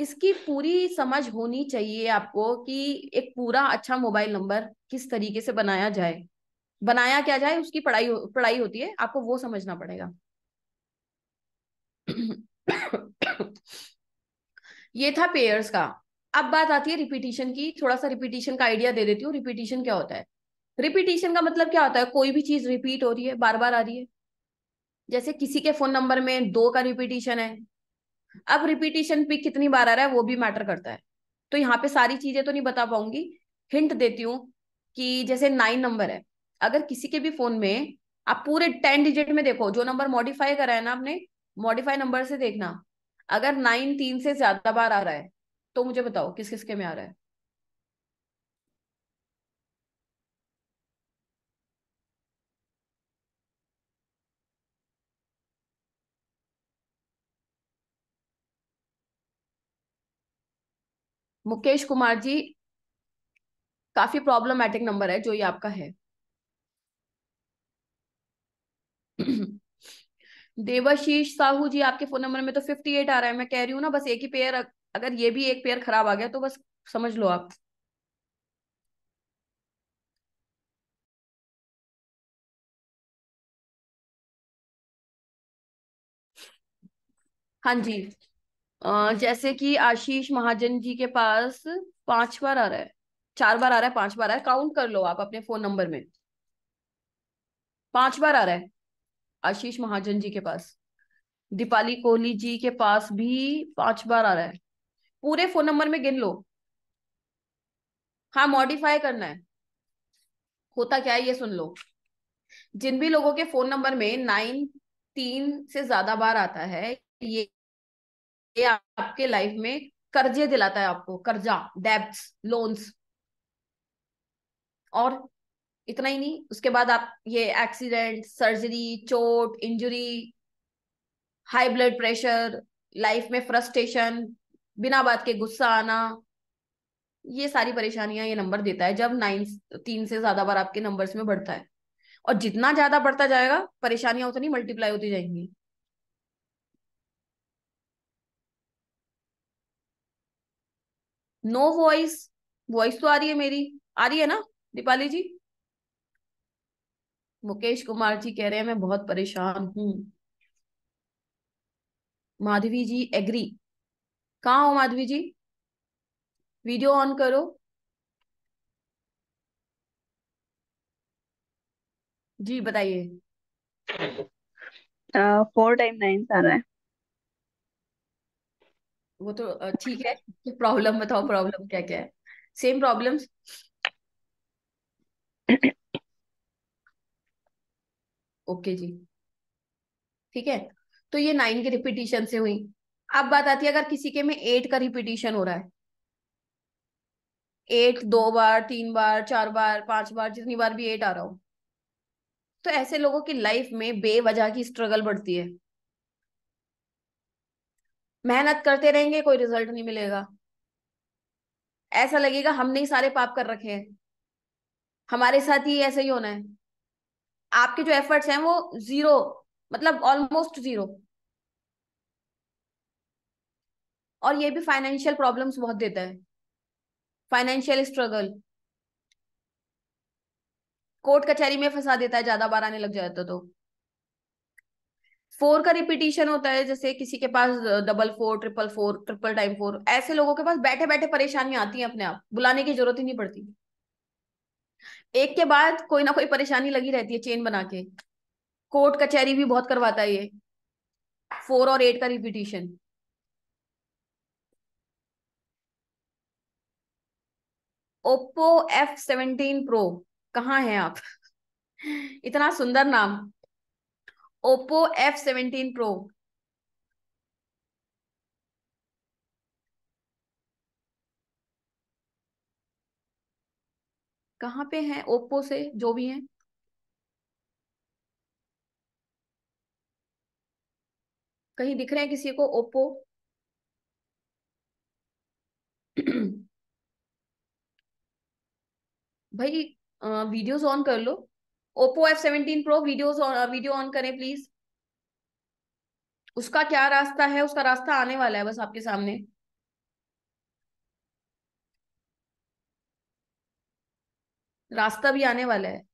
इसकी पूरी समझ होनी चाहिए आपको कि एक पूरा अच्छा मोबाइल नंबर किस तरीके से बनाया जाए बनाया क्या जाए उसकी पढ़ाई पढ़ाई होती है आपको वो समझना पड़ेगा ये था पेयर्स का अब बात आती है रिपीटिशन की थोड़ा सा रिपीटिशन का आइडिया दे देती हूँ रिपीटिशन क्या होता है रिपीटिशन का मतलब क्या होता है कोई भी चीज रिपीट हो रही है बार बार आ रही है जैसे किसी के फोन नंबर में दो का रिपीटिशन है अब रिपीटिशन पिक कितनी बार आ रहा है वो भी मैटर करता है तो यहाँ पे सारी चीजें तो नहीं बता पाऊंगी हिंट देती हूँ कि जैसे नाइन नंबर है अगर किसी के भी फोन में आप पूरे टेन डिजिट में देखो जो नंबर मॉडिफाई करा है ना आपने मॉडिफाई नंबर से देखना अगर नाइन तीन से ज्यादा बार आ रहा है तो मुझे बताओ किस किसके में आ रहा है मुकेश कुमार जी काफी प्रॉब्लमैटिक नंबर है जो ये आपका है देवाशीष साहू जी आपके फोन नंबर में तो फिफ्टी एट आ रहा है मैं कह रही हूँ ना बस एक ही पेयर अगर ये भी एक पेयर खराब आ गया तो बस समझ लो आप हाँ जी जैसे कि आशीष महाजन जी के पास पांच बार आ रहा है चार बार आ रहा है पांच बार आ रहा है काउंट कर लो आप अपने फोन नंबर में पांच बार आ रहा है आशीष महाजन जी के पास दीपाली कोहली जी के पास भी पांच बार आ रहा है पूरे फोन नंबर में गिन लो हाँ मॉडिफाई करना है होता क्या है ये सुन लो जिन भी लोगों के फोन नंबर में नाइन तीन से ज्यादा बार आता है ये ये आपके लाइफ में कर्जे दिलाता है आपको कर्जा डेब्ट्स लोन्स और इतना ही नहीं उसके बाद आप ये एक्सीडेंट सर्जरी चोट injury high blood pressure life में फ्रस्ट्रेशन बिना बात के गुस्सा आना ये सारी परेशानियां ये नंबर देता है जब नाइन तीन से ज्यादा बार आपके नंबर्स में बढ़ता है और जितना ज्यादा बढ़ता जाएगा परेशानियां उतनी मल्टीप्लाई होती जाएंगी नो वॉइस वॉइस तो आ रही है मेरी आ रही है ना दीपाली जी मुकेश कुमार जी कह रहे हैं मैं बहुत परेशान हूँ माधवी जी एग्री कहाँ हो माधवी जी वीडियो ऑन करो जी बताइए फोर टाइम नाइन आ रहा है वो तो ठीक है प्रॉब्लम बताओ प्रॉब्लम क्या क्या है सेम प्रॉब्लम्स ओके जी ठीक है तो ये नाइन की रिपीटिशन से हुई अब बात आती है अगर किसी के में एट का रिपीटिशन हो रहा है एट दो बार तीन बार चार बार पांच बार जितनी बार भी एट आ रहा हो तो ऐसे लोगों की लाइफ में बेवजह की स्ट्रगल बढ़ती है मेहनत करते रहेंगे कोई रिजल्ट नहीं मिलेगा ऐसा लगेगा हमने ही सारे पाप कर रखे हैं हमारे साथ ही ऐसा ही होना है आपके जो एफर्ट्स हैं वो जीरो मतलब ऑलमोस्ट जीरो और ये भी फाइनेंशियल प्रॉब्लम्स बहुत देता है फाइनेंशियल स्ट्रगल कोर्ट कचहरी में फंसा देता है ज्यादा बार आने लग जाता तो फोर का रिपीटिशन होता है जैसे किसी के पास double four triple four triple time four ऐसे लोगों के पास बैठे बैठे परेशानियां आती हैं अपने आप बुलाने की जरूरत ही नहीं पड़ती एक के बाद कोई ना कोई परेशानी लगी रहती है चेन बना के कोर्ट कचहरी भी बहुत करवाता है ये फोर और एट का repetition Oppo F seventeen pro कहाँ हैं आप इतना सुंदर नाम ओप्पो एफ सेवनटीन प्रो कहाँ पे हैं ओप्पो से जो भी हैं कहीं दिख रहे हैं किसी को ओप्पो भाई वीडियोस ऑन कर लो Oppo F seventeen pro videos video on करें प्लीज उसका क्या रास्ता है उसका रास्ता आने वाला है बस आपके सामने रास्ता भी आने वाला है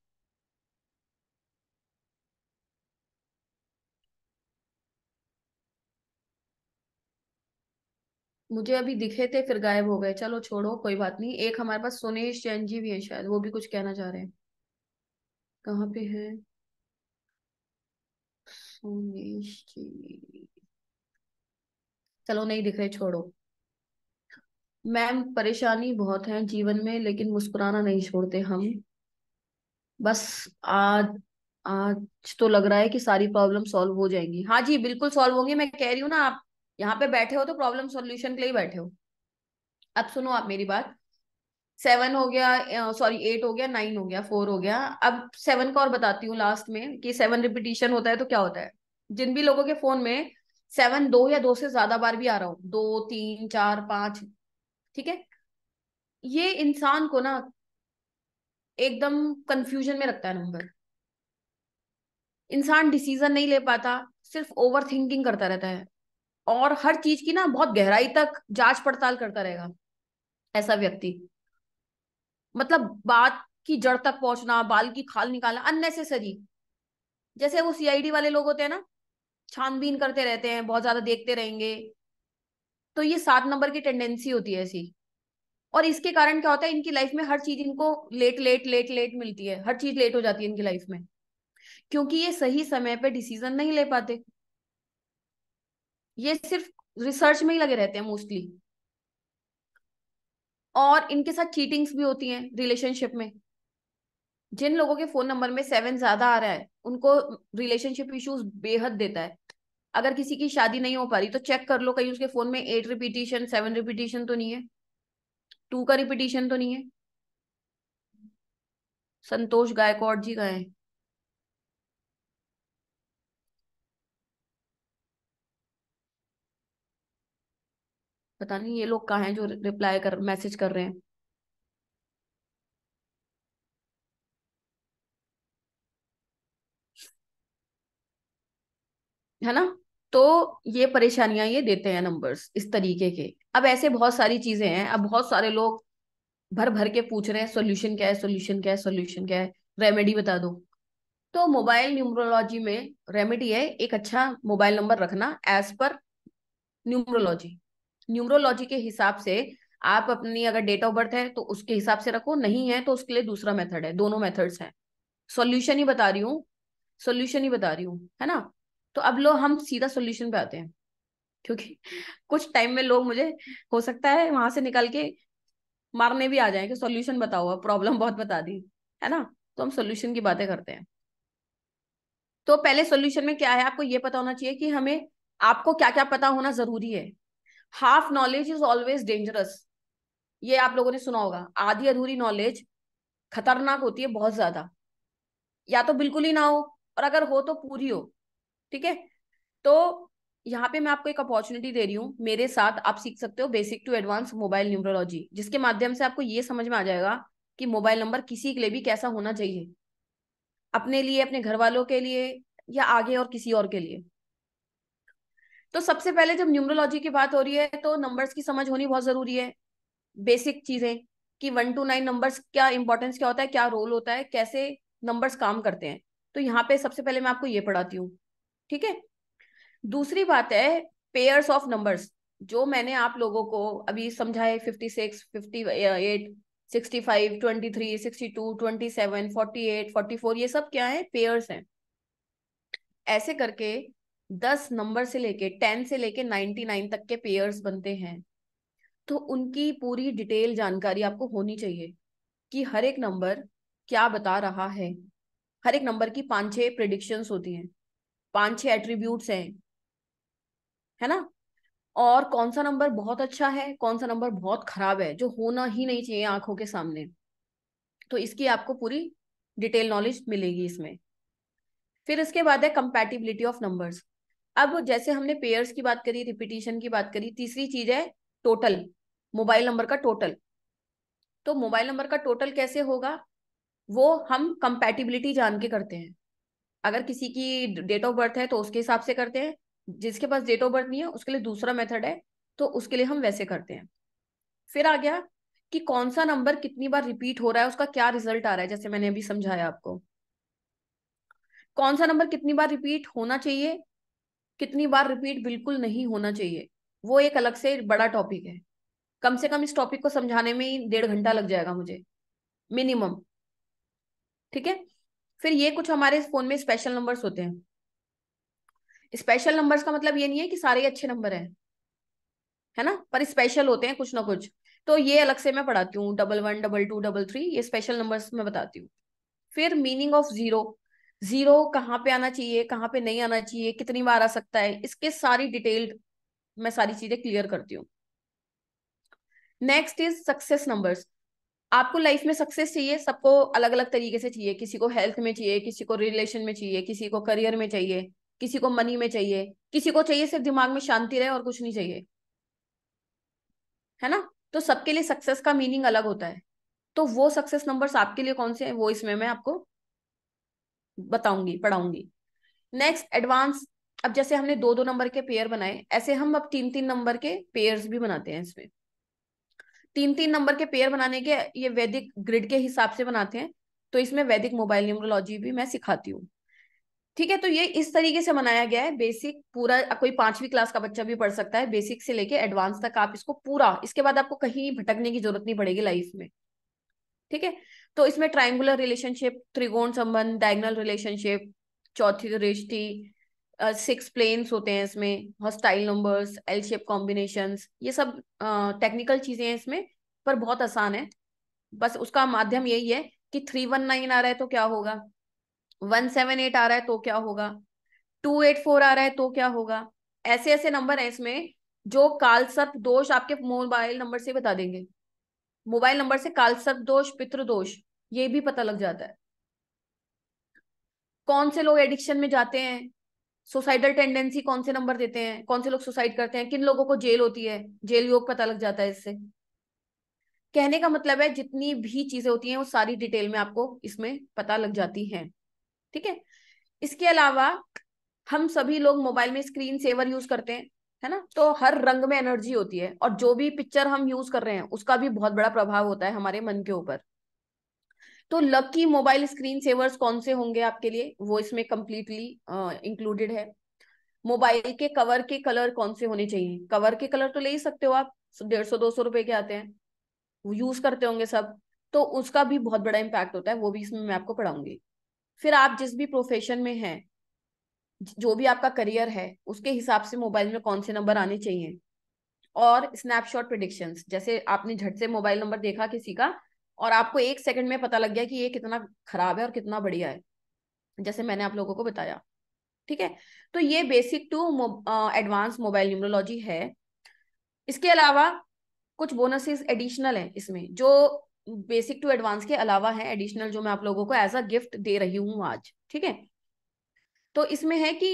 मुझे अभी दिखे थे फिर गायब हो गए चलो छोड़ो कोई बात नहीं एक हमारे पास सोनेश जैन जी भी है शायद वो भी कुछ कहना चाह रहे हैं कहाँ पे है सोनेश जी चलो नहीं दिख रहे छोड़ो मैम परेशानी बहुत है जीवन में लेकिन मुस्कुराना नहीं छोड़ते हम बस आज आज तो लग रहा है कि सारी प्रॉब्लम सॉल्व हो जाएंगी हाँ जी बिल्कुल सॉल्व होंगी मैं कह रही हूँ ना आप यहाँ पे बैठे हो तो प्रॉब्लम सॉल्यूशन के लिए बैठे हो अब सुनो आप मेरी बात सेवन हो गया सॉरी एट हो गया नाइन हो गया फोर हो गया अब सेवन का और बताती हूँ लास्ट में कि सेवन रिपीटिशन होता है तो क्या होता है जिन भी लोगों के फोन में सेवन दो या दो से ज्यादा बार भी आ रहा हो दो तीन चार पांच ठीक है ये इंसान को ना एकदम कंफ्यूजन में रखता है नंबर इंसान डिसीजन नहीं ले पाता सिर्फ ओवर थिंकिंग करता रहता है और हर चीज की ना बहुत गहराई तक जांच पड़ताल करता रहेगा ऐसा व्यक्ति मतलब बात की जड़ तक पहुंचना बाल की खाल निकालना अननेसेसरी जैसे वो सीआईडी वाले लोग होते हैं ना छानबीन करते रहते हैं बहुत ज्यादा देखते रहेंगे तो ये सात नंबर की टेंडेंसी होती है ऐसी और इसके कारण क्या होता है इनकी लाइफ में हर चीज इनको लेट लेट लेट लेट मिलती है हर चीज लेट हो जाती है इनकी लाइफ में क्योंकि ये सही समय पे डिसीजन नहीं ले पाते ये सिर्फ रिसर्च में ही लगे रहते हैं मोस्टली और इनके साथ चीटिंग्स भी होती हैं रिलेशनशिप में जिन लोगों के फोन नंबर में सेवन ज्यादा आ रहा है उनको रिलेशनशिप इश्यूज बेहद देता है अगर किसी की शादी नहीं हो पा रही तो चेक कर लो कहीं उसके फोन में एट रिपीटेशन सेवन रिपीटेशन तो नहीं है टू का रिपीटेशन तो नहीं है संतोष गायकवाड़ जी का है पता नहीं ये लोग कहा हैं जो रिप्लाई कर मैसेज कर रहे हैं है ना तो ये परेशानियां ये देते हैं नंबर्स इस तरीके के अब ऐसे बहुत सारी चीजें हैं अब बहुत सारे लोग भर भर के पूछ रहे हैं सोल्यूशन क्या है सोल्यूशन क्या है सोल्यूशन क्या है रेमेडी बता दो तो मोबाइल न्यूमरोलॉजी में रेमेडी है एक अच्छा मोबाइल नंबर रखना एज पर न्यूमरोलॉजी न्यूमरोलॉजी के हिसाब से आप अपनी अगर डेट ऑफ बर्थ है तो उसके हिसाब से रखो नहीं है तो उसके लिए दूसरा मेथड है दोनों मेथड्स हैं सॉल्यूशन ही बता रही हूँ सॉल्यूशन ही बता रही हूँ है ना तो अब लोग हम सीधा सोल्यूशन पे आते हैं क्योंकि कुछ टाइम में लोग मुझे हो सकता है वहां से निकल के मारने भी आ जाए कि सोल्यूशन बताओ प्रॉब्लम बहुत बता दी है ना तो हम सोल्यूशन की बातें करते हैं तो पहले सोल्यूशन में क्या है आपको ये पता होना चाहिए कि हमें आपको क्या क्या पता होना जरूरी है half knowledge is always dangerous ये आप लोगों ने सुना होगा आधी अधूरी नॉलेज खतरनाक होती है बहुत ज्यादा या तो बिल्कुल ही ना हो और अगर हो तो पूरी हो ठीक है तो यहाँ पे मैं आपको एक अपॉर्चुनिटी दे रही हूँ मेरे साथ आप सीख सकते हो basic to advance mobile numerology जिसके माध्यम से आपको ये समझ में आ जाएगा कि मोबाइल नंबर किसी के लिए भी कैसा होना चाहिए अपने लिए अपने घर वालों के लिए या आगे और किसी और के लिए तो सबसे पहले जब न्यूमरोलॉजी की बात हो रही है तो नंबर्स की समझ होनी बहुत जरूरी है बेसिक चीजें कि वन टू नाइन नंबर्स क्या इंपॉर्टेंस क्या होता है क्या रोल होता है कैसे नंबर्स काम करते हैं तो यहाँ पे सबसे पहले मैं आपको ये पढ़ाती हूँ ठीक है दूसरी बात है पेयर्स ऑफ नंबर्स जो मैंने आप लोगों को अभी समझाए fifty six fifty eight sixty five twenty three sixty two twenty seven forty eight forty four ये सब क्या है पेयर्स हैं ऐसे करके दस नंबर से लेके टेन से लेके नाइन्टी नाइन तक के पेयर्स बनते हैं तो उनकी पूरी डिटेल जानकारी आपको होनी चाहिए कि हर एक नंबर क्या बता रहा है हर एक नंबर की पांच छह प्रिडिक्शंस होती हैं पांच छह एट्रीब्यूट्स हैं है ना और कौन सा नंबर बहुत अच्छा है कौन सा नंबर बहुत खराब है जो होना ही नहीं चाहिए आंखों के सामने तो इसकी आपको पूरी डिटेल नॉलेज मिलेगी इसमें फिर इसके बाद है कंपैटिबिलिटी ऑफ नंबर्स अब जैसे हमने पेयर्स की बात करी रिपीटिशन की बात करी तीसरी चीज है टोटल मोबाइल नंबर का टोटल तो मोबाइल नंबर का टोटल कैसे होगा वो हम कंपैटिबिलिटी जान के करते हैं अगर किसी की डेट ऑफ बर्थ है तो उसके हिसाब से करते हैं जिसके पास डेट ऑफ बर्थ नहीं है उसके लिए दूसरा मेथड है तो उसके लिए हम वैसे करते हैं फिर आ गया कि कौन सा नंबर कितनी बार रिपीट हो रहा है उसका क्या रिजल्ट आ रहा है जैसे मैंने अभी समझाया आपको कौन सा नंबर कितनी बार रिपीट होना चाहिए कितनी बार रिपीट बिल्कुल नहीं होना चाहिए वो एक अलग से बड़ा टॉपिक है कम से कम इस टॉपिक को समझाने में ही डेढ़ घंटा लग जाएगा मुझे मिनिमम ठीक है फिर ये कुछ हमारे फोन में स्पेशल नंबर्स होते हैं स्पेशल नंबर्स का मतलब ये नहीं है कि सारे अच्छे नंबर हैं है ना पर स्पेशल होते हैं कुछ ना कुछ तो ये अलग से मैं पढ़ाती हूँ double one double two double three ये स्पेशल नंबर्स में बताती हूँ फिर मीनिंग ऑफ जीरो जीरो कहाँ पे आना चाहिए कहाँ पे नहीं आना चाहिए कितनी बार आ सकता है इसके सारी डिटेल्ड मैं सारी चीजें क्लियर करती हूँ नेक्स्ट इज सक्सेस नंबर्स आपको लाइफ में सक्सेस चाहिए सबको अलग अलग तरीके से चाहिए किसी को हेल्थ में चाहिए किसी को रिलेशन में चाहिए किसी को करियर में चाहिए किसी को मनी में चाहिए किसी को चाहिए सिर्फ दिमाग में शांति रहे और कुछ नहीं चाहिए है ना तो सबके लिए सक्सेस का मीनिंग अलग होता है तो वो सक्सेस नंबर्स आपके लिए कौन से हैं वो इसमें मैं आपको बताऊंगी पढ़ाऊंगी नेक्स्ट एडवांस अब जैसे हमने दो दो नंबर के पेयर बनाए ऐसे हम अब तीन तीन नंबर के पेयर्स भी बनाते हैं इसमें तीन तीन नंबर के पेयर बनाने के ये वैदिक ग्रिड के हिसाब से बनाते हैं तो इसमें वैदिक मोबाइल न्यूमरोलॉजी भी मैं सिखाती हूँ ठीक है तो ये इस तरीके से बनाया गया है बेसिक पूरा कोई पांचवी क्लास का बच्चा भी पढ़ सकता है बेसिक से लेके एडवांस तक आप इसको पूरा इसके बाद आपको कहीं भटकने की जरूरत नहीं पड़ेगी लाइफ में ठीक है तो इसमें ट्राइंगुलर रिलेशनशिप त्रिकोण संबंध डायगनल रिलेशनशिप चौथी दृष्टि सिक्स प्लेन्स होते हैं इसमें hostile numbers L shape combination ये सब टेक्निकल चीजें हैं इसमें पर बहुत आसान है बस उसका माध्यम यही है कि थ्री वन नाइन आ रहा है तो क्या होगा वन सेवन एट आ रहा है तो क्या होगा टू एट फोर आ रहा है तो क्या होगा ऐसे ऐसे नंबर है इसमें जो कालसर्प दोष आपके मोबाइल नंबर से बता देंगे मोबाइल नंबर से कालसर्प दोष पितृदोष दोष ये भी पता लग जाता है कौन से लोग एडिक्शन में जाते हैं सुसाइडल टेंडेंसी कौन से नंबर देते हैं कौन से लोग सुसाइड करते हैं किन लोगों को जेल होती है जेल योग पता लग जाता है इससे कहने का मतलब है जितनी भी चीजें होती हैं वो सारी डिटेल में आपको इसमें पता लग जाती है ठीक है इसके अलावा हम सभी लोग मोबाइल में स्क्रीन सेवर यूज करते हैं है ना तो हर रंग में एनर्जी होती है और जो भी पिक्चर हम यूज कर रहे हैं उसका भी बहुत बड़ा प्रभाव होता है हमारे मन के ऊपर तो लकी मोबाइल स्क्रीन सेवर्स कौन से होंगे आपके लिए वो इसमें कंप्लीटली इंक्लूडेड है मोबाइल के कवर के कलर कौन से होने चाहिए कवर के कलर तो ले ही सकते हो आप डेढ़ सौ दो सौ रुपए के आते हैं यूज करते होंगे सब तो उसका भी बहुत बड़ा इम्पैक्ट होता है वो भी इसमें मैं आपको पढ़ाऊंगी फिर आप जिस भी प्रोफेशन में हैं जो भी आपका करियर है उसके हिसाब से मोबाइल में कौन से नंबर आने चाहिए और स्नैपशॉट प्रिडिक्शंस जैसे आपने झट से मोबाइल नंबर देखा किसी का और आपको एक सेकंड में पता लग गया कि ये कितना खराब है और कितना बढ़िया है जैसे मैंने आप लोगों को बताया ठीक है तो ये basic to advance mobile numerology है इसके अलावा कुछ बोनसेस एडिशनल हैं इसमें जो बेसिक टू एडवांस के अलावा है एडिशनल जो मैं आप लोगों को एज अ गिफ्ट दे रही हूँ आज ठीक है तो इसमें है कि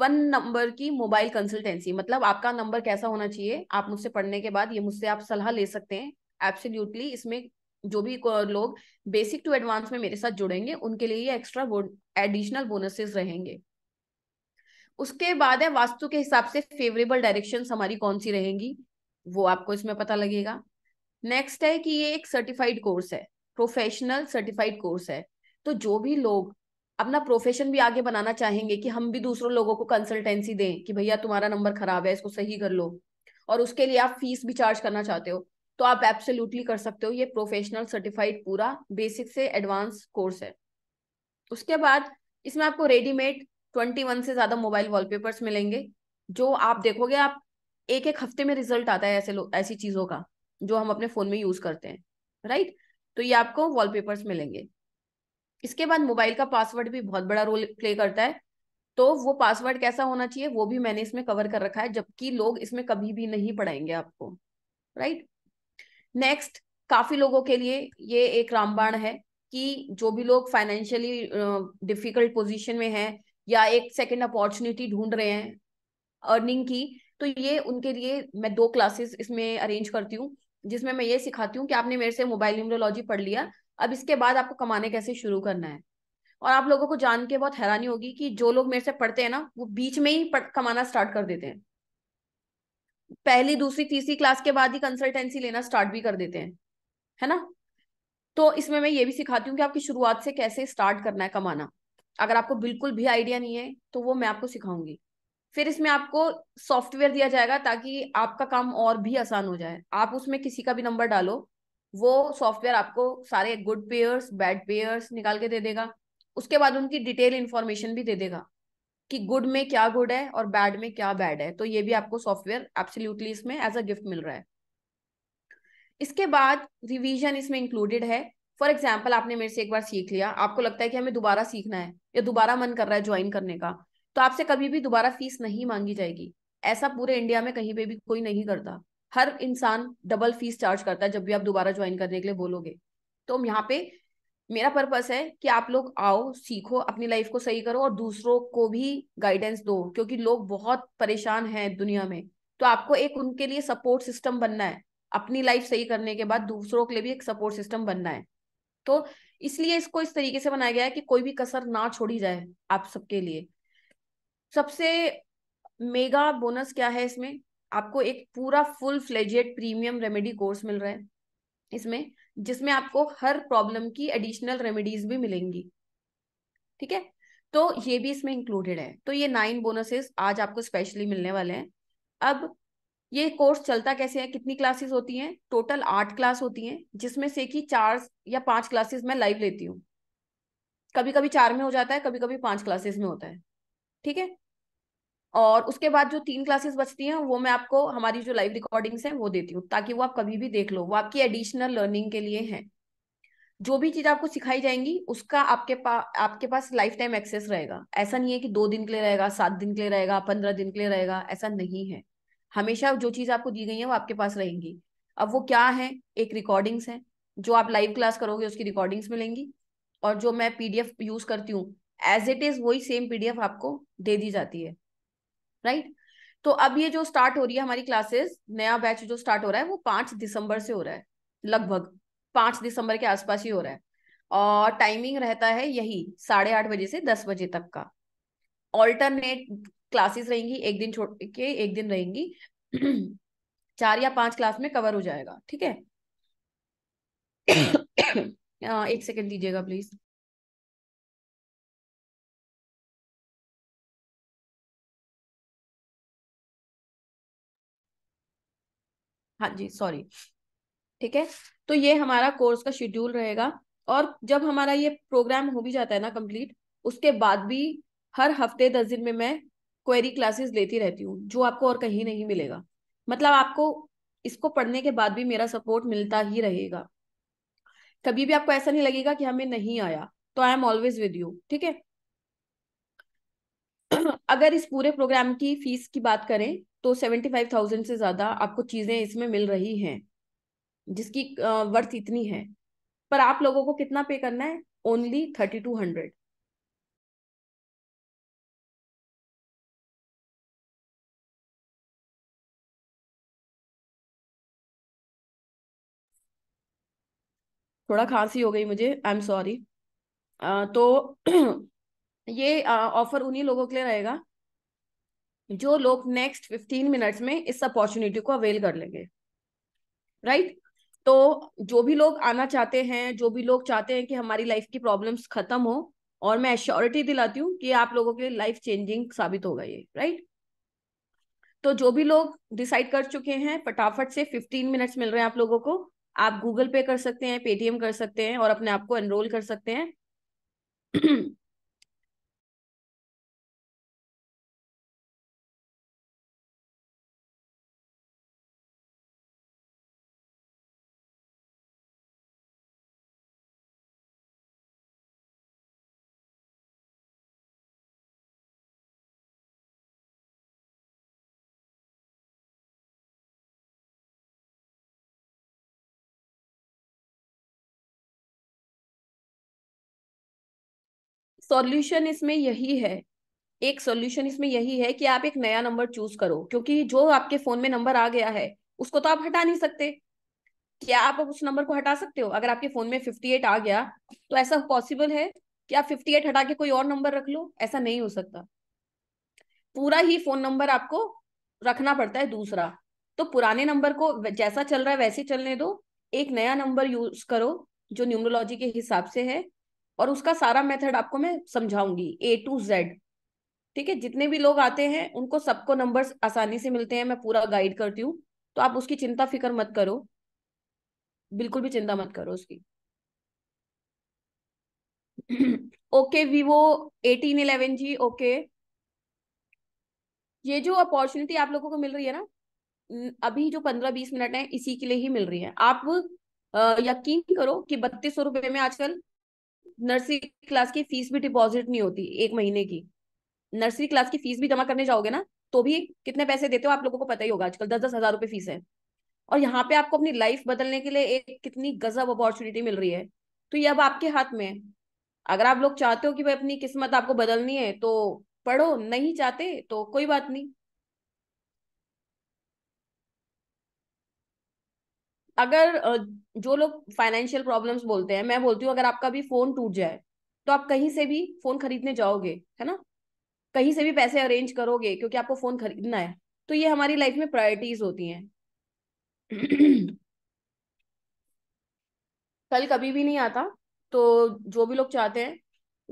वन नंबर की मोबाइल कंसल्टेंसी मतलब आपका नंबर कैसा होना चाहिए आप मुझसे पढ़ने के बाद ये मुझसे आप सलाह ले सकते हैं एब्सोल्युटली इसमें जो भी लोग बेसिक टू एडवांस में मेरे साथ जुड़ेंगे उनके लिए ये एक्स्ट्रा एडिशनल बोनसेस रहेंगे उसके बाद है वास्तु के हिसाब से फेवरेबल डायरेक्शन हमारी कौन सी रहेंगी वो आपको इसमें पता लगेगा नेक्स्ट है कि ये एक सर्टिफाइड कोर्स है प्रोफेशनल सर्टिफाइड कोर्स है तो जो भी लोग अपना प्रोफेशन भी आगे बनाना चाहेंगे कि हम भी दूसरों लोगों को कंसल्टेंसी दें कि भैया तुम्हारा नंबर खराब है इसको सही कर लो और उसके लिए आप फीस भी चार्ज करना चाहते हो तो आप एब्सोल्युटली कर सकते हो ये प्रोफेशनल सर्टिफाइड पूरा बेसिक से एडवांस कोर्स है उसके बाद इसमें आपको रेडीमेड ट्वेंटी वन से ज्यादा मोबाइल वॉलपेपर्स मिलेंगे जो आप देखोगे आप एक एक हफ्ते में रिजल्ट आता है ऐसे ऐसी चीजों का जो हम अपने फोन में यूज करते हैं राइट तो ये आपको वॉलपेपर्स मिलेंगे इसके बाद मोबाइल का पासवर्ड भी बहुत बड़ा रोल प्ले करता है तो वो पासवर्ड कैसा होना चाहिए वो भी मैंने इसमें कवर कर रखा है जबकि लोग इसमें कभी भी नहीं पढ़ाएंगे आपको राइट नेक्स्ट काफी लोगों के लिए ये एक रामबाण है कि जो भी लोग फाइनेंशियली डिफिकल्ट पोजीशन में हैं या एक सेकंड अपॉर्चुनिटी ढूंढ रहे हैं अर्निंग की तो ये उनके लिए मैं दो क्लासेस इसमें अरेंज करती हूँ जिसमें मैं ये सिखाती हूँ कि आपने मेरे से मोबाइल न्यूमरोलॉजी पढ़ लिया अब इसके बाद आपको कमाने कैसे शुरू करना है और आप लोगों को जान के बहुत हैरानी होगी कि जो लोग मेरे से पढ़ते हैं ना वो बीच में ही कमाना स्टार्ट कर देते हैं पहली दूसरी तीसरी क्लास के बाद ही कंसल्टेंसी लेना स्टार्ट भी कर देते हैं है ना तो इसमें मैं ये भी सिखाती हूँ कि आपकी शुरुआत से कैसे स्टार्ट करना है कमाना अगर आपको बिल्कुल भी आइडिया नहीं है तो वो मैं आपको सिखाऊंगी फिर इसमें आपको सॉफ्टवेयर दिया जाएगा ताकि आपका काम और भी आसान हो जाए आप उसमें किसी का भी नंबर डालो वो सॉफ्टवेयर आपको सारे गुड पेयर्स बैड पेयर्स निकाल के दे देगा उसके बाद उनकी डिटेल इन्फॉर्मेशन भी दे देगा कि गुड में क्या गुड है और बैड में क्या बैड है तो ये भी आपको सॉफ्टवेयर एब्सोल्युटली इसमें एज अ गिफ्ट मिल रहा है इसके बाद रिवीजन इसमें इंक्लूडेड है फॉर एग्जाम्पल आपने मेरे से एक बार सीख लिया आपको लगता है कि हमें दोबारा सीखना है या दोबारा मन कर रहा है ज्वाइन करने का तो आपसे कभी भी दोबारा फीस नहीं मांगी जाएगी ऐसा पूरे इंडिया में कहीं पे भी कोई नहीं करता हर इंसान डबल फीस चार्ज करता है जब भी आप दोबारा ज्वाइन करने के लिए बोलोगे तो हम यहाँ पे मेरा पर्पस है कि आप लोग आओ सीखो अपनी लाइफ को सही करो और दूसरों को भी गाइडेंस दो क्योंकि लोग बहुत परेशान हैं दुनिया में तो आपको एक उनके लिए सपोर्ट सिस्टम बनना है अपनी लाइफ सही करने के बाद दूसरों के लिए भी एक सपोर्ट सिस्टम बनना है तो इसलिए इसको इस तरीके से बनाया गया है कि कोई भी कसर ना छोड़ी जाए आप सबके लिए सबसे मेगा बोनस क्या है इसमें आपको एक पूरा full fledged premium remedy course मिल रहा है इसमें जिसमें आपको हर प्रॉब्लम की एडिशनल रेमेडीज भी मिलेंगी ठीक है तो ये भी इसमें इंक्लूडेड है तो ये नाइन बोनसेस आज आपको स्पेशली मिलने वाले हैं अब ये कोर्स चलता कैसे है कितनी क्लासेस होती हैं टोटल आठ क्लास होती हैं जिसमें से कि चार या पांच क्लासेस मैं लाइव लेती हूँ कभी कभी चार में हो जाता है कभी कभी पांच क्लासेस में होता है ठीक है और उसके बाद जो तीन क्लासेस बचती हैं वो मैं आपको हमारी जो लाइव रिकॉर्डिंग्स हैं वो देती हूँ ताकि वो आप कभी भी देख लो वो आपकी एडिशनल लर्निंग के लिए है जो भी चीज आपको सिखाई जाएंगी उसका आपके पास आपके पास लाइफ टाइम एक्सेस रहेगा ऐसा नहीं है कि दो दिन के लिए रहेगा सात दिन के लिए रहेगा पंद्रह दिन के लिए रहेगा ऐसा नहीं है हमेशा जो चीज आपको दी गई है वो आपके पास रहेंगी अब वो क्या है एक रिकॉर्डिंग्स है जो आप लाइव क्लास करोगे उसकी रिकॉर्डिंग्स मिलेंगी और जो मैं पीडीएफ यूज करती हूँ एज इट इज वही सेम पीडीएफ आपको दे दी जाती है राइट तो अब ये जो स्टार्ट हो रही है हमारी क्लासेस नया बैच जो स्टार्ट हो रहा है वो पांच दिसंबर से हो रहा है लगभग पांच दिसंबर के आसपास ही हो रहा है और टाइमिंग रहता है यही साढ़े आठ बजे से दस बजे तक का ऑल्टरनेट क्लासेस रहेंगी एक दिन छोड़ के एक दिन रहेंगी चार या पांच क्लास में कवर हो जाएगा ठीक है एक सेकेंड दीजिएगा प्लीज हाँ जी सॉरी ठीक है तो ये हमारा कोर्स का शेड्यूल रहेगा और जब हमारा ये प्रोग्राम हो भी जाता है ना कंप्लीट उसके बाद भी हर हफ्ते दस दिन में मैं क्वेरी क्लासेस लेती रहती हूँ जो आपको और कहीं नहीं मिलेगा मतलब आपको इसको पढ़ने के बाद भी मेरा सपोर्ट मिलता ही रहेगा कभी भी आपको ऐसा नहीं लगेगा कि हमें नहीं आया तो I am always with you ठीक है अगर इस पूरे प्रोग्राम की फीस की बात करें तो सेवेंटी फाइव थाउजेंड से ज़्यादा आपको चीज़ें इसमें मिल रही हैं जिसकी वर्थ इतनी है पर आप लोगों को कितना पे करना है ओनली थर्टी टू हंड्रेड थोड़ा खांसी हो गई मुझे आई एम सॉरी तो ये ऑफर उन्हीं लोगों के लिए रहेगा जो लोग नेक्स्ट फिफ्टीन मिनट्स में इस अपॉर्चुनिटी को अवेल कर लेंगे राइट right? तो जो भी लोग आना चाहते हैं जो भी लोग चाहते हैं कि हमारी लाइफ की प्रॉब्लम्स खत्म हो और मैं एश्योरिटी दिलाती हूँ कि आप लोगों के लिए लाइफ चेंजिंग साबित होगा ये राइट तो जो भी लोग डिसाइड कर चुके हैं फटाफट से फिफ्टीन मिनट्स मिल रहे हैं आप लोगों को आप गूगल पे कर सकते हैं पेटीएम कर सकते हैं और अपने आप को एनरोल कर सकते हैं सॉल्यूशन इसमें यही है एक सॉल्यूशन इसमें यही है कि आप एक नया नंबर चूज करो क्योंकि जो आपके फोन में नंबर आ गया है उसको तो आप हटा नहीं सकते क्या आप उस नंबर को हटा सकते हो अगर आपके फोन में 58 आ गया तो ऐसा पॉसिबल है कि आप 58 हटा के कोई और नंबर रख लो ऐसा नहीं हो सकता पूरा ही फोन नंबर आपको रखना पड़ता है दूसरा तो पुराने नंबर को जैसा चल रहा है वैसे चलने दो एक नया नंबर यूज करो जो न्यूमरोलॉजी के हिसाब से है और उसका सारा मेथड आपको मैं समझाऊंगी ए टू जेड ठीक है जितने भी लोग आते हैं उनको सबको नंबर्स आसानी से मिलते हैं मैं पूरा गाइड करती हूँ तो आप उसकी चिंता फिक्र मत करो बिल्कुल भी चिंता मत करो उसकी okay Vivo eighteen eleven ji okay ये जो अपॉर्चुनिटी आप लोगों को मिल रही है ना अभी जो पंद्रह बीस मिनट है इसी के लिए ही मिल रही है आप यकीन करो कि बत्तीस सौ रुपए में आजकल नर्सरी क्लास की फीस भी डिपॉजिट नहीं होती एक महीने की नर्सरी क्लास की फीस भी जमा करने जाओगे ना तो भी कितने पैसे देते हो आप लोगों को पता ही होगा आजकल दस दस हजार रुपए फीस है और यहाँ पे आपको अपनी लाइफ बदलने के लिए एक कितनी गजब अपॉर्चुनिटी मिल रही है तो ये अब आपके हाथ में है अगर आप लोग चाहते हो कि भाई अपनी किस्मत आपको बदलनी है तो पढ़ो नहीं चाहते तो कोई बात नहीं अगर जो लोग फाइनेंशियल प्रॉब्लम्स बोलते हैं मैं बोलती हूँ अगर आपका भी फोन टूट जाए तो आप कहीं से भी फोन खरीदने जाओगे है ना कहीं से भी पैसे अरेंज करोगे क्योंकि आपको फोन खरीदना है तो ये हमारी लाइफ में प्रायोरिटीज होती हैं कल कभी भी नहीं आता तो जो भी लोग चाहते हैं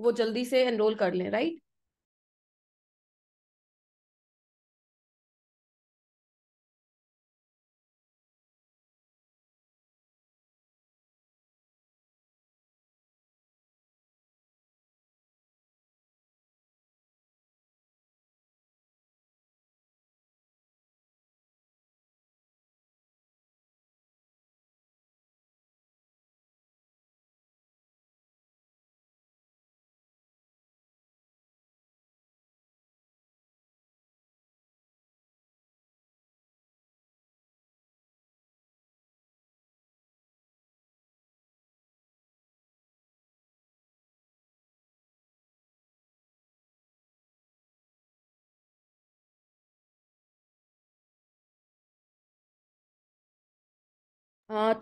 वो जल्दी से एनरोल कर लें right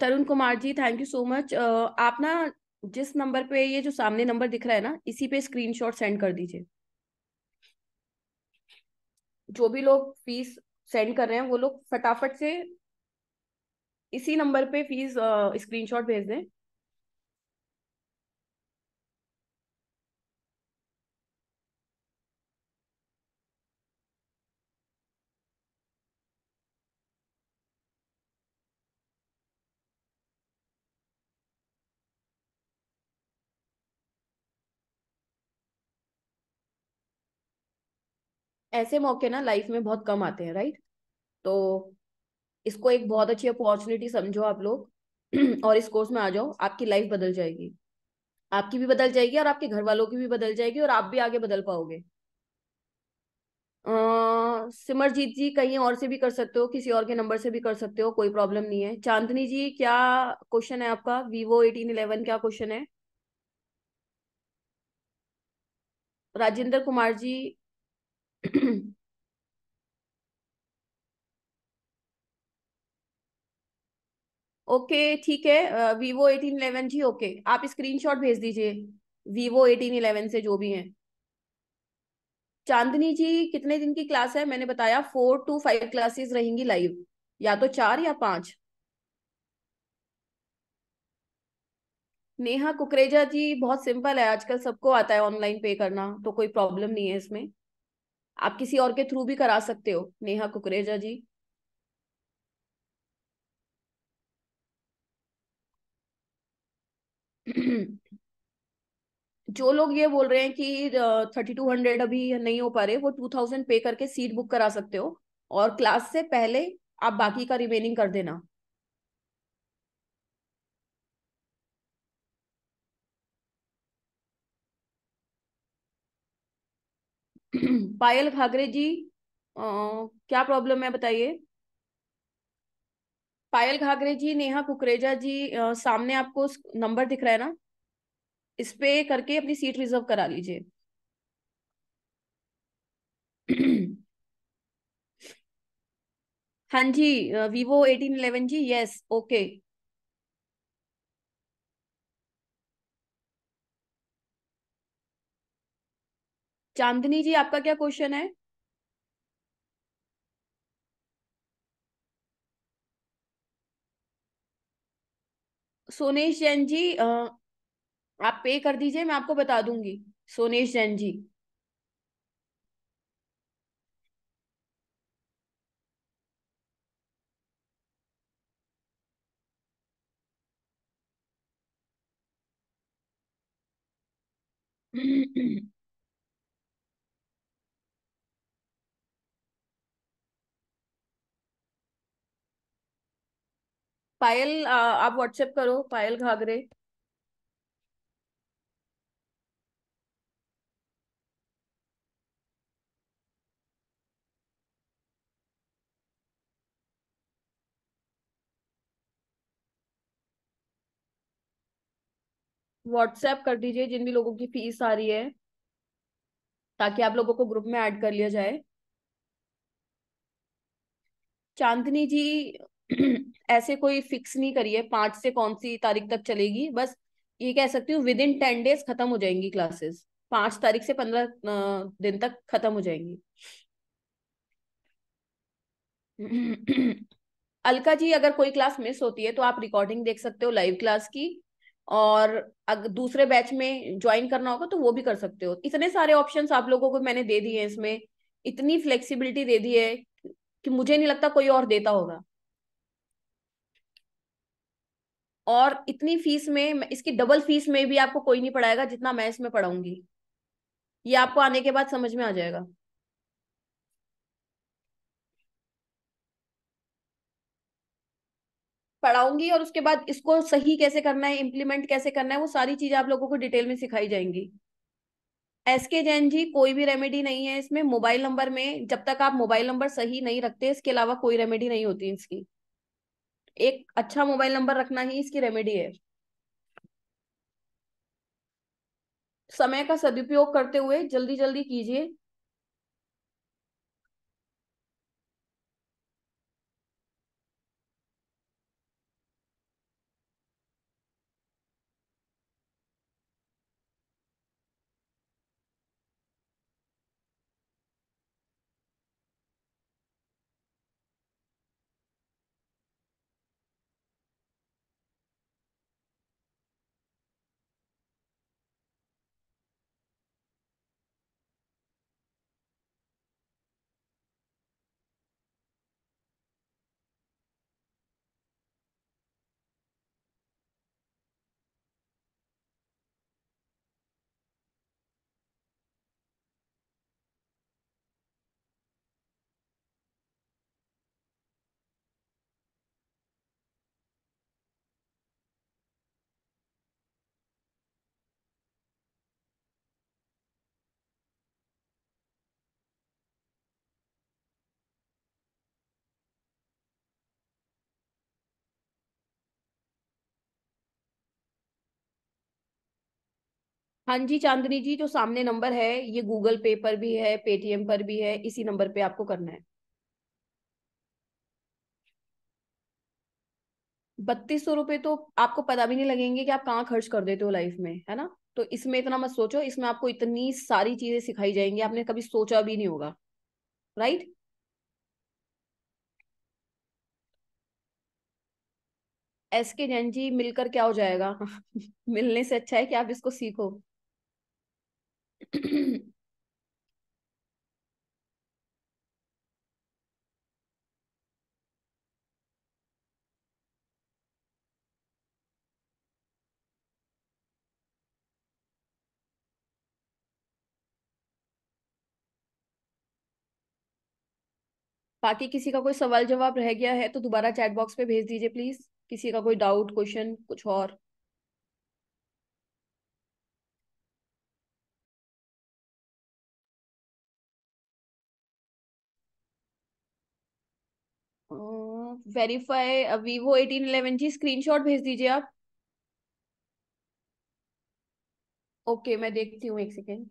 Tarun Kumar ji thank you so much आप ना जिस नंबर पे ये जो सामने नंबर दिख रहा है ना इसी पे स्क्रीनशॉट सेंड कर दीजिए जो भी लोग फीस सेंड कर रहे हैं वो लोग फटाफट से इसी नंबर पे फीस स्क्रीनशॉट भेज दें ऐसे मौके ना लाइफ में बहुत कम आते हैं राइट तो इसको एक बहुत अच्छी अपॉर्चुनिटी समझो आप लोग और इस कोर्स में आ जाओ आपकी लाइफ बदल जाएगी आपकी भी बदल जाएगी और आपके घर वालों की भी बदल जाएगी और आप भी आगे बदल पाओगे सिमरजीत जी कहीं और से भी कर सकते हो किसी और के नंबर से भी कर सकते हो कोई प्रॉब्लम नहीं है चांदनी जी क्या क्वेश्चन है आपका वीवो एटीन इलेवन क्या क्वेश्चन है राजेंद्र कुमार जी ओके ठीक है Vivo eighteen eleven ji okay आप स्क्रीनशॉट भेज दीजिए वीवो एटीन इलेवन से जो भी है चांदनी जी कितने दिन की क्लास है मैंने बताया फोर टू फाइव क्लासेस रहेंगी लाइव या तो चार या पांच नेहा कुकरेजा जी बहुत सिंपल है आजकल सबको आता है ऑनलाइन पे करना तो कोई प्रॉब्लम नहीं है इसमें आप किसी और के थ्रू भी करा सकते हो नेहा कुकरेजा जी जो लोग ये बोल रहे हैं कि थर्टी टू हंड्रेड अभी नहीं हो पा रहे वो टू थाउजेंड पे करके सीट बुक करा सकते हो और क्लास से पहले आप बाकी का रिमेनिंग कर देना पायल घाघरे जी आ, क्या प्रॉब्लम है बताइए पायल घागरे जी नेहा कुकरेजा जी आ, सामने आपको नंबर दिख रहा है ना इस पे करके अपनी सीट रिजर्व करा लीजिए हाँ जी Vivo eighteen eleven ji yes okay Chandni ji आपका क्या क्वेश्चन है सोनेश जैन जी आप पे कर दीजिए मैं आपको बता दूंगी सोनेश जैन जी पायल आप व्हाट्सएप करो पायल घाघरे व्हाट्सएप कर दीजिए जिन भी लोगों की फीस आ रही है ताकि आप लोगों को ग्रुप में ऐड कर लिया जाए चांदनी जी ऐसे कोई फिक्स नहीं करिए पांच से कौन सी तारीख तक चलेगी बस ये कह सकती हूँ विद इन टेन डेज खत्म हो जाएंगी क्लासेस पांच तारीख से पंद्रह दिन तक खत्म हो जाएंगी अलका जी अगर कोई क्लास मिस होती है तो आप रिकॉर्डिंग देख सकते हो लाइव क्लास की और अगर दूसरे बैच में ज्वाइन करना होगा तो वो भी कर सकते हो इतने सारे ऑप्शंस आप लोगों को मैंने दे दिए हैं इसमें इतनी फ्लेक्सिबिलिटी दे दी है कि मुझे नहीं लगता कोई और देता होगा और इतनी फीस में इसकी डबल फीस में भी आपको कोई नहीं पढ़ाएगा जितना मैं इसमें पढ़ाऊंगी ये आपको आने के बाद समझ में आ जाएगा पढ़ाऊंगी और उसके बाद इसको सही कैसे करना है इम्प्लीमेंट कैसे करना है वो सारी चीजें आप लोगों को डिटेल में सिखाई जाएंगी एसके जैन जी कोई भी रेमेडी नहीं है इसमें मोबाइल नंबर में जब तक आप मोबाइल नंबर सही नहीं रखते इसके अलावा कोई रेमेडी नहीं होती इसकी एक अच्छा मोबाइल नंबर रखना ही इसकी रेमेडी है समय का सदुपयोग करते हुए जल्दी जल्दी कीजिए हाँ जी चांदनी जी जो सामने नंबर है ये गूगल पे पर भी है पेटीएम पर भी है इसी नंबर पे आपको करना है बत्तीस सौ रुपए तो आपको पता भी नहीं लगेंगे कि आप कहाँ खर्च कर देते हो लाइफ में है ना तो इसमें इतना मत सोचो इसमें आपको इतनी सारी चीजें सिखाई जाएंगी आपने कभी सोचा भी नहीं होगा राइट एस के जैन जी मिलकर क्या हो जाएगा मिलने से अच्छा है कि आप इसको सीखो बाकी किसी का कोई सवाल जवाब रह गया है तो दोबारा चैट बॉक्स पे भेज दीजिए प्लीज किसी का कोई डाउट क्वेश्चन कुछ और verify Vivo eighteen eleven ji screenshot भेज दीजिए आप ओके okay, मैं देखती हूँ एक सेकेंड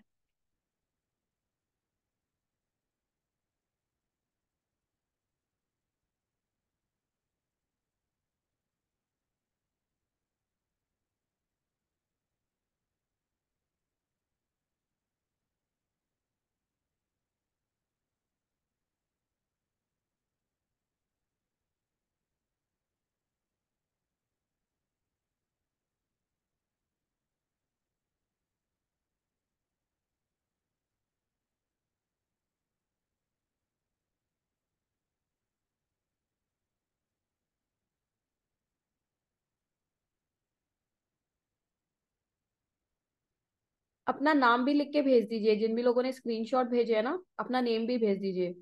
अपना नाम भी लिख के भेज दीजिए जिन भी लोगों ने स्क्रीनशॉट भेजे है ना अपना नेम भी भेज दीजिए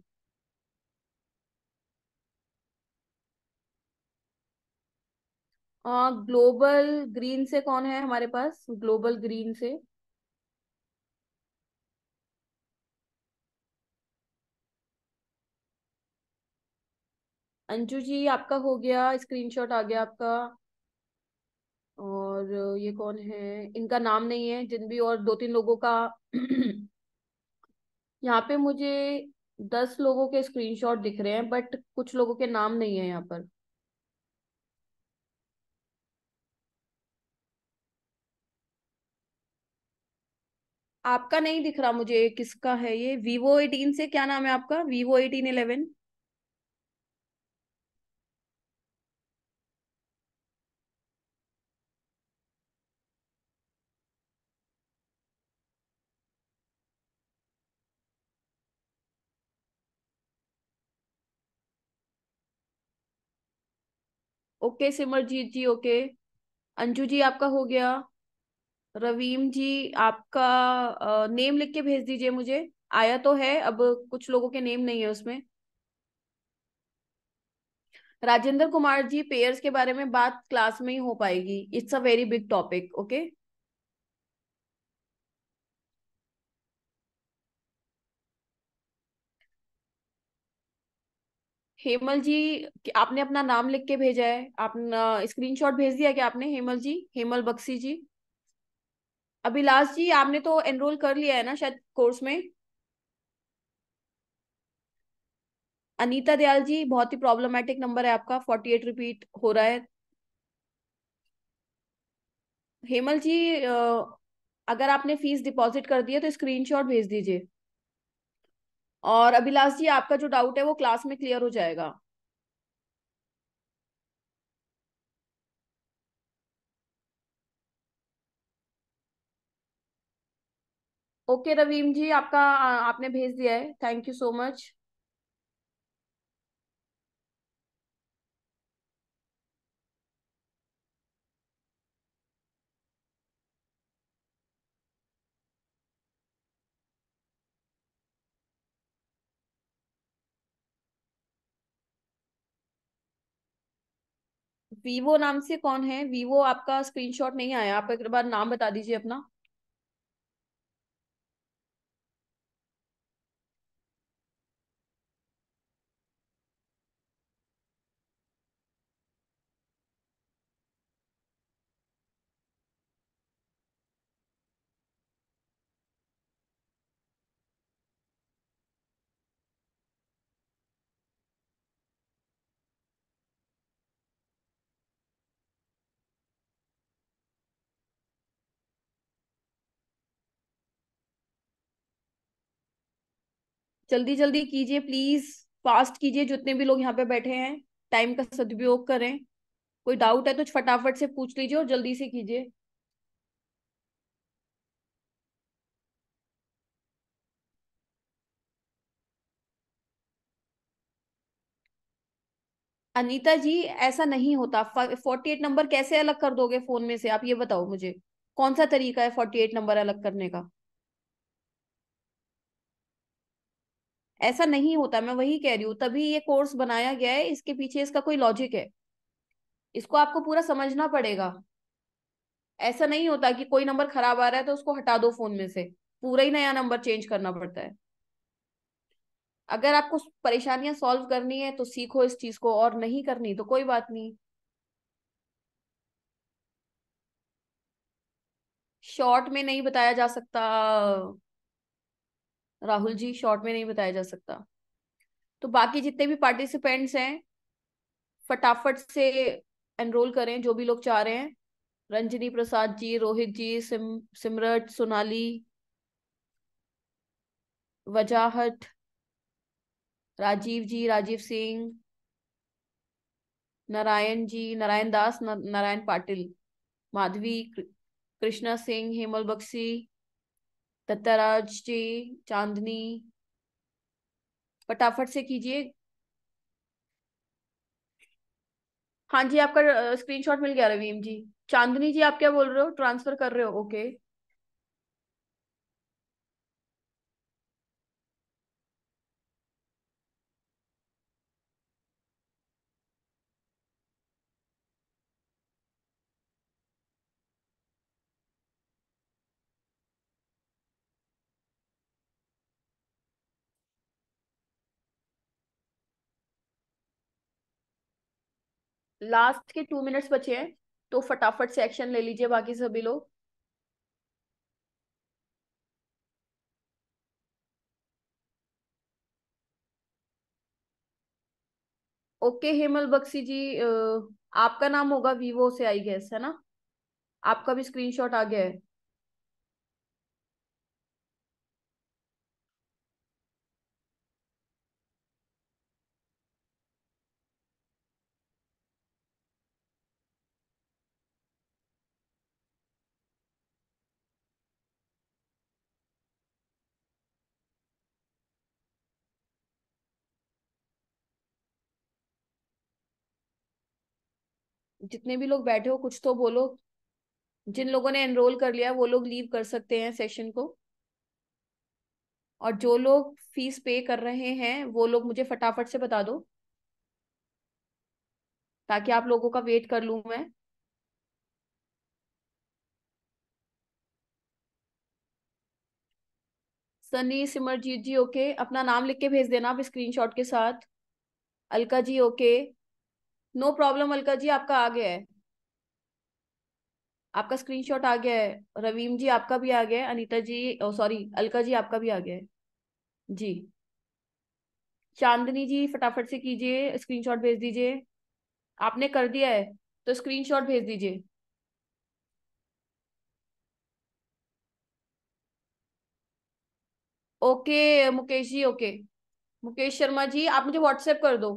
ग्लोबल ग्रीन से कौन है हमारे पास ग्लोबल ग्रीन से अंजू जी आपका हो गया स्क्रीनशॉट आ गया आपका और ये कौन है इनका नाम नहीं है जिन भी और दो तीन लोगों का यहाँ पे मुझे दस लोगों के स्क्रीनशॉट दिख रहे हैं बट कुछ लोगों के नाम नहीं है यहाँ पर आपका नहीं दिख रहा मुझे किसका है ये वीवो एटीन से क्या नाम है आपका Vivo eighteen eleven okay Simarjeet ji okay Anju ji आपका हो गया रवीम जी आपका नेम लिख के भेज दीजिए मुझे आया तो है अब कुछ लोगों के नेम नहीं है उसमें राजेंद्र कुमार जी पेयर्स के बारे में बात क्लास में ही हो पाएगी it's a very big topic okay Hemal ji आपने अपना नाम लिख के भेजा है आपने स्क्रीनशॉट भेज दिया क्या आपने हेमल जी हेमल बक्सी जी अभिलाष जी आपने तो एनरोल कर लिया है ना शायद कोर्स में अनीता दयाल जी बहुत ही प्रॉब्लमेटिक नंबर है आपका फोर्टी एट रिपीट हो रहा है हेमल जी अगर आपने फीस डिपॉजिट कर दी है तो स्क्रीनशॉट भेज दीजिए और अभिलाष जी आपका जो डाउट है वो क्लास में क्लियर हो जाएगा ओके रवीम जी आपका आपने भेज दिया है thank you so much Vivo नाम से कौन है वीवो आपका स्क्रीनशॉट नहीं आया आप एक बार नाम बता दीजिए अपना जल्दी जल्दी कीजिए प्लीज फास्ट कीजिए जितने भी लोग यहाँ पे बैठे हैं टाइम का सदुपयोग करें कोई डाउट है तो फटाफट से पूछ लीजिए और जल्दी से कीजिए अनीता जी ऐसा नहीं होता फोर्टी एट नंबर कैसे अलग कर दोगे फोन में से आप ये बताओ मुझे कौन सा तरीका है फोर्टी एट नंबर अलग करने का ऐसा नहीं होता मैं वही कह रही हूँ तभी ये कोर्स बनाया गया है इसके पीछे इसका कोई लॉजिक है इसको आपको पूरा समझना पड़ेगा ऐसा नहीं होता कि कोई नंबर खराब आ रहा है तो उसको हटा दो फोन में से पूरा ही नया नंबर चेंज करना पड़ता है अगर आपको परेशानियां सॉल्व करनी है तो सीखो इस चीज को और नहीं करनी तो कोई बात नहीं शॉर्ट में नहीं बताया जा सकता राहुल जी शॉर्ट में नहीं बताया जा सकता तो बाकी जितने भी पार्टिसिपेंट्स हैं फटाफट से एनरोल करें जो भी लोग चाह रहे हैं रंजनी प्रसाद जी रोहित जी सिम सिमरट सोनाली वजाहट राजीव जी राजीव सिंह नारायण जी नारायण दास नारायण पाटिल माधवी कृष्णा सिंह हेमल बख्शी दत्ताराज जी चांदनी फटाफट से कीजिए हाँ जी आपका स्क्रीनशॉट मिल गया रवीम जी चांदनी जी आप क्या बोल रहे हो ट्रांसफर कर रहे हो ओके okay. लास्ट के टू मिनट्स बचे हैं तो फटाफट से एक्शन ले लीजिए बाकी सभी लोग ओके हेमल बक्सी जी आपका नाम होगा वीवो से आई गैस है ना आपका भी स्क्रीनशॉट आ गया है जितने भी लोग बैठे हो कुछ तो बोलो जिन लोगों ने एनरोल कर लिया वो लोग लीव कर सकते हैं सेशन को और जो लोग फीस पे कर रहे हैं वो लोग मुझे फटाफट से बता दो ताकि आप लोगों का वेट कर लू मैं सनी सिमरजीत जी ओके अपना नाम लिख के भेज देना आप स्क्रीनशॉट के साथ Alka ji okay no problem Alka ji आपका आ गया है आपका स्क्रीनशॉट आ गया है रवीम जी आपका भी आ गया है अनीता जी सॉरी अलका जी आपका भी आ गया है जी चांदनी जी फटाफट से कीजिए स्क्रीनशॉट भेज दीजिए आपने कर दिया है तो स्क्रीनशॉट भेज दीजिए ओके मुकेश जी ओके मुकेश शर्मा जी आप मुझे व्हाट्सएप कर दो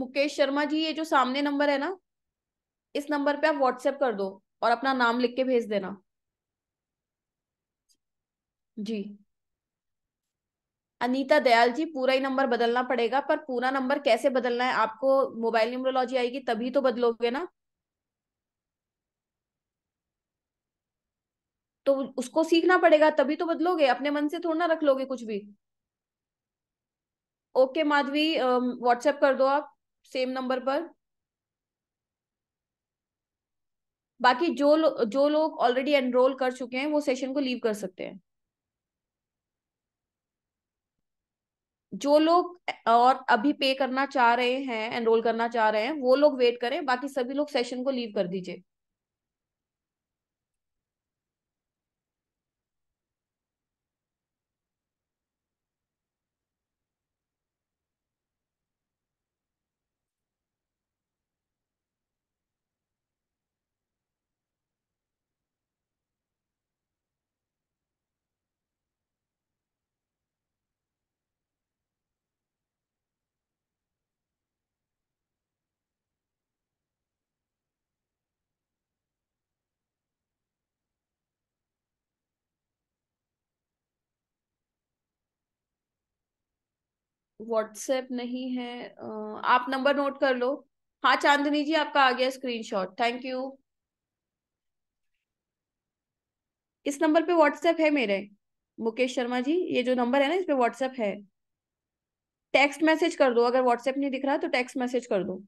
मुकेश शर्मा जी ये जो सामने नंबर है ना इस नंबर पे आप व्हाट्सएप कर दो और अपना नाम लिख के भेज देना जी अनीता दयाल जी पूरा ही नंबर बदलना पड़ेगा पर पूरा नंबर कैसे बदलना है आपको मोबाइल न्यूमरोलॉजी आएगी तभी तो बदलोगे ना तो उसको सीखना पड़ेगा तभी तो बदलोगे अपने मन से थोड़ा ना रख लोगे कुछ भी ओके माधवी व्हाट्सएप कर दो आप सेम नंबर पर बाकी जो लो, जो लोग ऑलरेडी एनरोल कर चुके हैं वो सेशन को लीव कर सकते हैं जो लोग और अभी पे करना चाह रहे हैं एनरोल करना चाह रहे हैं वो लोग वेट करें बाकी सभी लोग सेशन को लीव कर दीजिए व्हाट्सएप नहीं है आप नंबर नोट कर लो हाँ चांदनी जी आपका आ गया स्क्रीनशॉट थैंक यू इस नंबर पे व्हाट्सएप है मेरे मुकेश शर्मा जी ये जो नंबर है ना इस पे व्हाट्सएप है टेक्स्ट मैसेज कर दो अगर व्हाट्सएप नहीं दिख रहा तो टेक्स्ट मैसेज कर दो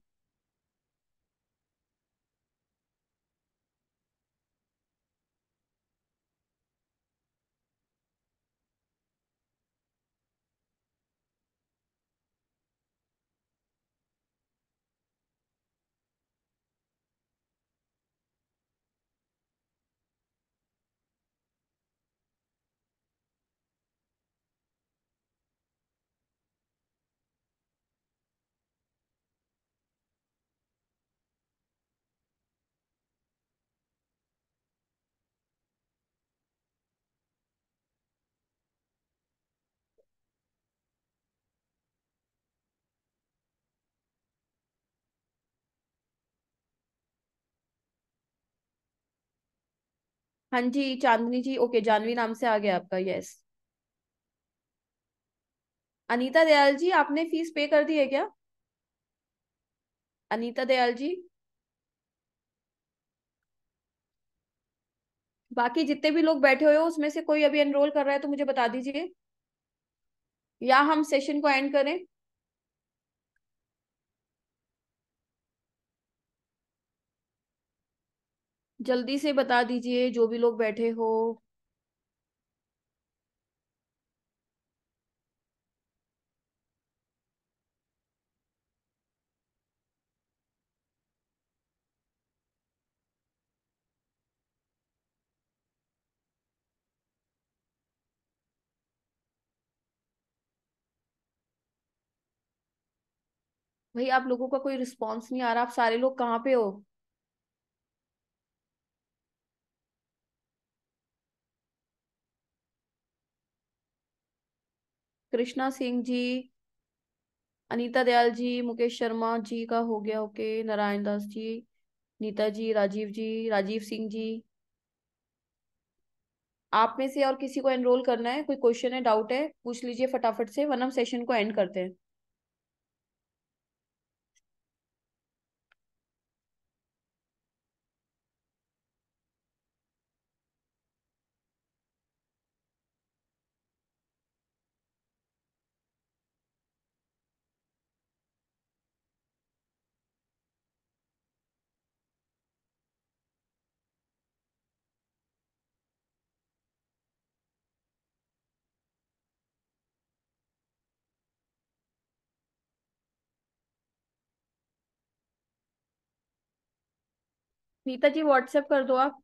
हाँ जी चांदनी जी ओके जानवी नाम से आ गया आपका यस अनीता दयाल जी आपने फीस पे कर दी है क्या अनीता दयाल जी बाकी जितने भी लोग बैठे हुए हो उसमें से कोई अभी एनरोल कर रहा है तो मुझे बता दीजिए या हम सेशन को एंड करें जल्दी से बता दीजिए जो भी लोग बैठे हो भाई आप लोगों का कोई रिस्पांस नहीं आ रहा आप सारे लोग कहाँ पे हो कृष्णा सिंह जी अनीता दयाल जी मुकेश शर्मा जी का हो गया ओके नारायण दास जी नीता जी राजीव जी राजीव सिंह जी आप में से और किसी को एनरोल करना है कोई क्वेश्चन है डाउट है पूछ लीजिए फटाफट से वन हम सेशन को एंड करते हैं नीता जी व्हाट्सएप कर दो आप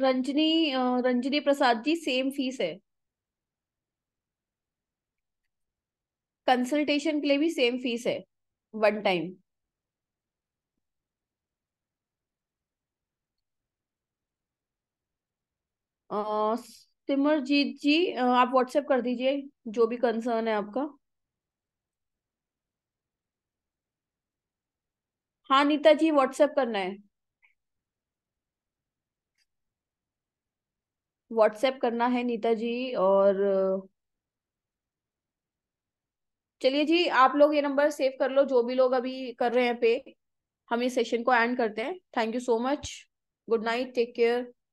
रंजनी रंजनी प्रसाद जी सेम फीस है कंसल्टेशन के लिए भी सेम फीस है वन टाइम सिमरजीत जी आप व्हाट्सएप कर दीजिए जो भी कंसर्न है आपका हाँ नीता जी व्हाट्सएप करना है व्हाट्सएप करना है नीता जी और चलिए जी आप लोग ये नंबर सेव कर लो जो भी लोग अभी कर रहे हैं पे हम इस सेशन को एंड करते हैं thank you so much good night take care